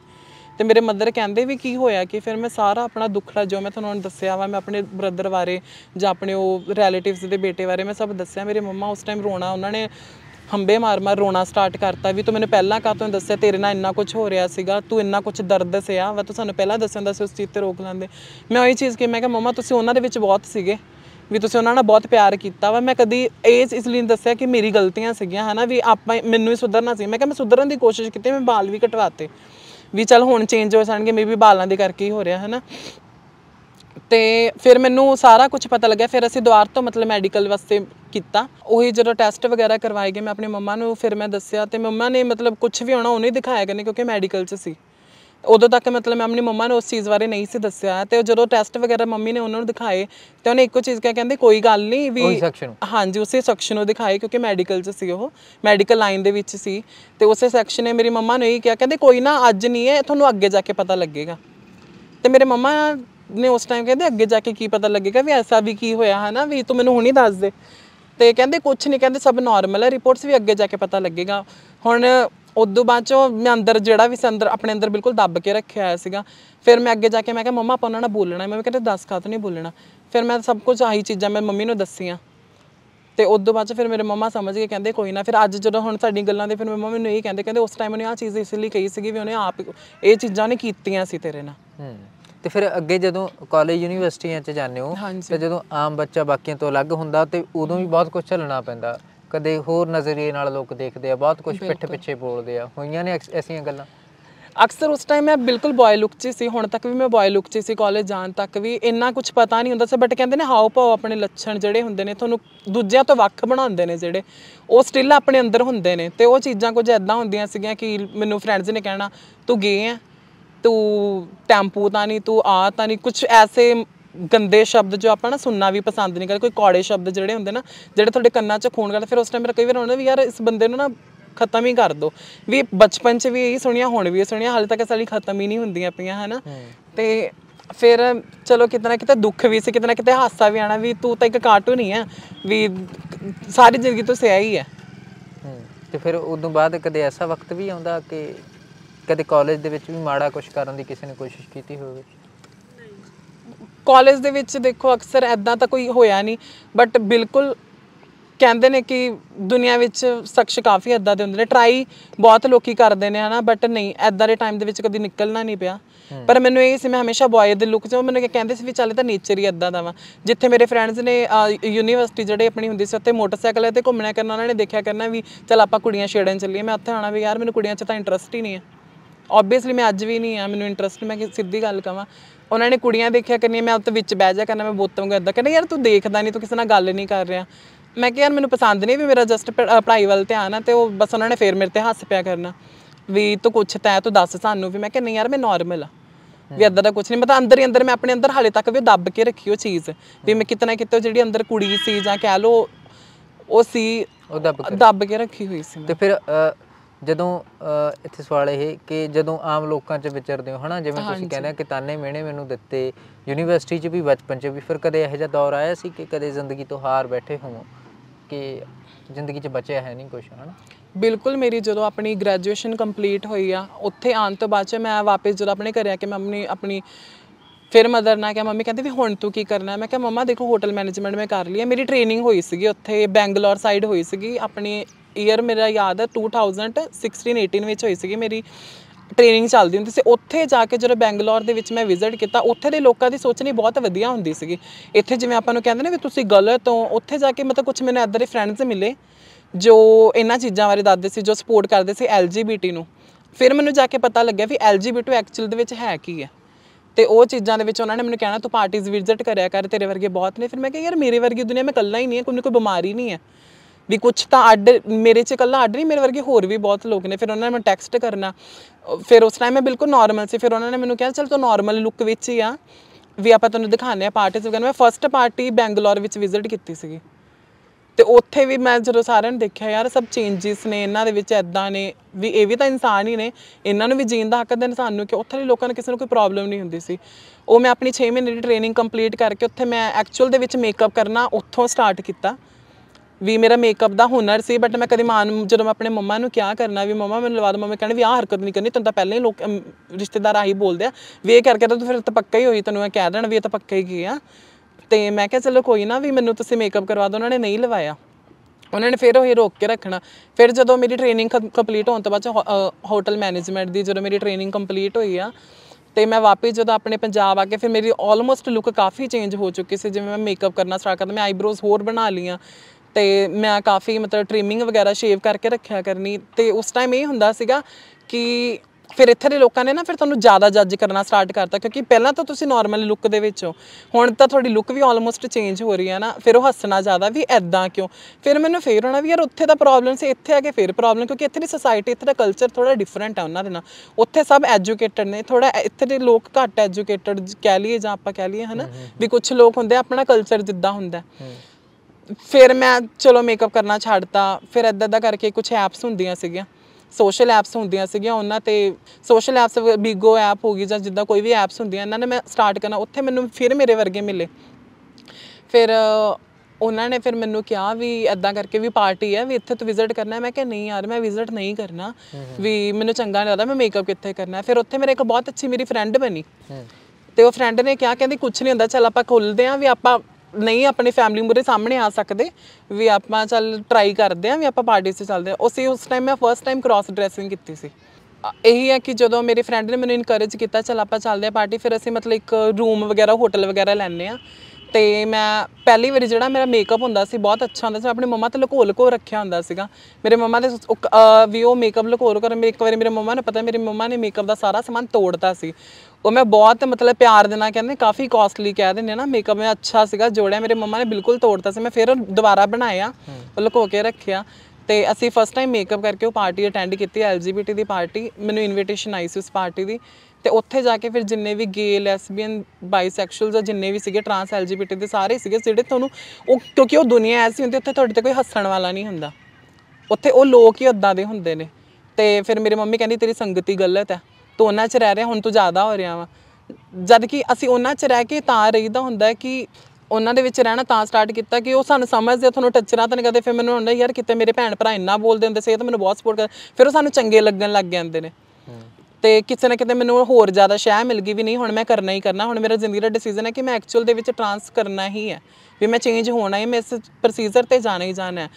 ਤੇ ਮੇਰੇ ਮਦਰ ਕਹਿੰਦੇ ਵੀ ਕੀ ਹੋਇਆ ਕਿ ਫਿਰ ਮੈਂ ਸਾਰਾ ਆਪਣਾ ਦੁੱਖੜਾ ਜੋ ਮੈਂ ਤੁਹਾਨੂੰ ਦੱਸਿਆ ਵਾ ਮੈਂ ਆਪਣੇ ਬ੍ਰਦਰ ਬਾਰੇ ਜਾਂ ਆਪਣੇ ਉਹ ਰਿਲੇਟਿਵਸ ਦੇ ਬੇਟੇ ਬਾਰੇ ਮੈਂ ਸਭ ਦੱਸਿਆ ਮੇਰੇ ਮੰਮਾ ਉਸ ਟਾਈਮ ਰੋਣਾ ਉਹਨਾਂ ਨੇ ਹੰਬੇ ਮਾਰ-ਮਾਰ ਰੋਣਾ ਸਟਾਰਟ ਕਰਤਾ ਵੀ ਤੂੰ ਮੈਨੂੰ ਪਹਿਲਾਂ ਕਾ ਤੋਂ ਦੱਸਿਆ ਤੇਰੇ ਨਾਲ ਇੰਨਾ ਕੁਝ ਹੋ ਰਿਹਾ ਸੀਗਾ ਤੂੰ ਇੰਨਾ ਕੁਝ ਦਰਦ ਸਿਆ ਵਾ ਤੂੰ ਸਾਨੂੰ ਪਹਿਲਾਂ ਦੱਸਿਆ ਹੁੰਦਾ ਸੀ ਉਸ ਚੀਜ਼ ਤੇ ਰੋਕ ਲੈਂਦੇ ਮੈਂ ਉਹੀ ਚੀਜ਼ ਕਿ ਮੈਂ ਕਿਹਾ ਮਮਾ ਤੁਸੀਂ ਉਹਨਾਂ ਦੇ ਵਿੱਚ ਬਹੁਤ ਸੀਗੇ ਵੀ ਤੁਸੀਂ ਉਹਨਾਂ ਨਾਲ ਬਹੁਤ ਪਿਆਰ ਕੀਤਾ ਵਾ ਮੈਂ ਕਦੀ ਇਸ ਇਸ ਲਈ ਦੱਸਿਆ ਕਿ ਮੇਰੀ ਗਲਤੀਆਂ ਸੀਗੀਆਂ ਹਨਾ ਵੀ ਆਪਾਂ ਮੈਨੂੰ ਹੀ ਸੁਧਰਨਾ ਸੀ ਮੈਂ ਕਿਹਾ ਮੈਂ ਸੁਧਰਨ ਦੀ ਕੋਸ਼ਿਸ਼ ਕੀਤੀ ਮੈਂ ਬਾਲ ਵੀ ਕਟਵਾਤੇ ਵੀ ਚਲ ਹੁਣ ਚੇਂਜ ਹੋ ਸਣਗੇ ਮੇਬੀ ਬਾਲਾਂ ਦੇ ਕਰਕੇ ਹੀ ਹੋ ਰਿਹਾ ਹਨਾ ਤੇ ਫਿਰ ਮੈਨੂੰ ਸਾਰਾ ਕੁਝ ਪਤਾ ਲੱਗਿਆ ਫਿਰ ਅਸੀਂ ਦੁਆਰ ਤੋਂ ਮਤਲਬ ਮੈਡੀਕਲ ਵਾਸਤੇ ਕੀਤਾ ਉਹੀ ਜਦੋਂ ਟੈਸਟ ਵਗੈਰਾ ਕਰਵਾਏ ਗਏ ਮੈਂ ਆਪਣੇ ਮੰਮਾ ਨੂੰ ਫਿਰ ਮੈਂ ਦੱਸਿਆ ਤੇ ਮੰਮਾ ਨੇ ਮਤਲਬ ਕੁਝ ਵੀ ਹੋਣਾ ਉਹਨੇ ਦਿਖਾਇਆ ਕਰਨੇ ਕਿਉਂਕਿ ਮੈਡੀਕਲ 'ਚ ਸੀ ਉਦੋਂ ਤੱਕ ਮਤਲਬ ਮੈਂ ਆਪਣੀ ਮੰਮਾ ਨੂੰ ਉਸ ਚੀਜ਼ ਬਾਰੇ ਨਹੀਂ ਸੀ ਦੱਸਿਆ ਤੇ ਜਦੋਂ ਟੈਸਟ ਵਗੈਰਾ ਮੰਮੀ ਨੇ ਉਹਨਾਂ ਨੂੰ ਦਿਖਾਏ ਤੇ ਉਹਨੇ ਇੱਕੋ ਚੀਜ਼ ਕਹਿੰਦੇ ਕੋਈ ਗੱਲ ਨਹੀਂ ਵੀ ਹਾਂਜੀ ਉਸੇ ਸੈਕਸ਼ਨ ਨੂੰ ਦਿਖਾਏ ਕਿਉਂਕਿ ਮੈਡੀਕਲ 'ਚ ਸੀ ਉਹ ਮੈਡੀਕਲ ਲਾਈਨ ਦੇ ਵਿੱਚ ਸੀ ਤੇ ਉਸੇ ਸੈਕਸ਼ਨ ਨੇ ਮੇਰੀ ਮੰਮਾ ਨੂੰ ਇਹ ਕਿਹਾ ਕਹਿੰਦੇ ਕੋਈ ਨਾ ਅੱਜ ਨਹੀਂ ਹੈ ਤੁਹਾਨੂੰ ਅੱਗੇ ਜਾ ਕੇ ਪਤਾ ਲੱਗੇਗਾ ਤੇ ਮੇਰੇ ਮੰਮਾ ਨੇ ਉਸ ਟਾਈਮ ਕਹਿੰਦੇ ਅੱਗੇ ਜਾ ਕੇ ਕੀ ਪਤਾ ਲੱਗੇਗਾ ਵੀ ਐਸਾ ਵੀ ਕੀ ਹੋਇਆ ਹਨਾ ਵੀ ਤੂੰ ਮੈਨੂੰ ਹੁਣੇ ਦੱਸ ਦੇ ਤੇ ਕਹਿੰਦੇ ਕੁਝ ਨਹੀਂ ਕਹਿੰਦੇ ਸਭ ਨਾਰਮਲ ਹੈ ਰਿਪੋਰਟਸ ਵੀ ਅੱਗੇ ਜਾ ਕੇ ਪਤਾ ਲੱਗੇਗਾ ਹੁਣ ਉਦੋਂ ਬਾਅਦ ਚੋਂ ਮੈਂ ਅੰਦਰ ਜਿਹੜਾ ਵੀ ਸੰਦਰ ਆਪਣੇ ਅੰਦਰ ਬਿਲਕੁਲ ਦੱਬ ਕੇ ਰੱਖਿਆ ਆਇਆ ਸੀਗਾ ਫਿਰ ਮੈਂ ਅੱਗੇ ਜਾ ਕੇ ਮੈਂ ਕਿਹਾ ਮੰਮਾ ਆਪਾਂ ਉਹਨਾਂ ਨਾਲ ਬੋਲਣਾ ਮੈਂ ਕਹਿੰਦੇ ਦੱਸ ਖਾਤ ਨਹੀਂ ਬੋਲਣਾ ਫਿਰ ਮੈਂ ਸਭ ਕੁਝ ਆਹੀ ਚੀਜ਼ਾਂ ਮੈਂ ਮੰਮੀ ਨੂੰ ਦੱਸੀਆਂ ਤੇ ਉਸ ਤੋਂ ਬਾਅਦ ਚ ਫਿਰ ਮੇਰੇ ਮਮਾ ਸਮਝ ਗਏ ਕਹਿੰਦੇ ਕੋਈ ਨਾ ਫਿਰ ਅੱਜ ਜਦੋਂ ਹੁਣ ਸਾਡੀ ਗੱਲਾਂ ਦੇ ਫਿਰ ਮੇਰੇ ਮਮਾ ਮੈਨੂੰ ਇਹ ਕਹਿੰਦੇ ਕਹਿੰਦੇ ਉਸ ਟਾਈਮ ਉਹਨੇ ਆ ਚੀਜ਼ ਇਸ ਲਈ ਕਹੀ ਸੀਗੀ ਵੀ ਉਹਨੇ ਆਪ ਇਹ ਚੀਜ਼ਾਂ ਨੇ ਕੀਤੀਆਂ ਸੀ ਤੇਰੇ ਨਾਲ ਤੇ ਫਿਰ ਅੱਗੇ ਜਦੋਂ ਕਾਲਜ ਯੂਨੀਵਰਸਿਟੀਆਂ 'ਚ ਜਾਂਦੇ ਹੋ ਤੇ ਜਦੋਂ ਆਮ ਬੱਚਾ ਬਾਕੀਆਂ ਤੋਂ ਅਲੱਗ ਹੁੰਦਾ ਤੇ ਉਦੋਂ ਵੀ ਬਹੁਤ ਕੁਝ ਝੱਲਣਾ ਪੈਂਦਾ ਕਦੇ ਹੋਰ ਨਜ਼ਰੀਏ ਨਾਲ ਲੋਕ ਦੇਖਦੇ ਆ ਬਹੁਤ ਕੁਝ ਪਿੱਠ ਪਿੱਛੇ ਬੋਲਦੇ ਆ ਹੋਈਆਂ ਨੇ ਐਸੀਆਂ ਗੱਲਾਂ ਅਕਸਰ ਉਸ ਟਾਈਮ ਮੈਂ ਬਿਲਕੁਲ ਬॉय ਲੁੱਕ 'ਚ ਸੀ ਹੁਣ ਤੱਕ ਵੀ ਮੈਂ ਬॉय ਲੁੱਕ 'ਚ ਸੀ ਕਾਲਜ ਜਾਣ ਤੱਕ ਵੀ ਇੰਨਾ ਕੁਝ ਪਤਾ ਨਹੀਂ ਹੁੰਦਾ ਸੀ ਬਟ ਕਹਿੰਦੇ ਨੇ ਹਾਉ ਪਾਉ ਆਪਣੇ ਲੱਛਣ ਜਿਹੜੇ ਹੁੰਦੇ ਨੇ ਤੁਹਾਨੂੰ ਦੂਜਿਆਂ ਤੋਂ ਵੱਖ ਬਣਾਉਂਦੇ ਨੇ ਜਿਹੜੇ ਉਹ ਸਟਿਲ ਆਪਣੇ ਅੰਦਰ ਹੁੰਦੇ ਨੇ ਤੇ ਉਹ ਚੀਜ਼ਾਂ ਕੁਝ ਐਦਾਂ ਹੁੰਦੀਆਂ ਸੀਗੀਆਂ ਕਿ ਮੈਨੂੰ ਫਰੈਂਡਸ ਨੇ ਕਹਿਣਾ ਤੂੰ ਗੇ ਆ ਤੂੰ ਟੈਂਪੂ ਤਾਂ ਨਹੀਂ ਤੂੰ ਆ ਤਾਂ ਨਹੀਂ ਕੁਝ ਐਸੇ ਗੰਦੇ ਸ਼ਬਦ ਜੋ ਆਪਾਂ ਨਾ ਸੁਣਨਾ ਵੀ ਪਸੰਦ ਨਹੀਂ ਕਰਦੇ ਕੋਈ ਕੌੜੇ ਸ਼ਬਦ ਜਿਹੜੇ ਹੁੰਦੇ ਨਾ ਜਿਹੜੇ ਤੁਹਾਡੇ ਕੰਨਾਂ 'ਚ ਖੂਨ ਗਏ ਫਿਰ ਉਸ ਟਾਈਮ ਮੇਰਾ ਕਈ ਵਾਰ ਹੁੰਦਾ ਵੀ ਯਾਰ ਇਸ ਬੰਦੇ ਨੂੰ ਨਾ ਖਤਮ ਹੀ ਕਰ ਦੋ ਵੀ ਬਚਪਨ 'ਚ ਵੀ ਇਹ ਸੁਣੀਆਂ ਹੁਣ ਵੀ ਇਹ ਸੁਣੀਆਂ ਹਾਲੇ ਤੱਕ ਸਾਰੀ ਖਤਮ ਹੀ ਨਹੀਂ ਹੁੰਦੀਆਂ ਪਈਆਂ ਹਨਾ ਤੇ ਫਿਰ ਚਲੋ ਕਿਤਨਾ ਕਿਤੇ ਦੁੱਖ ਵੀ ਸੀ ਕਿਤਨਾ ਕਿਤੇ ਹਾਸਾ ਵੀ ਆਣਾ ਵੀ ਤੂੰ ਤਾਂ ਇੱਕ ਕਾਰਟੂਨ ਹੀ ਆ ਵੀ ਸਾਰੀ ਜ਼ਿੰਦਗੀ ਤੋਂ ਸਿਆਹੀ ਹੀ ਆ ਤੇ ਫਿਰ ਉਦੋਂ ਬਾਅਦ ਕਦੇ ਐਸਾ ਵਕਤ ਵੀ ਆਉਂਦਾ ਕਿ ਕਦੇ ਕਾਲਜ ਦੇ ਵਿੱਚ ਵੀ ਮਾੜਾ ਕੁਝ ਕਰਨ ਦੀ ਕਿਸੇ ਨੇ ਕੋਸ਼ਿਸ਼ ਕੀਤੀ ਹੋਵੇ ਕਾਲਜ ਦੇ ਵਿੱਚ ਦੇਖੋ ਅਕਸਰ ਐਦਾਂ ਤਾਂ ਕੋਈ ਹੋਇਆ ਨਹੀਂ ਬਟ ਬਿਲਕੁਲ ਕਹਿੰਦੇ ਨੇ ਕਿ ਦੁਨੀਆ ਵਿੱਚ ਸ਼ਖਸ ਕਾਫੀ ਐਦਾਂ ਦੇ ਹੁੰਦੇ ਨੇ ਟਰਾਈ ਬਹੁਤ ਲੋਕੀ ਕਰਦੇ ਨੇ ਹਨਾ ਬਟ ਨਹੀਂ ਐਦਾਂ ਦੇ ਟਾਈਮ ਦੇ ਵਿੱਚ ਕਦੀ ਨਿਕਲਣਾ ਨਹੀਂ ਪਿਆ ਪਰ ਮੈਨੂੰ ਇਹ ਸੀ ਮੈਂ ਹਮੇਸ਼ਾ ਬॉय ਦੇ ਲੁੱਕ 'ਚ ਮੈਨੂੰ ਕਹਿੰਦੇ ਸੀ ਵੀ ਚੱਲ ਤਾਂ ਨੇਚਰ ਹੀ ਐਦਾਂ ਦਾ ਵਾ ਜਿੱਥੇ ਮੇਰੇ ਫਰੈਂਡਸ ਨੇ ਯੂਨੀਵਰਸਿਟੀ ਜਿਹੜੇ ਆਪਣੀ ਹੁੰਦੀ ਸੀ ਉੱਥੇ ਮੋਟਰਸਾਈਕਲ ਤੇ ਘੁੰਮਣਾ ਕਰਨਾ ਉਹਨਾਂ ਨੇ ਦੇਖਿਆ ਕਰਨਾ ਵੀ ਚੱਲ ਆਪਾਂ ਕੁੜੀਆਂ ਛੇੜਨ ਚੱਲੀਏ ਮੈਂ ਉੱਥੇ ਆਣਾ ਵੀ ਯਾਰ ਮੈਨੂੰ ਕੁੜੀਆਂ 'ਚ ਤਾਂ ਇੰਟਰਸਟ ਹੀ ਨਹੀਂ ਹੈ ਆਬਵੀਅਸਲੀ ਮੈਂ ਅੱਜ ਵੀ ਨਹੀਂ ਆ ਮੈਨੂੰ ਇੰਟਰਸਟ ਮੈਂ ਕਿ ਸਿੱਧੀ ਗੱਲ ਕਹਾਂ ਉਹਨਾਂ ਨੇ ਕੁੜੀਆਂ ਦੇਖਿਆ ਕਰਨੀਆਂ ਮੈਂ ਉੱਤ ਵਿੱਚ ਬਹਿ ਜਾ ਕਰਨਾ ਮੈਂ ਬੋਤਮ ਵਾਂਗੂ ਇਦਾਂ ਕਹਿੰਦਾ ਯਾਰ ਤੂੰ ਦੇਖਦਾ ਨਹੀਂ ਤੂੰ ਕਿਸੇ ਨਾਲ ਗੱਲ ਨਹੀਂ ਕਰ ਰਿਹਾ ਮੈਂ ਕਿਹਾ ਯਾਰ ਮੈਨੂੰ ਪਸੰਦ ਨਹੀਂ ਵੀ ਮੇਰਾ ਜਸਟ ਪੜਾਈ ਵੱਲ ਧਿਆਨ ਆ ਤੇ ਉਹ ਬਸ ਉਹਨਾਂ ਨੇ ਫੇਰ ਮੇਰੇ ਤੇ ਹੱਸ ਪਿਆ ਕਰਨਾ ਵੀ ਤੂੰ ਕੁਛ ਤੈ ਤੂੰ ਦੱਸ ਸਾਨੂੰ ਵੀ ਮੈਂ ਕਿਹਾ ਨਹੀਂ ਯਾਰ ਮੈਂ ਨਾਰਮਲ ਆ ਵੀ ਅੱਧਾ ਦਾ ਕੁਝ ਨਹੀਂ ਮੈਂ ਤਾਂ ਅੰਦਰ ਹੀ ਅੰਦਰ ਮੈਂ ਆਪਣੇ ਅੰਦਰ ਹਾਲੇ ਤੱਕ ਵੀ ਦੱਬ ਕੇ ਰੱਖੀ ਉਹ ਚੀਜ਼ ਵੀ ਮੈਂ ਕਿਤਨਾ ਕਿਤੇ ਜਿਹੜੀ ਅੰਦਰ ਕੁੜੀ ਸੀ ਜਾਂ ਕਹਿ ਲੋ ਉਹ ਸੀ ਉਹ ਦੱਬ ਕੇ ਰੱਖੀ ਹੋਈ ਸੀ ਤੇ ਫਿਰ ਜਦੋਂ ਇੱਥੇ ਸਵਾਲ ਇਹ ਕਿ ਜਦੋਂ ਆਮ ਲੋਕਾਂ 'ਚ ਵਿਚਰਦੇ ਹੋ ਹਨਾ ਜਿਵੇਂ ਤੁਸੀਂ ਕਹਿੰਦੇ ਆ ਕਿ ਤਾਨੇ ਮਿਹਣੇ ਮੈਨੂੰ ਦਿੱਤੇ ਯੂਨੀਵਰਸਿਟੀ 'ਚ ਵੀ ਬਚਪਨ 'ਚ ਵੀ ਫਿਰ ਕਦੇ ਇਹੋ ਜਿਹਾ ਦੌਰ ਆਇਆ ਸੀ ਕਿ ਕਦੇ ਜ਼ਿੰਦਗੀ ਤੋਂ ਹਾਰ ਬੈਠੇ ਹੋ ਕਿ ਜ਼ਿੰਦਗੀ 'ਚ ਬਚਿਆ ਹੈ ਨਹੀਂ ਕੁਝ ਹਨਾ ਬਿਲਕੁਲ ਮੇਰੀ ਜਦੋਂ ਆਪਣੀ ਗ੍ਰੈਜੂਏਸ਼ਨ ਕੰਪਲੀਟ ਹੋਈ ਆ ਉੱਥੇ ਆਉਣ ਤੋਂ ਬਾਅਦ ਚ ਮੈਂ ਵਾਪਸ ਜਦੋਂ ਆਪਣੇ ਘਰੇ ਆ ਕੇ ਮੈਂ ਆਪਣੀ ਆਪਣੀ ਫਿਰ ਮਦਰ ਨਾਲ ਕਿਹਾ ਮੰਮੀ ਕਹਿੰਦੀ ਵੀ ਹੁਣ ਤੂੰ ਕੀ ਕਰਨਾ ਮੈਂ ਕਿਹਾ ਮਮਾ ਦੇਖੋ ਹੋਟਲ ਮੈਨੇਜਮੈਂਟ ਮੈਂ ਕਰ ਲਈ ਹੈ ਮੇਰੀ ਟ੍ਰੇਨਿੰਗ ਹੋਈ ਸੀਗੀ ਉੱਥੇ ਬੈਂਗਲੌਰ ਸਾਈਡ ਹੋਈ ਸੀਗੀ ਆਪਣੀ ਈਅਰ ਮੇਰਾ ਯਾਦ ਹੈ 2016 18 ਵਿੱਚ ਹੋਈ ਸੀਗੀ ਮੇਰੀ ਟ੍ਰੇਨਿੰਗ ਚੱਲਦੀ ਹੁੰਦੀ ਸੀ ਉੱਥੇ ਜਾ ਕੇ ਜਦੋਂ ਬੈਂਗਲੌਰ ਦੇ ਵਿੱਚ ਮੈਂ ਵਿਜ਼ਿਟ ਕੀਤਾ ਉੱਥੇ ਦੇ ਲੋਕਾਂ ਦੀ ਸੋਚਣੀ ਬਹੁਤ ਵਧੀਆ ਹੁੰਦੀ ਸੀਗੀ ਇੱਥੇ ਜਿਵੇਂ ਆਪਾਂ ਨੂੰ ਕਹਿੰਦੇ ਨੇ ਵੀ ਤੁਸੀਂ ਗਲਤ ਹੋ ਉੱਥੇ ਜਾ ਕੇ ਮਤਲਬ ਕੁਝ ਮੈਨੂੰ ਇਦਾਂ ਦੇ ਫਰੈਂਡਸ ਮਿਲੇ ਜੋ ਇਹਨਾਂ ਚੀਜ਼ਾਂ ਬਾਰੇ ਦੱਸਦੇ ਸੀ ਜੋ ਸਪੋਰਟ ਕਰਦੇ ਸੀ ਐਲਜੀਬੀਟੀ ਨੂੰ ਫਿਰ ਮੈਨੂੰ ਜਾ ਕੇ ਪਤਾ ਲੱਗਿਆ ਵੀ ਐਲਜੀਬੀਟੀ ਐਕਚੁਅਲ ਦੇ ਵਿੱਚ ਹੈ ਕੀ ਹੈ ਤੇ ਉਹ ਚੀਜ਼ਾਂ ਦੇ ਵਿੱਚ ਉਹਨਾਂ ਨੇ ਮੈਨੂੰ ਕਹਿਣਾ ਤੂੰ ਪਾਰਟੀਜ਼ ਵਿਜ਼ਿਟ ਕਰਿਆ ਕਰ ਤੇਰੇ ਵਰਗੇ ਬਹੁਤ ਨੇ ਫਿਰ ਮੈਂ ਕਿਹਾ ਯਾਰ ਮੇਰੇ ਵਰਗੀ ਦੁਨੀਆ ਮੈਂ ਇਕੱਲਾ ਹੀ ਨਹੀਂ ਹੈ ਕੋਈ ਨਾ ਕੋਈ ਬਿਮਾਰੀ ਨਹੀਂ ਹੈ ਵੀ ਕੁਝ ਤਾਂ ਅੱਡ ਮੇਰੇ 'ਚ ਕੱਲਾ ਅੱਡ ਨਹੀਂ ਮੇਰੇ ਵਰਗੇ ਹੋਰ ਵੀ ਬਹੁਤ ਲੋਕ ਨੇ ਫਿਰ ਉਹਨਾਂ ਨੇ ਮੈਂ ਟੈਕਸਟ ਕਰਨਾ ਫਿਰ ਉਸ ਟਾਈਮ ਮੈਂ ਬਿਲਕੁਲ ਨਾਰਮਲ ਸੀ ਫਿਰ ਉਹਨਾਂ ਨੇ ਮੈਨੂੰ ਕਿਹਾ ਚਲ ਤੂੰ ਨਾਰਮਲ ਲੁੱਕ ਵਿੱਚ ਹੀ ਆ ਵੀ ਆਪਾਂ ਤੁਹਾਨੂੰ ਦਿਖਾਣੇ ਆ ਪਾਰਟੀਜ਼ ਵਗੈਰਾ ਮੈਂ ਫਰਸਟ ਪਾਰਟੀ ਬੈਂਗਲੌਰ ਵਿੱਚ ਵਿਜ਼ਿਟ ਕੀਤੀ ਸੀਗੀ ਤੇ ਉੱਥੇ ਵੀ ਮੈਂ ਜਦੋਂ ਸਾਰਿਆਂ ਨੂੰ ਦੇਖਿਆ ਯਾਰ ਸਭ ਚੇਂਜਸ ਨੇ ਇਹਨਾਂ ਦੇ ਵਿੱਚ ਐਦਾਂ ਨੇ ਵੀ ਇਹ ਵੀ ਤਾਂ ਇਨਸਾਨ ਹੀ ਨੇ ਇਹਨਾਂ ਨੂੰ ਵੀ ਜੀਣ ਦਾ ਹੱਕ ਦੇਣ ਸਾਨੂੰ ਕਿ ਉੱਥੇ ਦੇ ਲੋਕਾਂ ਨੂੰ ਕਿਸੇ ਨੂੰ ਕੋਈ ਪ੍ਰੋਬਲਮ ਨਹੀਂ ਹੁੰਦੀ ਸੀ ਉਹ ਮੈਂ ਆਪਣੀ 6 ਮਹੀਨੇ ਦੀ ਟ੍ਰੇਨਿੰਗ ਕੰਪਲੀਟ ਕਰਕੇ ਉੱਥੇ ਮੈਂ ਐਕਚੁਅਲ ਦੇ ਵਿੱਚ ਮੇਕਅਪ ਕਰਨਾ ਉੱਥੋਂ ਸਟਾਰਟ ਕੀਤਾ ਵੀ ਮੇਰਾ ਮੇਕਅਪ ਦਾ ਹੁਨਰ ਸੀ ਬਟ ਮੈਂ ਕਦੇ ਮਾਨ ਜਦੋਂ ਮੈਂ ਆਪਣੇ ਮੰਮਾ ਨੂੰ ਕਿਹਾ ਕਰਨਾ ਵੀ ਮੰਮਾ ਮੈਨੂੰ ਲਵਾ ਦੇ ਮਮਾ ਕਹਿੰਦੇ ਵੀ ਆਹ ਹਰਕਤ ਨਹੀਂ ਕਰਨੀ ਤੈਨੂੰ ਤਾਂ ਪਹਿਲਾਂ ਹੀ ਲੋਕ ਰਿਸ਼ਤੇਦਾਰ ਆਹੀ ਬੋਲਦੇ ਆ ਵੀ ਇਹ ਕਰਕੇ ਤਾਂ ਤੂੰ ਫਿਰ ਤਾਂ ਪੱਕਾ ਹੀ ਹੋਈ ਤੈਨੂੰ ਮੈਂ ਕਹਿ ਦੇਣਾ ਵੀ ਇਹ ਤਾਂ ਪੱਕਾ ਹੀ ਗਿਆ ਤੇ ਮੈਂ ਕਿਹਾ ਚਲੋ ਕੋਈ ਨਾ ਵੀ ਮੈਨੂੰ ਤੁਸੀਂ ਮੇਕਅਪ ਕਰਵਾ ਦਿਓ ਉਹਨਾਂ ਨੇ ਨਹੀਂ ਲਵਾਇਆ ਉਹਨਾਂ ਨੇ ਫਿਰ ਉਹੀ ਰੋਕ ਕੇ ਰੱਖਣਾ ਫਿਰ ਜਦੋਂ ਮੇਰੀ ਟ੍ਰੇਨਿੰਗ ਕੰਪਲੀਟ ਹੋਣ ਤੋਂ ਬਾਅਦ ਹੋਟਲ ਮੈਨੇਜਮੈਂਟ ਦੀ ਜਦੋਂ ਮੇਰੀ ਟ੍ਰੇਨਿੰਗ ਕੰਪਲੀਟ ਹੋਈ ਆ ਤੇ ਮੈਂ ਵਾਪਸ ਜਦੋਂ ਆਪਣੇ ਪੰਜਾਬ ਆ ਕੇ ਫਿਰ ਮੇਰੀ ਆਲਮੋਸਟ ਲੁੱਕ ਕਾਫੀ ਚੇਂਜ ਹੋ ਚੁੱਕੀ ਸੀ ਜਿਵੇਂ ਮੈਂ ਮੇਕਅਪ ਕਰਨਾ ਸਟਾਰਟ ਕਰਦਾ ਮੈਂ ਆਈਬ੍ਰੋਜ਼ ਹੋਰ ਬਣਾ ਲੀਆਂ ਤੇ ਮੈਂ ਕਾਫੀ ਮਤਲਬ ਟ੍ਰਿਮਿੰਗ ਵਗੈਰਾ ਸ਼ੇਵ ਕਰਕੇ ਰੱਖਿਆ ਕਰਨੀ ਤੇ ਉਸ ਟਾਈਮ ਇਹ ਹੁੰਦਾ ਸੀਗਾ ਕਿ ਫਿਰ ਇੱਥੇ ਦੇ ਲੋਕਾਂ ਨੇ ਨਾ ਫਿਰ ਤੁਹਾਨੂੰ ਜ਼ਿਆਦਾ ਜੱਜ ਕਰਨਾ ਸਟਾਰਟ ਕਰਤਾ ਕਿਉਂਕਿ ਪਹਿਲਾਂ ਤਾਂ ਤੁਸੀਂ ਨਾਰਮਲ ਲੁੱਕ ਦੇ ਵਿੱਚ ਹੋ ਹੁਣ ਤਾਂ ਤੁਹਾਡੀ ਲੁੱਕ ਵੀ ਆਲਮੋਸਟ ਚੇਂਜ ਹੋ ਰਹੀ ਹੈ ਨਾ ਫਿਰ ਉਹ ਹੱਸਣਾ ਜ਼ਿਆਦਾ ਵੀ ਐਦਾਂ ਕਿਉਂ ਫਿਰ ਮੈਨੂੰ ਫੇਰ ਹੋਣਾ ਵੀ ਯਾਰ ਉੱਥੇ ਦਾ ਪ੍ਰੋਬਲਮ ਸੀ ਇੱਥੇ ਆ ਕੇ ਫੇਰ ਪ੍ਰੋਬਲਮ ਕਿਉਂਕਿ ਇੱਥੇ ਦੀ ਸੋਸਾਇਟੀ ਇੱਥੇ ਦਾ ਕਲਚਰ ਥੋੜਾ ਡਿਫਰੈਂਟ ਹੈ ਉਹਨਾਂ ਦੇ ਨਾਲ ਉੱਥੇ ਸਭ ਐਜੂਕੇਟਡ ਨੇ ਥੋੜਾ ਇੱਥੇ ਦੇ ਲੋਕ ਘੱਟ ਐਜੂਕੇਟਡ ਕਹਿ ਲਈਏ ਜਾਂ ਆਪਾਂ ਕਹਿ ਲਈਏ ਹਨਾ ਵੀ ਕੁਝ ਲੋਕ ਹੁੰਦੇ ਆਪਣਾ ਕਲਚਰ ਜਿੱਦਾਂ ਹੁੰਦਾ ਫਿਰ ਮੈਂ ਚਲੋ ਮੇਕਅਪ ਕਰਨਾ ਛੱਡਤਾ ਫਿਰ ਇਦਾਂ ਦਾ ਕਰਕੇ ਕੁਝ ਐਪਸ ਹੁੰਦੀਆਂ ਸੀਗੀਆਂ ਸੋਸ਼ਲ ਐਪਸ ਹੁੰਦੀਆਂ ਸੀਗੀਆਂ ਉਹਨਾਂ ਤੇ ਸੋਸ਼ਲ ਐਪਸ ਬਿਗੋ ਐਪ ਹੋ ਗਈ ਜਾਂ ਜਿੱਦਾਂ ਕੋਈ ਵੀ ਐਪਸ ਹੁੰਦੀਆਂ ਇਹਨਾਂ ਨੇ ਮੈਂ ਸਟਾਰਟ ਕਰਨਾ ਉੱਥੇ ਮੈਨੂੰ ਫਿਰ ਮੇਰੇ ਵਰਗੇ ਮਿਲੇ ਫਿਰ ਉਹਨਾਂ ਨੇ ਫਿਰ ਮੈਨੂੰ ਕਿਹਾ ਵੀ ਇਦਾਂ ਕਰਕੇ ਵੀ ਪਾਰਟੀ ਹੈ ਵੀ ਇੱਥੇ ਤੂੰ ਵਿਜ਼ਿਟ ਕਰਨਾ ਮੈਂ ਕਿਹਾ ਨਹੀਂ ਯਾਰ ਮੈਂ ਵਿਜ਼ਿਟ ਨਹੀਂ ਕਰਨਾ ਵੀ ਮੈਨੂੰ ਚੰਗਾ ਨਹੀਂ ਲੱਗਦਾ ਮੈਂ ਮੇਕਅਪ ਕਿੱਥੇ ਕਰਨਾ ਫਿਰ ਉੱਥੇ ਮੇਰੇ ਇੱਕ ਬਹੁਤ ਅੱਛੀ ਮੇਰੀ ਫਰੈਂਡ ਬਣੀ ਤੇ ਉਹ ਫਰੈਂਡ ਨੇ ਕਿਹਾ ਕਹਿੰਦੀ ਕੁਝ ਨਹੀਂ ਹੁੰਦਾ ਚੱਲ ਆਪਾਂ ਖੁੱਲਦੇ ਆਂ ਵੀ ਆਪਾਂ ਨਹੀਂ ਆਪਣੇ ਫੈਮਿਲੀ ਮੂਰੇ ਸਾਹਮਣੇ ਆ ਸਕਦੇ ਵੀ ਆਪਾਂ ਚੱਲ ਟਰਾਈ ਕਰਦੇ ਆਂ ਵੀ ਆਪਾਂ ਪਾਰਟੀ 'ਤੇ ਚੱਲਦੇ ਆਂ ਉਸੇ ਉਸ ਟਾਈਮ ਮੈਂ ਫਰਸਟ ਟਾਈਮ ਕ੍ਰਾਸ ਡਰੈਸਿੰਗ ਕੀਤੀ ਸੀ ਇਹੀ ਹੈ ਕਿ ਜਦੋਂ ਮੇਰੇ ਫਰੈਂਡ ਨੇ ਮੈਨੂੰ ਇਨਕਰੇਜ ਕੀਤਾ ਚੱਲ ਆਪਾਂ ਚੱਲਦੇ ਆ ਪਾਰਟੀ ਫਿਰ ਅਸੀਂ ਮਤਲਬ ਇੱਕ ਰੂਮ ਵਗੈਰਾ ਹੋਟਲ ਵਗੈਰਾ ਲੈਣੇ ਆ ਤੇ ਮੈਂ ਪਹਿਲੀ ਵਾਰੀ ਜਿਹੜਾ ਮੇਰਾ ਮੇਕਅਪ ਹੁੰਦਾ ਸੀ ਬਹੁਤ ਅੱਛਾ ਹੁੰਦਾ ਸੀ ਆਪਣੇ ਮਮਾ ਤੇ ਲਕੋਲ ਕੋ ਰੱਖਿਆ ਹੁੰਦਾ ਸੀਗਾ ਮੇਰੇ ਮਮਾ ਦੇ ਵੀ ਉਹ ਮੇਕਅਪ ਲਕੋਲ ਕਰ ਮੇਰੇ ਇੱਕ ਵਾਰੀ ਮੇਰੇ ਮਮਾ ਨੂੰ ਪਤਾ ਮੇਰੇ ਮਮਾ ਨੇ ਮੇਕਅਪ ਦਾ ਸਾਰਾ ਸਮਾਨ ਤੋੜਤਾ ਸੀ ਉਹ ਮੈਂ ਬਹੁਤ ਮਤਲਬ ਪਿਆਰ ਦੇਣਾ ਕਹਿੰਦੇ ਕਾਫੀ ਕਾਸਟਲੀ ਕਹਿ ਦਿੰਦੇ ਨਾ ਮੇਕਅਪ ਮੈਂ ਅੱਛਾ ਸੀਗਾ ਜੋੜਿਆ ਮੇਰੇ ਮੰਮਾ ਨੇ ਬਿਲਕੁਲ ਤੋੜਤਾ ਸੀ ਮੈਂ ਫਿਰ ਦੁਬਾਰਾ ਬਣਾਇਆ ਉਹ ਲੁਕੋ ਕੇ ਰੱਖਿਆ ਤੇ ਅਸੀਂ ਫਸਟ ਟਾਈਮ ਮੇਕਅਪ ਕਰਕੇ ਉਹ ਪਾਰਟੀ ਅਟੈਂਡ ਕੀਤੀ ਐਲਜੀਬੀਟੀ ਦੀ ਪਾਰਟੀ ਮੈਨੂੰ ਇਨਵੀਟੇਸ਼ਨ ਆਈ ਸੀ ਉਸ ਪਾਰਟੀ ਦੀ ਤੇ ਉੱਥੇ ਜਾ ਕੇ ਫਿਰ ਜਿੰਨੇ ਵੀ ਗੇ ਲੈਸਬੀਅਨ ਬਾਈਸੈਕਸ਼ੂਅਲ ਜਾਂ ਜਿੰਨੇ ਵੀ ਸੀਗੇ ਟਰਾਂਸ ਐਲਜੀਬੀਟੀ ਦੇ ਸਾਰੇ ਸੀਗੇ ਜਿਹੜੇ ਤੁਹਾਨੂੰ ਉਹ ਕਿਉਂਕਿ ਉਹ ਦੁਨੀਆ ਐਸੀ ਹੁੰਦੀ ਉੱਥੇ ਤੁਹਾਡੇ ਤੇ ਕੋਈ ਹੱਸਣ ਵਾਲਾ ਨਹੀਂ ਹੁੰਦਾ ਉੱਥੇ ਉਹ ਲੋਕ ਹੀ ਉਦਾਂ ਦੇ ਹੁੰਦੇ ਨੇ ਤੇ ਫਿਰ ਮੇਰੇ ਮੰਮੀ ਕਹਿੰਦੀ ਤੇਰੀ ਸੰਗਤੀ ਗਲਤ ਹੈ ਤੂੰ ਉਹਨਾਂ 'ਚ ਰਹਿ ਰਿਹਾ ਹੁਣ ਤੂੰ ਜ਼ਿਆਦਾ ਹੋ ਰਿਹਾ ਵਾ ਜਦ ਕਿ ਅਸੀਂ ਉਹਨਾਂ 'ਚ ਰਹਿ ਕੇ ਤਾਂ ਰਹੀਦਾ ਹੁੰਦਾ ਕਿ ਉਹਨਾਂ ਦੇ ਵਿੱਚ ਰਹਿਣਾ ਤਾਂ ਸਟਾਰਟ ਕੀਤਾ ਕਿ ਉਹ ਸਾਨੂੰ ਸਮਝਦੇ ਤੁਹਾਨੂੰ ਟੱਚਰਾਂ ਤਾਂ ਕਦੇ ਫਿਰ ਮੈਨੂੰ ਹੁੰਦਾ ਯਾਰ ਕਿਤੇ ਮੇਰੇ ਭੈਣ ਭਰਾ ਇੰਨਾ ਬੋਲਦੇ ਹੁੰਦੇ ਸੀ ਇਹ ਤਾਂ ਮੈਨੂੰ ਬਹੁਤ ਸਪੋਰਟ ਕਰ ਫਿਰ ਉਹ ਸਾਨੂੰ ਚੰਗੇ ਲੱਗਣ ਲੱਗ ਜਾਂਦੇ ਨੇ ਤੇ ਕਿਸੇ ਨਾ ਕਿਤੇ ਮੈਨੂੰ ਹੋਰ ਜ਼ਿਆਦਾ ਸ਼ਹਿ ਮਿਲ ਗਈ ਵੀ ਨਹੀਂ ਹੁਣ ਮੈਂ ਕਰਨਾ ਹੀ ਕਰਨਾ ਹੁਣ ਮੇਰਾ ਜ਼ਿੰਦਗੀ ਦਾ ਡਿਸੀਜਨ ਹੈ ਕਿ ਮੈਂ ਐਕਚੁਅਲ ਦੇ ਵਿੱਚ ਟ੍ਰਾਂਸ ਕਰਨਾ ਹੀ ਹੈ ਵੀ ਮੈਂ ਚੇਂਜ ਹੋਣਾ ਹੀ ਮੈਂ ਇਸ ਪ੍ਰੋਸੀਜਰ ਤੇ ਜਾਣਾ ਹੀ ਜਾਣਾ ਹੈ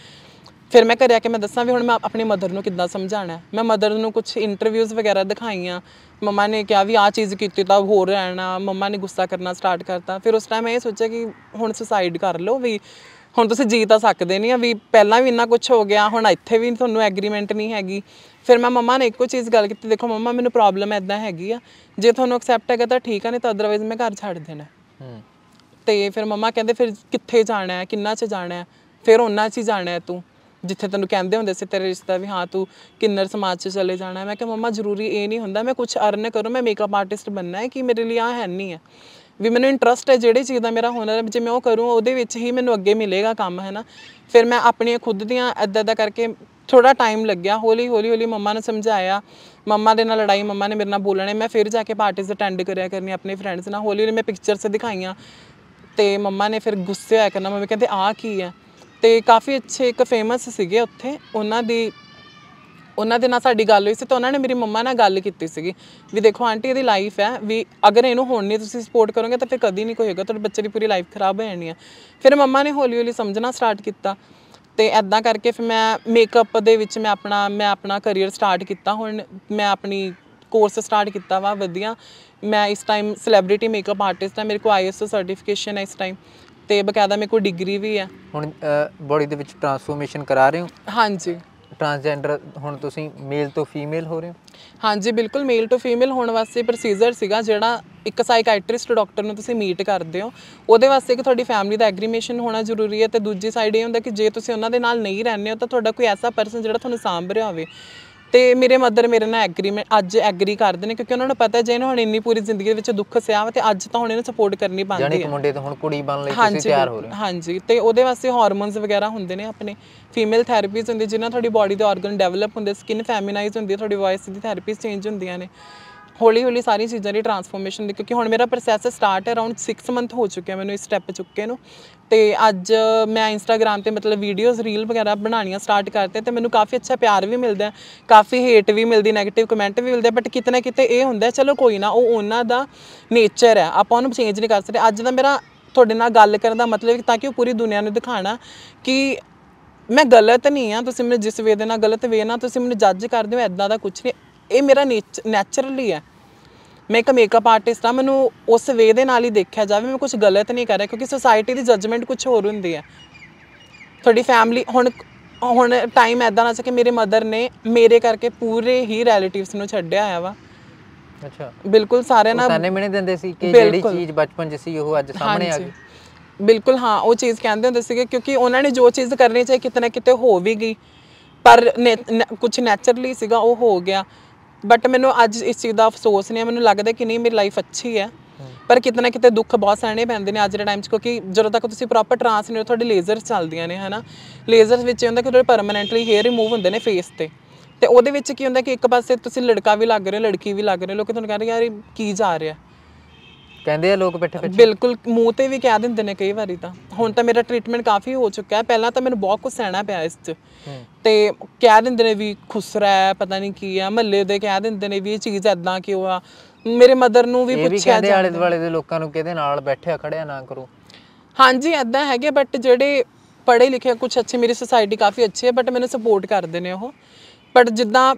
ਫਿਰ ਮੈਂ ਕਰਿਆ ਕਿ ਮੈਂ ਦੱਸਾਂ ਵੀ ਹੁਣ ਮੈਂ ਆਪਣੀ ਮਦਰ ਨੂੰ ਕਿੱਦਾਂ ਸਮਝਾਣਾ ਮੈਂ ਮਦਰ ਨੂੰ ਕੁਝ ਇੰਟਰਵਿਊਜ਼ ਵਗੈਰਾ ਦਿਖਾਈਆਂ ਮਮਾ ਨੇ ਕਿਹਾ ਵੀ ਆ ਚੀਜ਼ ਕੀਤੀ ਤਾਂ ਹੋਰ ਰਹਿਣਾ ਮਮਾ ਨੇ ਗੁੱਸਾ ਕਰਨਾ ਸਟਾਰਟ ਕਰਤਾ ਫਿਰ ਉਸ ਟਾਈਮ ਇਹ ਸੋਚਿਆ ਕਿ ਹੁਣ ਸੁਸਾਈਡ ਕਰ ਲਓ ਵੀ ਹੁਣ ਤੁਸੀਂ ਜੀ ਤਾਂ ਸਕਦੇ ਨਹੀਂ ਆ ਵੀ ਪਹਿਲਾਂ ਵੀ ਇੰਨਾ ਕੁਝ ਹੋ ਗਿਆ ਹੁਣ ਇੱਥੇ ਵੀ ਤੁਹਾਨੂੰ ਐਗਰੀਮੈਂਟ ਨਹੀਂ ਹੈਗੀ ਫਿਰ ਮੈਂ ਮਮਾ ਨੇ ਇੱਕੋ ਚੀਜ਼ ਗੱਲ ਕੀਤੀ ਦੇਖੋ ਮਮਾ ਮੈਨੂੰ ਪ੍ਰੋਬਲਮ ਐਦਾਂ ਹੈਗੀ ਆ ਜੇ ਤੁਹਾਨੂੰ ਐਕਸੈਪਟ ਹੈਗਾ ਤਾਂ ਠੀਕ ਆ ਨਹੀਂ ਤਾਂ ਅਦਰਵਾਈਜ਼ ਮੈਂ ਘਰ ਛੱਡ ਦੇਣਾ ਤੇ ਫਿਰ ਮਮਾ ਕਹਿੰਦੇ ਫਿਰ ਕਿੱਥੇ ਜਾਣਾ ਹੈ ਕਿੰਨਾ ਚ ਜਾਣਾ ਹੈ ਫਿਰ ਉਹਨਾਂ ਚ ਹੀ ਜਾਣਾ ਹੈ ਤੂੰ ਜਿੱਥੇ ਤੈਨੂੰ ਕਹਿੰਦੇ ਹੁੰਦੇ ਸੀ ਤੇਰੇ ਰਿਸ਼ਤਾ ਵੀ ਹਾਂ ਤੂੰ ਕਿੰਨਰ ਸਮਾਜ 'ਚ ਚਲੇ ਜਾਣਾ ਮੈਂ ਕਿਹਾ ਮਮਾ ਜ਼ਰੂਰੀ ਇਹ ਨਹੀਂ ਹੁੰਦਾ ਮੈਂ ਕੁਝ ਅਰਨ ਕਰੂੰ ਮੈਂ ਮੇਕਅਪ ਆਰਟਿਸਟ ਬੰਨਾ ਹੈ ਕਿ ਮੇਰੇ ਲਈ ਆ ਹੈ ਨਹੀਂ ਹੈ ਵੀ ਮੈਨੂੰ ਇੰਟਰਸਟ ਹੈ ਜਿਹੜੀ ਚੀਜ਼ ਦਾ ਮੇਰਾ ਹੁਨਰ ਹੈ ਜੇ ਮੈਂ ਉਹ ਕਰੂੰ ਉਹਦੇ ਵਿੱਚ ਹੀ ਮੈਨੂੰ ਅੱਗੇ ਮਿਲੇਗਾ ਕੰਮ ਹੈ ਨਾ ਫਿਰ ਮੈਂ ਆਪਣੀਆਂ ਖੁਦ ਦੀਆਂ ਐਦਾਂ ਦਾ ਕਰਕੇ ਥੋੜਾ ਟਾਈਮ ਲੱਗਿਆ ਹੌਲੀ ਹੌਲੀ ਹੌਲੀ ਮਮਾ ਨੇ ਸਮਝਾਇਆ ਮਮਾ ਦੇ ਨਾਲ ਲੜਾਈ ਮਮਾ ਨੇ ਮੇਰੇ ਨਾਲ ਬੋਲਣੇ ਮੈਂ ਫਿਰ ਜਾ ਕੇ ਪਾਰਟੀਜ਼ ਅਟੈਂਡ ਕਰਿਆ ਕਰਨੀ ਆਪਣੇ ਫਰੈਂਡਸ ਨਾਲ ਹੌਲੀ ਹੌਲੀ ਮੈਂ ਪਿਕਚਰਸ ਦਿਖਾਈਆਂ ਤੇ ਮਮਾ ਨੇ ਫਿਰ ਗੁੱਸੇ ਹੋਇਆ ਕਰਨਾ ਮੰਮੀ ਕਹਿੰਦੇ ਆ ਕੀ ਹੈ ਤੇ ਕਾਫੀ ਅੱਛੇ ਇੱਕ ਫੇਮਸ ਸੀਗੇ ਉੱਥੇ ਉਹਨਾਂ ਦੀ ਉਹਨਾਂ ਦੇ ਨਾਲ ਸਾਡੀ ਗੱਲ ਹੋਈ ਸੀ ਤਾਂ ਉਹਨਾਂ ਨੇ ਮੇਰੀ ਮੰਮਾ ਨਾਲ ਗੱਲ ਕੀਤੀ ਸੀਗੀ ਵੀ ਦੇਖੋ ਆਂਟੀ ਇਹਦੀ ਲਾਈਫ ਹੈ ਵੀ ਅਗਰ ਇਹਨੂੰ ਹੁਣ ਨਹੀਂ ਤੁਸੀਂ ਸਪੋਰਟ ਕਰੋਗੇ ਤਾਂ ਫਿਰ ਕਦੀ ਨਹੀਂ ਕੋਈ ਹੋਏਗਾ ਤੁਹਾਡੇ ਬੱਚੇ ਦੀ ਪੂਰੀ ਲਾਈਫ ਖਰਾਬ ਹੋ ਜਾਣੀ ਆ ਫਿਰ ਮੰਮਾ ਨੇ ਹੌਲੀ ਹੌਲੀ ਸਮਝਣਾ ਸਟਾਰਟ ਕੀਤਾ ਤੇ ਐਦਾਂ ਕਰਕੇ ਫਿਰ ਮੈਂ ਮੇਕਅਪ ਦੇ ਵਿੱਚ ਮੈਂ ਆਪਣਾ ਮੈਂ ਆਪਣਾ ਕੈਰੀਅਰ ਸਟਾਰਟ ਕੀਤਾ ਹੁਣ ਮੈਂ ਆਪਣੀ ਕੋਰਸ ਸਟਾਰਟ ਕੀਤਾ ਵਾ ਵਧੀਆ ਮੈਂ ਇਸ ਟਾਈਮ ਸੈਲੀਬ੍ਰਿਟੀ ਮੇਕਅਪ ਆਰਟਿਸਟ ਹਾਂ ਮੇਰੇ ਕੋਲ ਆਈਐਸਓ ਸਰਟੀਫਿਕੇਸ਼ਨ ਹੈ ਇਸ ਟਾਈਮ ਤੇ ਬਕਾਇਦਾ ਮੇਰੇ ਕੋਲ ਡਿਗਰੀ ਵੀ ਹੈ ਹੁਣ ਬੋਡੀ ਦੇ ਵਿੱਚ ਟਰਾਂਸਫਰਮੇਸ਼ਨ ਕਰਾ ਰਹੇ ਹੋ ਹਾਂਜੀ ਟਰਾਂਸਜੈਂਡਰ ਹੁਣ ਤੁਸੀਂ ਮੇਲ ਤੋਂ ਫੀਮੇਲ ਹੋ ਰਹੇ ਹੋ ਹਾਂਜੀ ਬਿਲਕੁਲ ਮੇਲ ਤੋਂ ਫੀਮੇਲ ਹੋਣ ਵਾਸਤੇ ਪ੍ਰੋਸੀਜਰ ਸੀਗਾ ਜਿਹੜਾ ਇੱਕ ਸਾਈਕਾਇਟ੍ਰਿਸਟ ਡਾਕਟਰ ਨੂੰ ਤੁਸੀਂ ਮੀਟ ਕਰਦੇ ਹੋ ਉਹਦੇ ਵਾਸਤੇ ਕਿ ਤੁਹਾਡੀ ਫੈਮਿਲੀ ਦਾ ਐਗਰੀਮੇਸ਼ਨ ਹੋਣਾ ਜ਼ਰੂਰੀ ਹੈ ਤੇ ਦੂਜੀ ਸਾਈਡ ਇਹ ਹੁੰਦਾ ਕਿ ਜੇ ਤੁਸੀਂ ਉਹਨਾਂ ਦੇ ਨਾਲ ਨਹੀਂ ਰਹਿੰਦੇ ਹੋ ਤਾਂ ਤੁਹਾਡਾ ਕੋਈ ਐਸਾ ਪਰਸਨ ਜਿਹੜਾ ਤੁਹਾਨੂੰ ਸਾਂਭ ਰਿਹਾ ਹੋਵੇ ਤੇ ਮੇਰੇ ਮਦਰ ਮੇਰੇ ਨਾਲ ਐਗਰੀਮੈਂਟ ਅੱਜ ਐਗਰੀ ਕਰਦੇ ਨੇ ਕਿਉਂਕਿ ਉਹਨਾਂ ਨੂੰ ਪਤਾ ਜੇ ਇਹਨਾਂ ਹੁਣ ਇੰਨੀ ਪੂਰੀ ਜ਼ਿੰਦਗੀ ਦੇ ਵਿੱਚ ਦੁੱਖ ਸਿਆ ਵਾ ਤੇ ਅੱਜ ਤਾਂ ਹੁਣ ਇਹਨੂੰ ਸਪੋਰਟ ਕਰਨੀ ਪੈਂਦੀ ਹੈ ਜਾਨੀ ਕਿ ਮੁੰਡੇ ਤਾਂ ਹੁਣ ਕੁੜੀ ਬਣ ਲਈ ਤੁਸੀਂ ਤਿਆਰ ਹੋ ਰਹੇ ਹਾਂਜੀ ਤੇ ਉਹਦੇ ਵਾਸਤੇ ਹਾਰਮੋਨਸ ਵਗੈਰਾ ਹੁੰਦੇ ਨੇ ਆਪਣੇ ਫੀਮੇਲ ਥੈਰੇਪੀਜ਼ ਹੁੰਦੀ ਜਿਨ੍ਹਾਂ ਤੁਹਾਡੀ ਬਾਡੀ ਦੇ ਆਰਗਨ ਡਿਵੈਲਪ ਹੁੰਦੇ ਸਕਿਨ ਫੈਮਿਨਾਈਜ਼ ਹੁੰਦੀ ਹੈ ਤੁਹਾਡੀ ਵੌਇਸ ਦੀ ਥੈਰੇਪੀਜ਼ ਚੇਂਜ ਹੁੰਦੀਆਂ ਨੇ ਹੌਲੀ ਹੌਲੀ ਸਾਰੀ ਚੀਜ਼ਾਂ ਦੀ ਟਰਾਂਸਫਾਰਮੇਸ਼ਨ ਦੇ ਕਿਉਂਕਿ ਹੁਣ ਮੇਰਾ ਪ੍ਰੋਸੈਸ ਸਟਾਰਟ ਹੈ ਅਰਾਊਂਡ 6 ਮੰਥ ਹੋ ਚੁੱਕੇ ਮੈਨੂੰ ਇਸ ਸਟੈਪ ਚੁੱਕੇ ਨੂੰ ਤੇ ਅੱਜ ਮੈਂ ਇੰਸਟਾਗ੍ਰam ਤੇ ਮਤਲਬ ਵੀਡੀਓਜ਼ ਰੀਲ ਵਗੈਰਾ ਬਣਾਉਣੀਆਂ ਸਟਾਰਟ ਕਰਤੇ ਤੇ ਮੈਨੂੰ ਕਾਫੀ ਅੱਛਾ ਪਿਆਰ ਵੀ ਮਿਲਦਾ ਕਾਫੀ ਹੇਟ ਵੀ ਮਿਲਦੀ ਨੈਗੇਟਿਵ ਕਮੈਂਟ ਵੀ ਮਿਲਦੇ ਬਟ ਕਿਤੇ ਨਾ ਕਿਤੇ ਇਹ ਹੁੰਦਾ ਚਲੋ ਕੋਈ ਨਾ ਉਹ ਉਹਨਾਂ ਦਾ ਨੇਚਰ ਹੈ ਆਪਾਂ ਉਹਨੂੰ ਚੇਂਜ ਨਹੀਂ ਕਰ ਸਕਦੇ ਅੱਜ ਦਾ ਮੇਰਾ ਤੁਹਾਡੇ ਨਾਲ ਗੱਲ ਕਰਨ ਦਾ ਮਤਲਬ ਤਾਂ ਕਿ ਉਹ ਪੂਰੀ ਦੁਨੀਆ ਨੂੰ ਦਿਖਾਣਾ ਕਿ ਮੈਂ ਗਲਤ ਨਹੀਂ ਆ ਤੁਸੀਂ ਮੈਨੂੰ ਜਿਸ ਵੇ ਦੇ ਨਾਲ ਗਲਤ ਵੇ ਨਾਲ ਤੁਸੀਂ ਮੈਨੂੰ ਜੱਜ ਕਰਦੇ ਹੋ ਐਦਾਂ ਦਾ ਕੁਝ ਨਹੀਂ ਇਹ ਮੇਰਾ ਨੇਚਰਲੀ ਹੈ ਮੈਂ ਇੱਕ ਮੇਕਅਪ ਆਰਟਿਸਟ ਆ ਮੈਨੂੰ ਉਸ ਵੇ ਦੇ ਨਾਲ ਹੀ ਦੇਖਿਆ ਜਾਵੇ ਮੈਂ ਕੁਝ ਗਲਤ ਨਹੀਂ ਕਰ ਰਿਹਾ ਕਿਉਂਕਿ ਸੋਸਾਇਟੀ ਦੀ ਜਜਮੈਂਟ ਕੁਝ ਹੋਰ ਹੁੰਦੀ ਹੈ ਤੁਹਾਡੀ ਫੈਮਿਲੀ ਹੁਣ ਹੁਣ ਟਾਈਮ ਐਦਾਂ ਨਾ ਸਕੇ ਮੇਰੇ ਮਦਰ ਨੇ ਮੇਰੇ ਕਰਕੇ ਪੂਰੇ ਹੀ ਰਿਲੇਟਿਵਸ ਨੂੰ ਛੱਡਿਆ ਆਇਆ ਵਾ ਅੱਛਾ ਬਿਲਕੁਲ ਸਾਰਿਆਂ ਨਾਲ ਤਾਨੇ ਮਿਹਣੇ ਦਿੰਦੇ ਸੀ ਕਿ ਜਿਹੜੀ ਚੀਜ਼ ਬਚਪਨ 'ਚ ਸੀ ਉਹ ਅੱਜ ਸਾਹਮਣੇ ਆ ਗਈ ਬਿਲਕੁਲ ਹਾਂ ਉਹ ਚੀਜ਼ ਕਹਿੰਦੇ ਹੁੰਦੇ ਸੀਗੇ ਕਿਉਂਕਿ ਉਹਨਾਂ ਨੇ ਜੋ ਚੀਜ਼ ਕਰਨੀ ਚਾਹੀ ਕਿਤਨਾ ਕਿਤੇ ਹੋ ਵੀ ਗਈ ਪਰ ਕੁਝ ਨੇਚਰਲੀ ਸੀਗਾ ਉਹ ਹੋ ਗਿਆ ਬਟ ਮੈਨੂੰ ਅੱਜ ਇਸ ਚੀਜ਼ ਦਾ ਅਫਸੋਸ ਨਹੀਂ ਹੈ ਮੈਨੂੰ ਲੱਗਦਾ ਕਿ ਨਹੀਂ ਮੇਰੀ ਲਾਈਫ ਅੱਛੀ ਹੈ ਪਰ ਕਿਤਨਾ ਕਿਤੇ ਦੁੱਖ ਬਹੁਤ ਸਹਿਣੇ ਪੈਂਦੇ ਨੇ ਅੱਜ ਦੇ ਟਾਈਮ 'ਚ ਕਿਉਂਕਿ ਜਦੋਂ ਤੱਕ ਤੁਸੀਂ ਪ੍ਰੋਪਰ ਟਰਾਂਸ ਨਹੀਂ ਹੋ ਤੁਹਾਡੇ ਲੇਜ਼ਰਸ ਚੱਲਦੀਆਂ ਨੇ ਹਨਾ ਲੇਜ਼ਰਸ ਵਿੱਚ ਇਹ ਹੁੰਦਾ ਕਿ ਤੁਹਾਡੇ ਪਰਮਨੈਂਟਲੀ ਹੇਅਰ ਰਿਮੂਵ ਹੁੰਦੇ ਨੇ ਫੇਸ ਤੇ ਤੇ ਉਹਦੇ ਵਿੱਚ ਕੀ ਹੁੰਦਾ ਕਿ ਇੱਕ ਪਾਸੇ ਤੁਸੀਂ ਲੜਕਾ ਵੀ ਲੱਗ ਰਹੇ ਹੋ ਲੜਕੀ ਵੀ ਲੱਗ ਰਹੇ ਲੋਕੀ ਤੁਹਾਨੂੰ ਕਹਿੰਦੇ ਯਾਰ ਇਹ ਕੀ ਜਾ ਰਿਹਾ ਕਹਿੰਦੇ ਆ ਲੋਕ ਪਿੱਠ ਪਿੱਛੇ ਬਿਲਕੁਲ ਮੂੰਹ ਤੇ ਵੀ ਕਹਿ ਦਿੰਦੇ ਨੇ ਕਈ ਵਾਰੀ ਤਾਂ ਹੁਣ ਤਾਂ ਮੇਰਾ ਟ੍ਰੀਟਮੈਂਟ ਕਾਫੀ ਹੋ ਚੁੱਕਾ ਹੈ ਪਹਿਲਾਂ ਤਾਂ ਮੈਨੂੰ ਬਹੁਤ ਕੁਝ ਸਹਿਣਾ ਪਿਆ ਇਸ 'ਚ ਤੇ ਕਹਿ ਦਿੰਦੇ ਨੇ ਵੀ ਖੁਸਰਾ ਹੈ ਪਤਾ ਨਹੀਂ ਕੀ ਆ ਮੱਲੇ ਦੇ ਕਹਿ ਦਿੰਦੇ ਨੇ ਵੀ ਇਹ ਚੀਜ਼ ਐਦਾਂ ਕਿਉਂ ਆ ਮੇਰੇ ਮਦਰ ਨੂੰ ਵੀ ਪੁੱਛਿਆ ਜਾਂਦਾ ਹੈ ਆਲੇ ਵਾਲੇ ਦੇ ਲੋਕਾਂ ਨੂੰ ਕਿਹਦੇ ਨਾਲ ਬੈਠਿਆ ਖੜਿਆ ਨਾ ਕਰੋ ਹਾਂਜੀ ਐਦਾਂ ਹੈਗੇ ਬਟ ਜਿਹੜੇ ਪੜ੍ਹੇ ਲਿਖੇ ਕੁਝ ਅੱਛੇ ਮੇਰੀ ਸੋਸਾਇਟੀ ਕਾਫੀ ਅੱਛੀ ਹੈ ਬਟ ਮੈਨੂੰ ਸਪੋਰਟ ਕਰਦੇ ਨੇ ਉਹ ਬਟ ਜਿੱਦਾਂ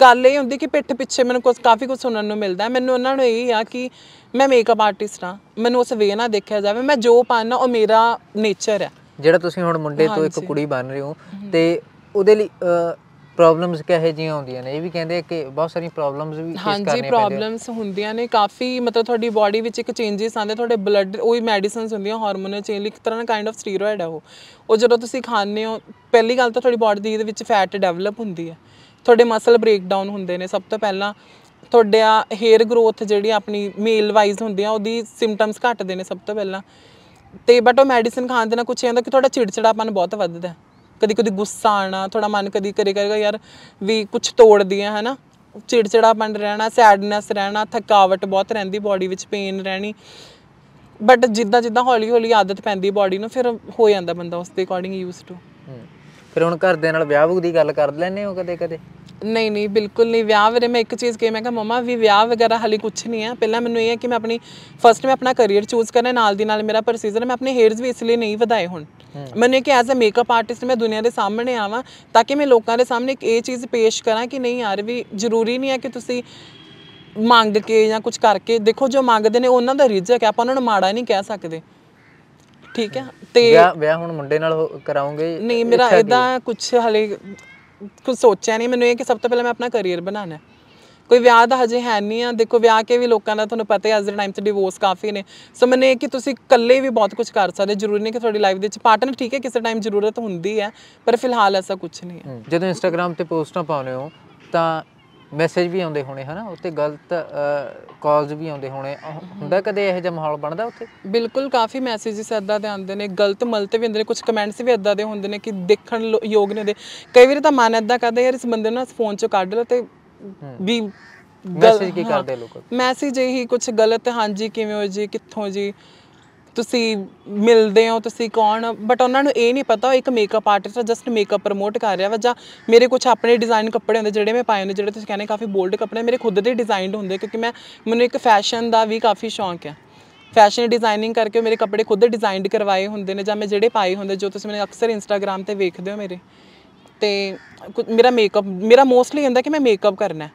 ਗੱਲ ਇਹ ਹੁੰਦੀ ਕਿ ਪਿੱਠ ਪਿੱਛੇ ਮੈਨੂੰ ਕੁਝ ਕਾਫੀ ਕੁਝ ਸੁਣਨ ਨੂੰ ਮਿਲਦਾ ਮੈਨੂੰ ਉਹਨਾਂ ਨੂੰ ਇਹ ਆ ਕਿ ਮੈਂ ਮੇਕਅਪ ਆਰਟਿਸਟ ਆ ਮੈਨੂੰ ਉਸ ਵੇ ਨਾਲ ਦੇਖਿਆ ਜਾਵੇ ਮੈਂ ਜੋ ਪਾਣਾ ਉਹ ਮੇਰਾ ਨੇਚਰ ਹੈ ਜਿਹੜਾ ਤੁਸੀਂ ਹੁਣ ਮੁੰਡੇ ਤੋਂ ਇੱਕ ਕੁੜੀ ਬਣ ਰਹੇ ਹੋ ਤੇ ਉਹਦੇ ਲਈ ਪ੍ਰੋਬਲਮਸ ਕਹੇ ਜੀਆਂ ਆਉਂਦੀਆਂ ਨੇ ਇਹ ਵੀ ਕਹਿੰਦੇ ਕਿ ਬਹੁਤ ਸਾਰੀਆਂ ਪ੍ਰੋਬਲਮਸ ਵੀ ਫੇਸ ਕਰਨੇ ਪੈਂਦੇ ਹਾਂਜੀ ਪ੍ਰੋਬਲਮਸ ਹੁੰਦੀਆਂ ਨੇ ਕਾਫੀ ਮਤਲਬ ਤੁਹਾਡੀ ਬਾਡੀ ਵਿੱਚ ਇੱਕ ਚੇਂਜਸ ਆਉਂਦੇ ਤੁਹਾਡੇ ਬਲੱਡ ਉਹ ਮੈਡੀਸਿਨਸ ਹੁੰਦੀਆਂ ਹਾਰਮੋਨਲ ਚੇਂਜ ਇੱਕ ਤਰ੍ਹਾਂ ਦਾ ਕਾਈਂਡ ਆਫ ਸਟੀਰੋਇਡ ਹੈ ਉਹ ਉਹ ਜਦੋਂ ਤੁਸੀਂ ਖਾਂਦੇ ਹੋ ਪਹਿਲੀ ਗੱਲ ਤਾਂ ਤੁਹਾਡੀ ਬਾਡੀ ਦੇ ਵਿੱਚ ਫੈਟ ਡਿਵੈਲਪ ਹੁੰਦੀ ਹੈ ਤੁਹਾਡੇ ਮਸਲ ਬ੍ਰੇਕਡਾਊਨ ਹੁੰਦੇ ਨੇ ਸਭ ਤੋਂ ਪਹਿਲਾਂ ਤੁਹਾਡਾ ਹੇਅਰ ਗਰੋਥ ਜਿਹੜੀ ਆਪਣੀ ਮੇਲ ਵਾਈਜ਼ ਹੁੰਦੀ ਆ ਉਹਦੀ ਸਿੰਪਟਮਸ ਘਟਦੇ ਨੇ ਸਭ ਤੋਂ ਪਹਿਲਾਂ ਤੇ ਬਟ ਉਹ ਮੈਡੀਸਿਨ ਖਾਣ ਦੇ ਨਾਲ ਕੁਝ ਇਹਦਾ ਕਿ ਤੁਹਾਡਾ ਚਿੜਚਿੜਾਪਨ ਬਹੁਤ ਵੱਧਦਾ ਕਦੀ ਕਦੀ ਗੁੱਸਾ ਆਣਾ ਥੋੜਾ ਮਨ ਕਦੀ ਕਰੇ ਕਰੇਗਾ ਯਾਰ ਵੀ ਕੁਝ ਤੋੜ ਦਿਆ ਹਨਾ ਚਿੜਚਿੜਾਪਨ ਰਹਿਣਾ ਸੈਡਨੈਸ ਰਹਿਣਾ ਥਕਾਵਟ ਬਹੁਤ ਰਹਿੰਦੀ ਬਾਡੀ ਵਿੱਚ ਪੇਨ ਰਹਿਣੀ ਬਟ ਜਿੱਦਾਂ ਜਿੱਦਾਂ ਹੌਲੀ ਹੌਲੀ ਆਦਤ ਪੈਂਦੀ ਬਾਡੀ ਨੂੰ ਫਿਰ ਹੋ ਜਾਂਦਾ ਬੰਦਾ ਉਸ ਦੇ ਅਕੋਰਡਿੰਗ ਯੂਜ਼ ਟੂ ਫਿਰ ਹੁਣ ਘਰਦਿਆਂ ਨਾਲ ਵਿਆਹ ਵੂ ਦੀ ਗੱਲ ਕਰ ਲੈਨੇ ਹੋ ਕਦੇ ਕਦੇ ਨਹੀਂ ਨਹੀਂ ਬਿਲਕੁਲ ਨਹੀਂ ਵਿਆਹ ਵੇਰੇ ਮੈਂ ਇੱਕ ਚੀਜ਼ ਕਹੀ ਮੈਂ ਕਿਹਾ ਮਮਾ ਵੀ ਵਿਆਹ ਵਗੈਰਾ ਹਾਲੀ ਕੁਝ ਨਹੀਂ ਆ ਪਹਿਲਾਂ ਮੈਨੂੰ ਇਹ ਹੈ ਕਿ ਮੈਂ ਆਪਣੀ ਫਰਸਟ ਮੈਂ ਆਪਣਾ ਕੈਰੀਅਰ ਚੂਜ਼ ਕਰਨਾ ਨਾਲ ਦੀ ਨਾਲ ਮੇਰਾ ਪ੍ਰੋਸੀਜਰ ਮੈਂ ਆਪਣੇ ਹੇਅਰਸ ਵੀ ਇਸ ਲਈ ਨਹੀਂ ਵਧਾਏ ਹੁਣ ਮੈਨੂੰ ਕਿ ਐਜ਼ ਅ ਮੇਕਅਪ ਆਰਟਿਸਟ ਮੈਂ ਦੁਨੀਆ ਦੇ ਸਾਹਮਣੇ ਆਵਾਂ ਤਾਂ ਕਿ ਮੈਂ ਲੋਕਾਂ ਦੇ ਸਾਹਮਣੇ ਇੱਕ ਇਹ ਚੀਜ਼ ਪੇਸ਼ ਕਰਾਂ ਕਿ ਨਹੀਂ ਯਾਰ ਵੀ ਜ਼ਰੂਰੀ ਨਹੀਂ ਹੈ ਕਿ ਤੁਸੀਂ ਮੰਗ ਕੇ ਜਾਂ ਕੁਝ ਕਰਕੇ ਦੇਖੋ ਜੋ ਮੰਗਦੇ ਨੇ ਉਹਨਾਂ ਦਾ ਰਿਜਕ ਹੈ ਆਪਾਂ ਉਹਨਾਂ ਨੂੰ ਮਾੜਾ ਨਹੀਂ ਕਹਿ ਸਕਦੇ ਠੀਕ ਹੈ ਤੇ ਵਿਆਹ ਵਿਆਹ ਹੁਣ ਮੁੰਡੇ ਨਾਲ ਕਰਾਉਂਗੇ ਨਹੀਂ ਮੇਰਾ ਇਦਾਂ ਕੁਝ ਹਲੇ ਕੁਝ ਸੋਚਿਆ ਨਹੀਂ ਮੈਨੂੰ ਇਹ ਕਿ ਸਭ ਤੋਂ ਪਹਿਲਾਂ ਮੈਂ ਆਪਣਾ ਕੈਰੀਅਰ ਬਣਾਣਾ ਹੈ ਕੋਈ ਵਿਆਹ ਦਾ ਹਜੇ ਹੈ ਨਹੀਂ ਆ ਦੇਖੋ ਵਿਆਹ ਕੇ ਵੀ ਲੋਕਾਂ ਦਾ ਤੁਹਾਨੂੰ ਪਤਾ ਹੈ ਅੱਜ ਦੇ ਟਾਈਮ ਤੇ ਡਿਵੋਰਸ ਕਾਫੀ ਨੇ ਸੋ ਮੈਨੇ ਕਿ ਤੁਸੀਂ ਇਕੱਲੇ ਵੀ ਬਹੁਤ ਕੁਝ ਕਰ ਸਕਦੇ ਜ਼ਰੂਰੀ ਨਹੀਂ ਕਿ ਤੁਹਾਡੀ ਲਾਈਫ ਦੇ ਵਿੱਚ ਪਾਰਟਨਰ ਠੀਕ ਹੈ ਕਿਸੇ ਟਾਈਮ ਜ਼ਰੂਰਤ ਹੁੰਦੀ ਹੈ ਪਰ ਫਿਲਹਾਲ ਐਸਾ ਕੁਝ ਨਹੀਂ ਹੈ ਜਦੋਂ ਇੰਸਟਾਗ੍ਰam ਤੇ ਪੋਸਟਾਂ ਪਾਉਂਦੇ ਹੋ ਤਾਂ ਮੈਸੇਜ ਵੀ ਆਉਂਦੇ ਹੋਣੇ ਹਨਾ ਉੱਤੇ ਗਲਤ ਕਾਲਸ ਵੀ ਆਉਂਦੇ ਹੋਣੇ ਹੁੰਦਾ ਕਦੇ ਇਹੋ ਜਿਹਾ ਮਾਹੌਲ ਬਣਦਾ ਉੱਥੇ ਬਿਲਕੁਲ ਕਾਫੀ ਮੈਸੇजेस ਇਦਾਂ ਦੇ ਆਉਂਦੇ ਨੇ ਗਲਤ ਮਲਤ ਵੀ ਹੁੰਦੇ ਨੇ ਕੁਝ ਕਮੈਂਟਸ ਵੀ ਇਦਾਂ ਦੇ ਹੁੰਦੇ ਨੇ ਕਿ ਦੇਖਣ ਯੋਗ ਨੇ ਦੇ ਕਈ ਵਾਰ ਤਾਂ ਮਨ ਇਦਾਂ ਕਰਦਾ ਯਾਰ ਇਸ ਬੰਦੇ ਨੂੰ ਨਾ ਫੋਨ ਚੋਂ ਕੱਢ ਲਾ ਤੇ ਵੀ ਮੈਸੇਜ ਕੀ ਕਰਦੇ ਲੋਕ ਮੈਸੇਜ ਇਹੀ ਕੁਝ ਗਲਤ ਹਾਂਜੀ ਕਿਵੇਂ ਹੋ ਜੀ ਕਿੱਥੋਂ ਜੀ ਤੁਸੀਂ ਮਿਲਦੇ ਹੋ ਤੁਸੀਂ ਕੌਣ ਬਟ ਉਹਨਾਂ ਨੂੰ ਇਹ ਨਹੀਂ ਪਤਾ ਇੱਕ makeup artist just makeup promote ਕਰ ਰਿਹਾ ਵਾ ਜਾਂ ਮੇਰੇ ਕੁਝ ਆਪਣੇ ਡਿਜ਼ਾਈਨ ਕੱਪੜੇ ਹੁੰਦੇ ਜਿਹੜੇ ਮੈਂ ਪਾਏ ਹੁੰਦੇ ਜਿਹੜੇ ਤੁਸੀਂ ਕਹਿੰਦੇ ਕਾਫੀ ਬੋਲਡ ਕੱਪੜੇ ਮੇਰੇ ਖੁਦ ਦੇ ਡਿਜ਼ਾਈਨਡ ਹੁੰਦੇ ਕਿਉਂਕਿ ਮੈਂ ਮੈਨੂੰ ਇੱਕ ਫੈਸ਼ਨ ਦਾ ਵੀ ਕਾਫੀ ਸ਼ੌਂਕ ਹੈ ਫੈਸ਼ਨ ਡਿਜ਼ਾਈਨਿੰਗ ਕਰਕੇ ਮੇਰੇ ਕੱਪੜੇ ਖੁਦ ਡਿਜ਼ਾਈਨਡ ਕਰਵਾਏ ਹੁੰਦੇ ਨੇ ਜਾਂ ਮੈਂ ਜਿਹੜੇ ਪਾਏ ਹੁੰਦੇ ਜੋ ਤੁਸੀਂ ਮੈਨੂੰ ਅਕਸਰ ਇੰਸਟਾਗ੍ਰam ਤੇ ਵੇਖਦੇ ਹੋ ਮੇਰੇ ਤੇ ਮੇਰਾ ਮੇਕਅਪ ਮੇਰਾ ਮੋਸਟਲੀ ਹੁੰਦਾ ਕਿ ਮੈਂ ਮੇਕਅਪ ਕਰਨਾ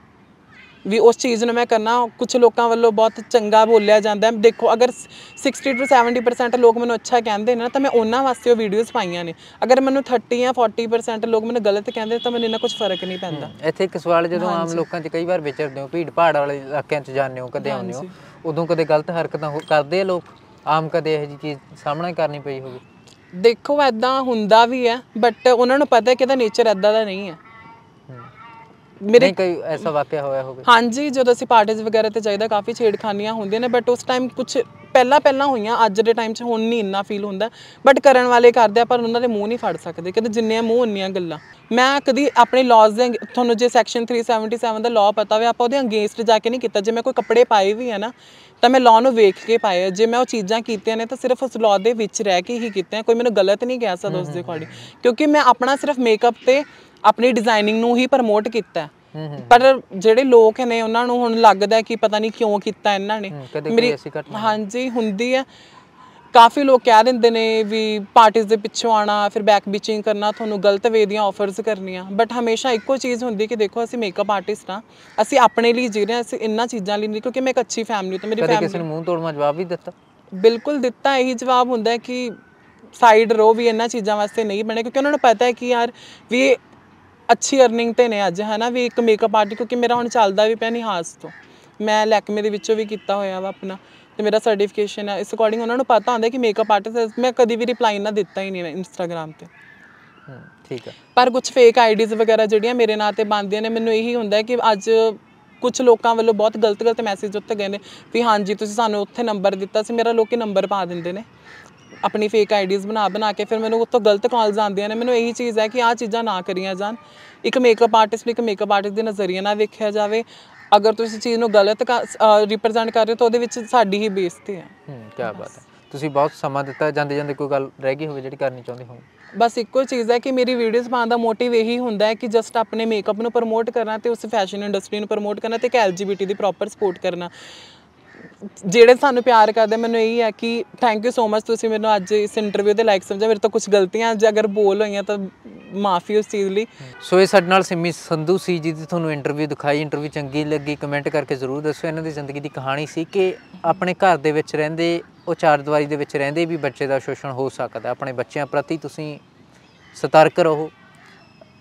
ਵੀ ਉਸ ਚੀਜ਼ ਨੂੰ ਮੈਂ ਕਰਨਾ ਕੁਝ ਲੋਕਾਂ ਵੱਲੋਂ ਬਹੁਤ ਚੰਗਾ ਬੋਲਿਆ ਜਾਂਦਾ ਹੈ ਦੇਖੋ ਅਗਰ 60 ਤੋਂ 70% ਲੋਕ ਮੈਨੂੰ ਅੱਛਾ ਕਹਿੰਦੇ ਨੇ ਤਾਂ ਮੈਂ ਉਹਨਾਂ ਵਾਸਤੇ ਉਹ ਵੀਡੀਓਜ਼ ਪਾਈਆਂ ਨੇ ਅਗਰ ਮੈਨੂੰ 30 ਜਾਂ 40% ਲੋਕ ਮੈਨੂੰ ਗਲਤ ਕਹਿੰਦੇ ਤਾਂ ਮੈਨੂੰ ਇਹਨਾਂ ਕੁਝ ਫਰਕ ਨਹੀਂ ਪੈਂਦਾ ਇੱਥੇ ਇੱਕ ਸਵਾਲ ਜਦੋਂ ਆਮ ਲੋਕਾਂ 'ਚ ਕਈ ਵਾਰ ਵਿਚਰਦੇ ਹੋ ਭੀੜ ਭਾੜ ਵਾਲੇ ਇਲਾਕਿਆਂ 'ਚ ਜਾਂਦੇ ਹੋ ਕਦੇ ਆਉਂਦੇ ਹੋ ਉਦੋਂ ਕਦੇ ਗਲਤ ਹਰਕਤਾਂ ਕਰਦੇ ਆ ਲੋਕ ਆਮ ਕਦੇ ਇਹੋ ਜੀ ਚੀਜ਼ ਸਾਹਮਣੇ ਕਰਨੀ ਪਈ ਹੋਵੇ ਦੇਖੋ ਐਦਾਂ ਹੁੰਦਾ ਵੀ ਹੈ ਬਟ ਉਹਨਾਂ ਨੂੰ ਪਤਾ ਕਿ ਇਹਦਾ ਨੇਚਰ ਐਦਾਂ ਦਾ ਨਹੀਂ ਹੈ ਮੇਰੇ ਕੋਈ ਐਸਾ ਵਾਕਿਆ ਹੋਇਆ ਹੋਵੇ ਹਾਂਜੀ ਜਦੋਂ ਅਸੀਂ ਪਾਰਟੀਆਂ ਵਗੈਰਾ ਤੇ ਜਾਈਦਾ ਕਾਫੀ ਛੇੜਖਾਨੀਆਂ ਹੁੰਦੀਆਂ ਨੇ ਬਟ ਉਸ ਟਾਈਮ ਕੁਝ ਪਹਿਲਾਂ ਪਹਿਲਾਂ ਹੋਈਆਂ ਅੱਜ ਦੇ ਟਾਈਮ 'ਚ ਹੁਣ ਨਹੀਂ ਇੰਨਾ ਫੀਲ ਹੁੰਦਾ ਬਟ ਕਰਨ ਵਾਲੇ ਕਰਦੇ ਆ ਪਰ ਉਹਨਾਂ ਦੇ ਮੂੰਹ ਨਹੀਂ ਫੜ ਸਕਦੇ ਕਿਤੇ ਜਿੰਨੇ ਮੂੰਹ ਉਨੀਆਂ ਗੱਲਾਂ ਮੈਂ ਕਦੀ ਆਪਣੇ ਲਾਜ਼ ਦੇ ਤੁਹਾਨੂੰ ਜੇ ਸੈਕਸ਼ਨ 377 ਦਾ ਲਾਅ ਪਤਾ ਹੋਵੇ ਆਪਾਂ ਉਹਦੇ ਅਗੇਂਸਟ ਜਾ ਕੇ ਨਹੀਂ ਕੀਤਾ ਜੇ ਮੈਂ ਕੋਈ ਕੱਪੜੇ ਪਾਏ ਵੀ ਆ ਨਾ ਤਾਂ ਮੈਂ ਲਾਅ ਨੂੰ ਵੇਖ ਕੇ ਪਾਇਆ ਜੇ ਮੈਂ ਉਹ ਚੀਜ਼ਾਂ ਕੀਤੀਆਂ ਨੇ ਤਾਂ ਸਿਰਫ ਉਸ ਲਾਅ ਦੇ ਵਿੱਚ ਰਹਿ ਕੇ ਹੀ ਕੀਤੀਆਂ ਕੋਈ ਮੈਨੂੰ ਗਲਤ ਨਹੀਂ ਕਹਿ ਸਕਦਾ ਉਸ ਦੇ ਅਕੋਰਡਿੰਗ ਕਿਉਂਕਿ ਮੈਂ ਆਪਣਾ ਸਿਰਫ ਮੇਕਅਪ ਤੇ ਆਪਣੀ ਡਿਜ਼ਾਈਨਿੰਗ ਨੂੰ ਹੀ ਪ੍ਰਮੋਟ ਕੀਤਾ ਪਰ ਜਿਹੜੇ ਲੋਕ ਨੇ ਉਹਨਾਂ ਨੂੰ ਹੁਣ ਲੱਗਦਾ ਕਿ ਪਤਾ ਨਹੀਂ ਕਿਉਂ ਕੀਤਾ ਇਹਨਾਂ ਨੇ ਮੇਰੀ ਹਾਂਜੀ ਹੁੰਦੀ ਹੈ ਕਾਫੀ ਲੋਕ ਕਹਿ ਦਿੰਦੇ ਨੇ ਵੀ ਪਾਰਟੀਆਂ ਦੇ ਪਿੱਛੋਂ ਆਣਾ ਫਿਰ ਬੈਕ ਬੀਚਿੰਗ ਕਰਨਾ ਤੁਹਾਨੂੰ ਗਲਤ ਵੇ ਦੀਆਂ ਆਫਰਸ ਕਰਨੀਆਂ ਬਟ ਹਮੇਸ਼ਾ ਇੱਕੋ ਚੀਜ਼ ਹੁੰਦੀ ਕਿ ਦੇਖੋ ਅਸੀਂ ਮੇਕਅਪ ਆਰਟਿਸਟ ਆ ਅਸੀਂ ਆਪਣੇ ਲਈ ਜੀ ਰਹੇ ਹਾਂ ਅਸੀਂ ਇੰਨਾ ਚੀਜ਼ਾਂ ਲਈ ਨਹੀਂ ਕਿਉਂਕਿ ਮੈਂ ਇੱਕ ਅੱਛੀ ਫੈਮਿਲੀ ਤੋਂ ਮੇਰੀ ਫੈਮਿਲੀ ਕਿਸੇ ਨੇ ਮੂੰਹ ਤੋੜਵਾ ਜਵਾਬ ਵੀ ਦਿੱਤਾ ਬਿਲਕੁਲ ਦਿੱਤਾ ਇਹੀ ਜਵਾਬ ਹੁੰਦਾ ਕਿ ਸਾਈਡ ਰੋ ਵੀ ਇਹਨਾਂ ਚੀਜ਼ਾਂ ਵਾਸਤੇ ਨਹੀਂ ਬਣੇ ਕਿਉਂਕਿ ਉਹਨਾਂ ਨੂੰ ਪਤਾ ਹੈ ਕਿ ਯਾਰ ਵੀ ਅੱਛੀ ਅਰਨਿੰਗ ਤੇ ਨੇ ਅੱਜ ਹਨਾ ਵੀ ਇੱਕ ਮੇਕਅਪ ਆਰਟਿਸਟ ਕਿਉਂਕਿ ਮੇਰਾ ਹੁਣ ਚੱਲਦਾ ਵੀ ਪਿਆ ਨਿਹਾਸ ਤੋਂ ਮੈਂ ਲੈਕਮੇ ਦੇ ਵਿੱਚੋਂ ਵੀ ਕੀਤਾ ਹੋਇਆ ਵਾ ਆਪਣਾ ਤੇ ਮੇਰਾ ਸਰਟੀਫਿਕੇਸ਼ਨ ਹੈ ਇਸ ਅਕੋਰਡਿੰਗ ਉਹਨਾਂ ਨੂੰ ਪਤਾ ਹੁੰਦਾ ਕਿ ਮੇਕਅਪ ਆਰਟਿਸਟ ਮੈਂ ਕਦੀ ਵੀ ਰਿਪਲਾਈ ਨਾ ਦਿੱਤਾ ਹੀ ਨਹੀਂ ਇੰਸਟਾਗ੍ਰam ਤੇ ਠੀਕ ਹੈ ਪਰ ਕੁਝ ਫੇਕ ਆਈਡੀਜ਼ ਵਗੈਰਾ ਜਿਹੜੀਆਂ ਮੇਰੇ ਨਾਂ ਤੇ ਬਣਦੀਆਂ ਨੇ ਮੈਨੂੰ ਇਹੀ ਹੁੰਦਾ ਕਿ ਅੱਜ ਕੁਝ ਲੋਕਾਂ ਵੱਲੋਂ ਬਹੁਤ ਗਲਤ ਗਲਤ ਮੈਸੇਜ ਉੱਤੇ ਗਏ ਨੇ ਵੀ ਹਾਂਜੀ ਤੁਸੀਂ ਸਾਨੂੰ ਉੱਥੇ ਨੰਬਰ ਦਿੱਤਾ ਸੀ ਮੇਰਾ ਲੋਕੀ ਨੰਬਰ ਪਾ ਦਿੰਦੇ ਨੇ ਆਪਣੀ ਫੇਕ ਆਈਡੀਜ਼ ਬਣਾ ਬਣਾ ਕੇ ਫਿਰ ਮੈਨੂੰ ਉੱਥੋਂ ਗਲਤ ਕਾਲਸ ਆਉਂਦੀਆਂ ਨੇ ਮੈਨੂੰ ਇਹੀ ਚੀਜ਼ ਹੈ ਕਿ ਆਹ ਚੀਜ਼ਾਂ ਨਾ ਕਰੀਆਂ ਜਾਣ ਇੱਕ ਮੇਕਅਪ ਆਰਟਿਸਟ ਨੂੰ ਇੱਕ ਮੇਕਅਪ ਆਰਟਿਸਟ ਦੇ ਨਜ਼ਰੀਏ ਨਾਲ ਵੇਖਿਆ ਜਾਵੇ ਅਗਰ ਤੁਸੀਂ ਚੀਜ਼ ਨੂੰ ਗਲਤ ਰਿਪਰੈਜ਼ੈਂਟ ਕਰ ਰਹੇ ਹੋ ਤਾਂ ਉਹਦੇ ਵਿੱਚ ਸਾਡੀ ਹੀ ਬੇਇੱਜ਼ਤੀ ਹੈ ਹੂੰ ਕੀ ਬਾਤ ਹੈ ਤੁਸੀਂ ਬਹੁਤ ਸਮਾਂ ਦਿੱਤਾ ਜਾਂਦੇ ਜਾਂਦੇ ਕੋਈ ਗੱਲ ਰਹਿ ਗਈ ਹੋਵੇ ਜਿਹੜੀ ਕਰਨੀ ਚਾਹੁੰਦੇ ਹੋ ਬਸ ਇੱਕੋ ਚੀਜ਼ ਹੈ ਕਿ ਮੇਰੀ ਵੀਡੀਓਜ਼ ਪਾਉਣ ਦਾ ਮੋਟਿਵ ਇਹੀ ਹੁੰਦਾ ਹੈ ਕਿ ਜਸਟ ਆਪਣੇ ਮੇਕਅਪ ਨੂੰ ਪ੍ਰਮੋਟ ਕਰਨਾ ਤੇ ਉਸ ਫੈਸ਼ਨ ਇੰਡਸਟਰੀ ਨੂੰ ਪ੍ਰਮੋਟ ਕਰਨਾ ਤੇ ਇੱਕ ਐਲਜੀਬੀਟੀ ਦੀ ਪ੍ਰੋਪਰ ਸਪੋਰਟ ਕਰਨਾ ਜਿਹੜੇ ਸਾਨੂੰ ਪਿਆਰ ਕਰਦੇ ਮੈਨੂੰ ਇਹ ਹੈ ਕਿ ਥੈਂਕ ਯੂ ਸੋ ਮਚ ਤੁਸੀਂ ਮੈਨੂੰ ਅੱਜ ਇਸ ਇੰਟਰਵਿਊ ਦੇ ਲਾਇਕ ਸਮਝਿਆ ਮੇਰੇ ਤੋਂ ਕੁਝ ਗਲਤੀਆਂ ਜੇ ਅਗਰ ਬੋਲ ਹੋਈਆਂ ਤਾਂ ਮਾਫੀ ਉਸ ਚੀਜ਼ ਲਈ ਸੋ ਇਹ ਸਾਡੇ ਨਾਲ ਸਿਮੀ ਸੰਧੂ ਸੀ ਜੀ ਦੀ ਤੁਹਾਨੂੰ ਇੰਟਰਵਿਊ ਦਿਖਾਈ ਇੰਟਰਵਿਊ ਚੰਗੀ ਲੱਗੀ ਕਮੈਂਟ ਕਰਕੇ ਜ਼ਰੂਰ ਦੱਸੋ ਇਹਨਾਂ ਦੀ ਜ਼ਿੰਦਗੀ ਦੀ ਕਹਾਣੀ ਸੀ ਕਿ ਆਪਣੇ ਘਰ ਦੇ ਵਿੱਚ ਰਹਿੰਦੇ ਉਹ ਚਾਰ ਦੀਵਾਰੀ ਦੇ ਵਿੱਚ ਰਹਿੰਦੇ ਵੀ ਬੱਚੇ ਦਾ ਸ਼ੋਸ਼ਣ ਹੋ ਸਕਦਾ ਆਪਣੇ ਬੱਚਿਆਂ ਪ੍ਰਤੀ ਤੁਸੀਂ ਸਤਰਕ ਰਹੋ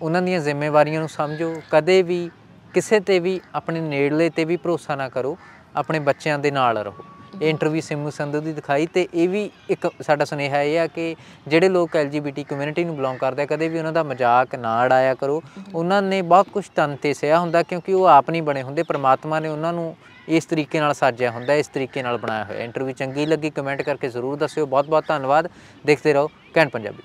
ਉਹਨਾਂ ਦੀਆਂ ਜ਼ਿੰਮੇਵਾਰੀਆਂ ਨੂੰ ਸਮਝੋ ਕਦੇ ਵੀ ਕਿਸੇ ਤੇ ਵੀ ਆਪਣੇ ਨੇੜਲੇ ਤੇ ਵੀ ਭਰੋਸਾ ਨਾ ਕਰੋ ਆਪਣੇ ਬੱਚਿਆਂ ਦੇ ਨਾਲ ਰਹੋ ਇਹ ਇੰਟਰਵਿਊ ਸਿੰਮੂ ਸੰਧੂ ਦੀ ਦਿਖਾਈ ਤੇ ਇਹ ਵੀ ਇੱਕ ਸਾਡਾ ਸੁਨੇਹਾ ਇਹ ਆ ਕਿ ਜਿਹੜੇ ਲੋਕ ਐਲਜੀਬੀਟੀ ਕਮਿਊਨਿਟੀ ਨੂੰ ਬਿਲੋਂਗ ਕਰਦੇ ਆ ਕਦੇ ਵੀ ਉਹਨਾਂ ਦਾ ਮਜ਼ਾਕ ਨਾ ਉਡਾਇਆ ਕਰੋ ਉਹਨਾਂ ਨੇ ਬਹੁਤ ਕੁਝ ਤਨ ਤੇ ਸਿਆ ਹੁੰਦਾ ਕਿਉਂਕਿ ਉਹ ਆਪ ਨਹੀਂ ਬਣੇ ਹੁੰਦੇ ਪ੍ਰਮਾਤਮਾ ਨੇ ਉਹਨਾਂ ਨੂੰ ਇਸ ਤਰੀਕੇ ਨਾਲ ਸਾਜਿਆ ਹੁੰਦਾ ਇਸ ਤਰੀਕੇ ਨਾਲ ਬਣਾਇਆ ਹੋਇਆ ਇੰਟਰਵਿਊ ਚੰਗੀ ਲੱਗੀ ਕਮੈਂਟ ਕਰਕੇ ਜ਼ਰੂਰ ਦੱਸਿਓ ਬਹੁਤ ਬਹੁਤ ਧੰਨਵਾਦ ਦੇਖਦੇ ਰਹੋ ਕੈਨ ਪੰਜਾਬੀ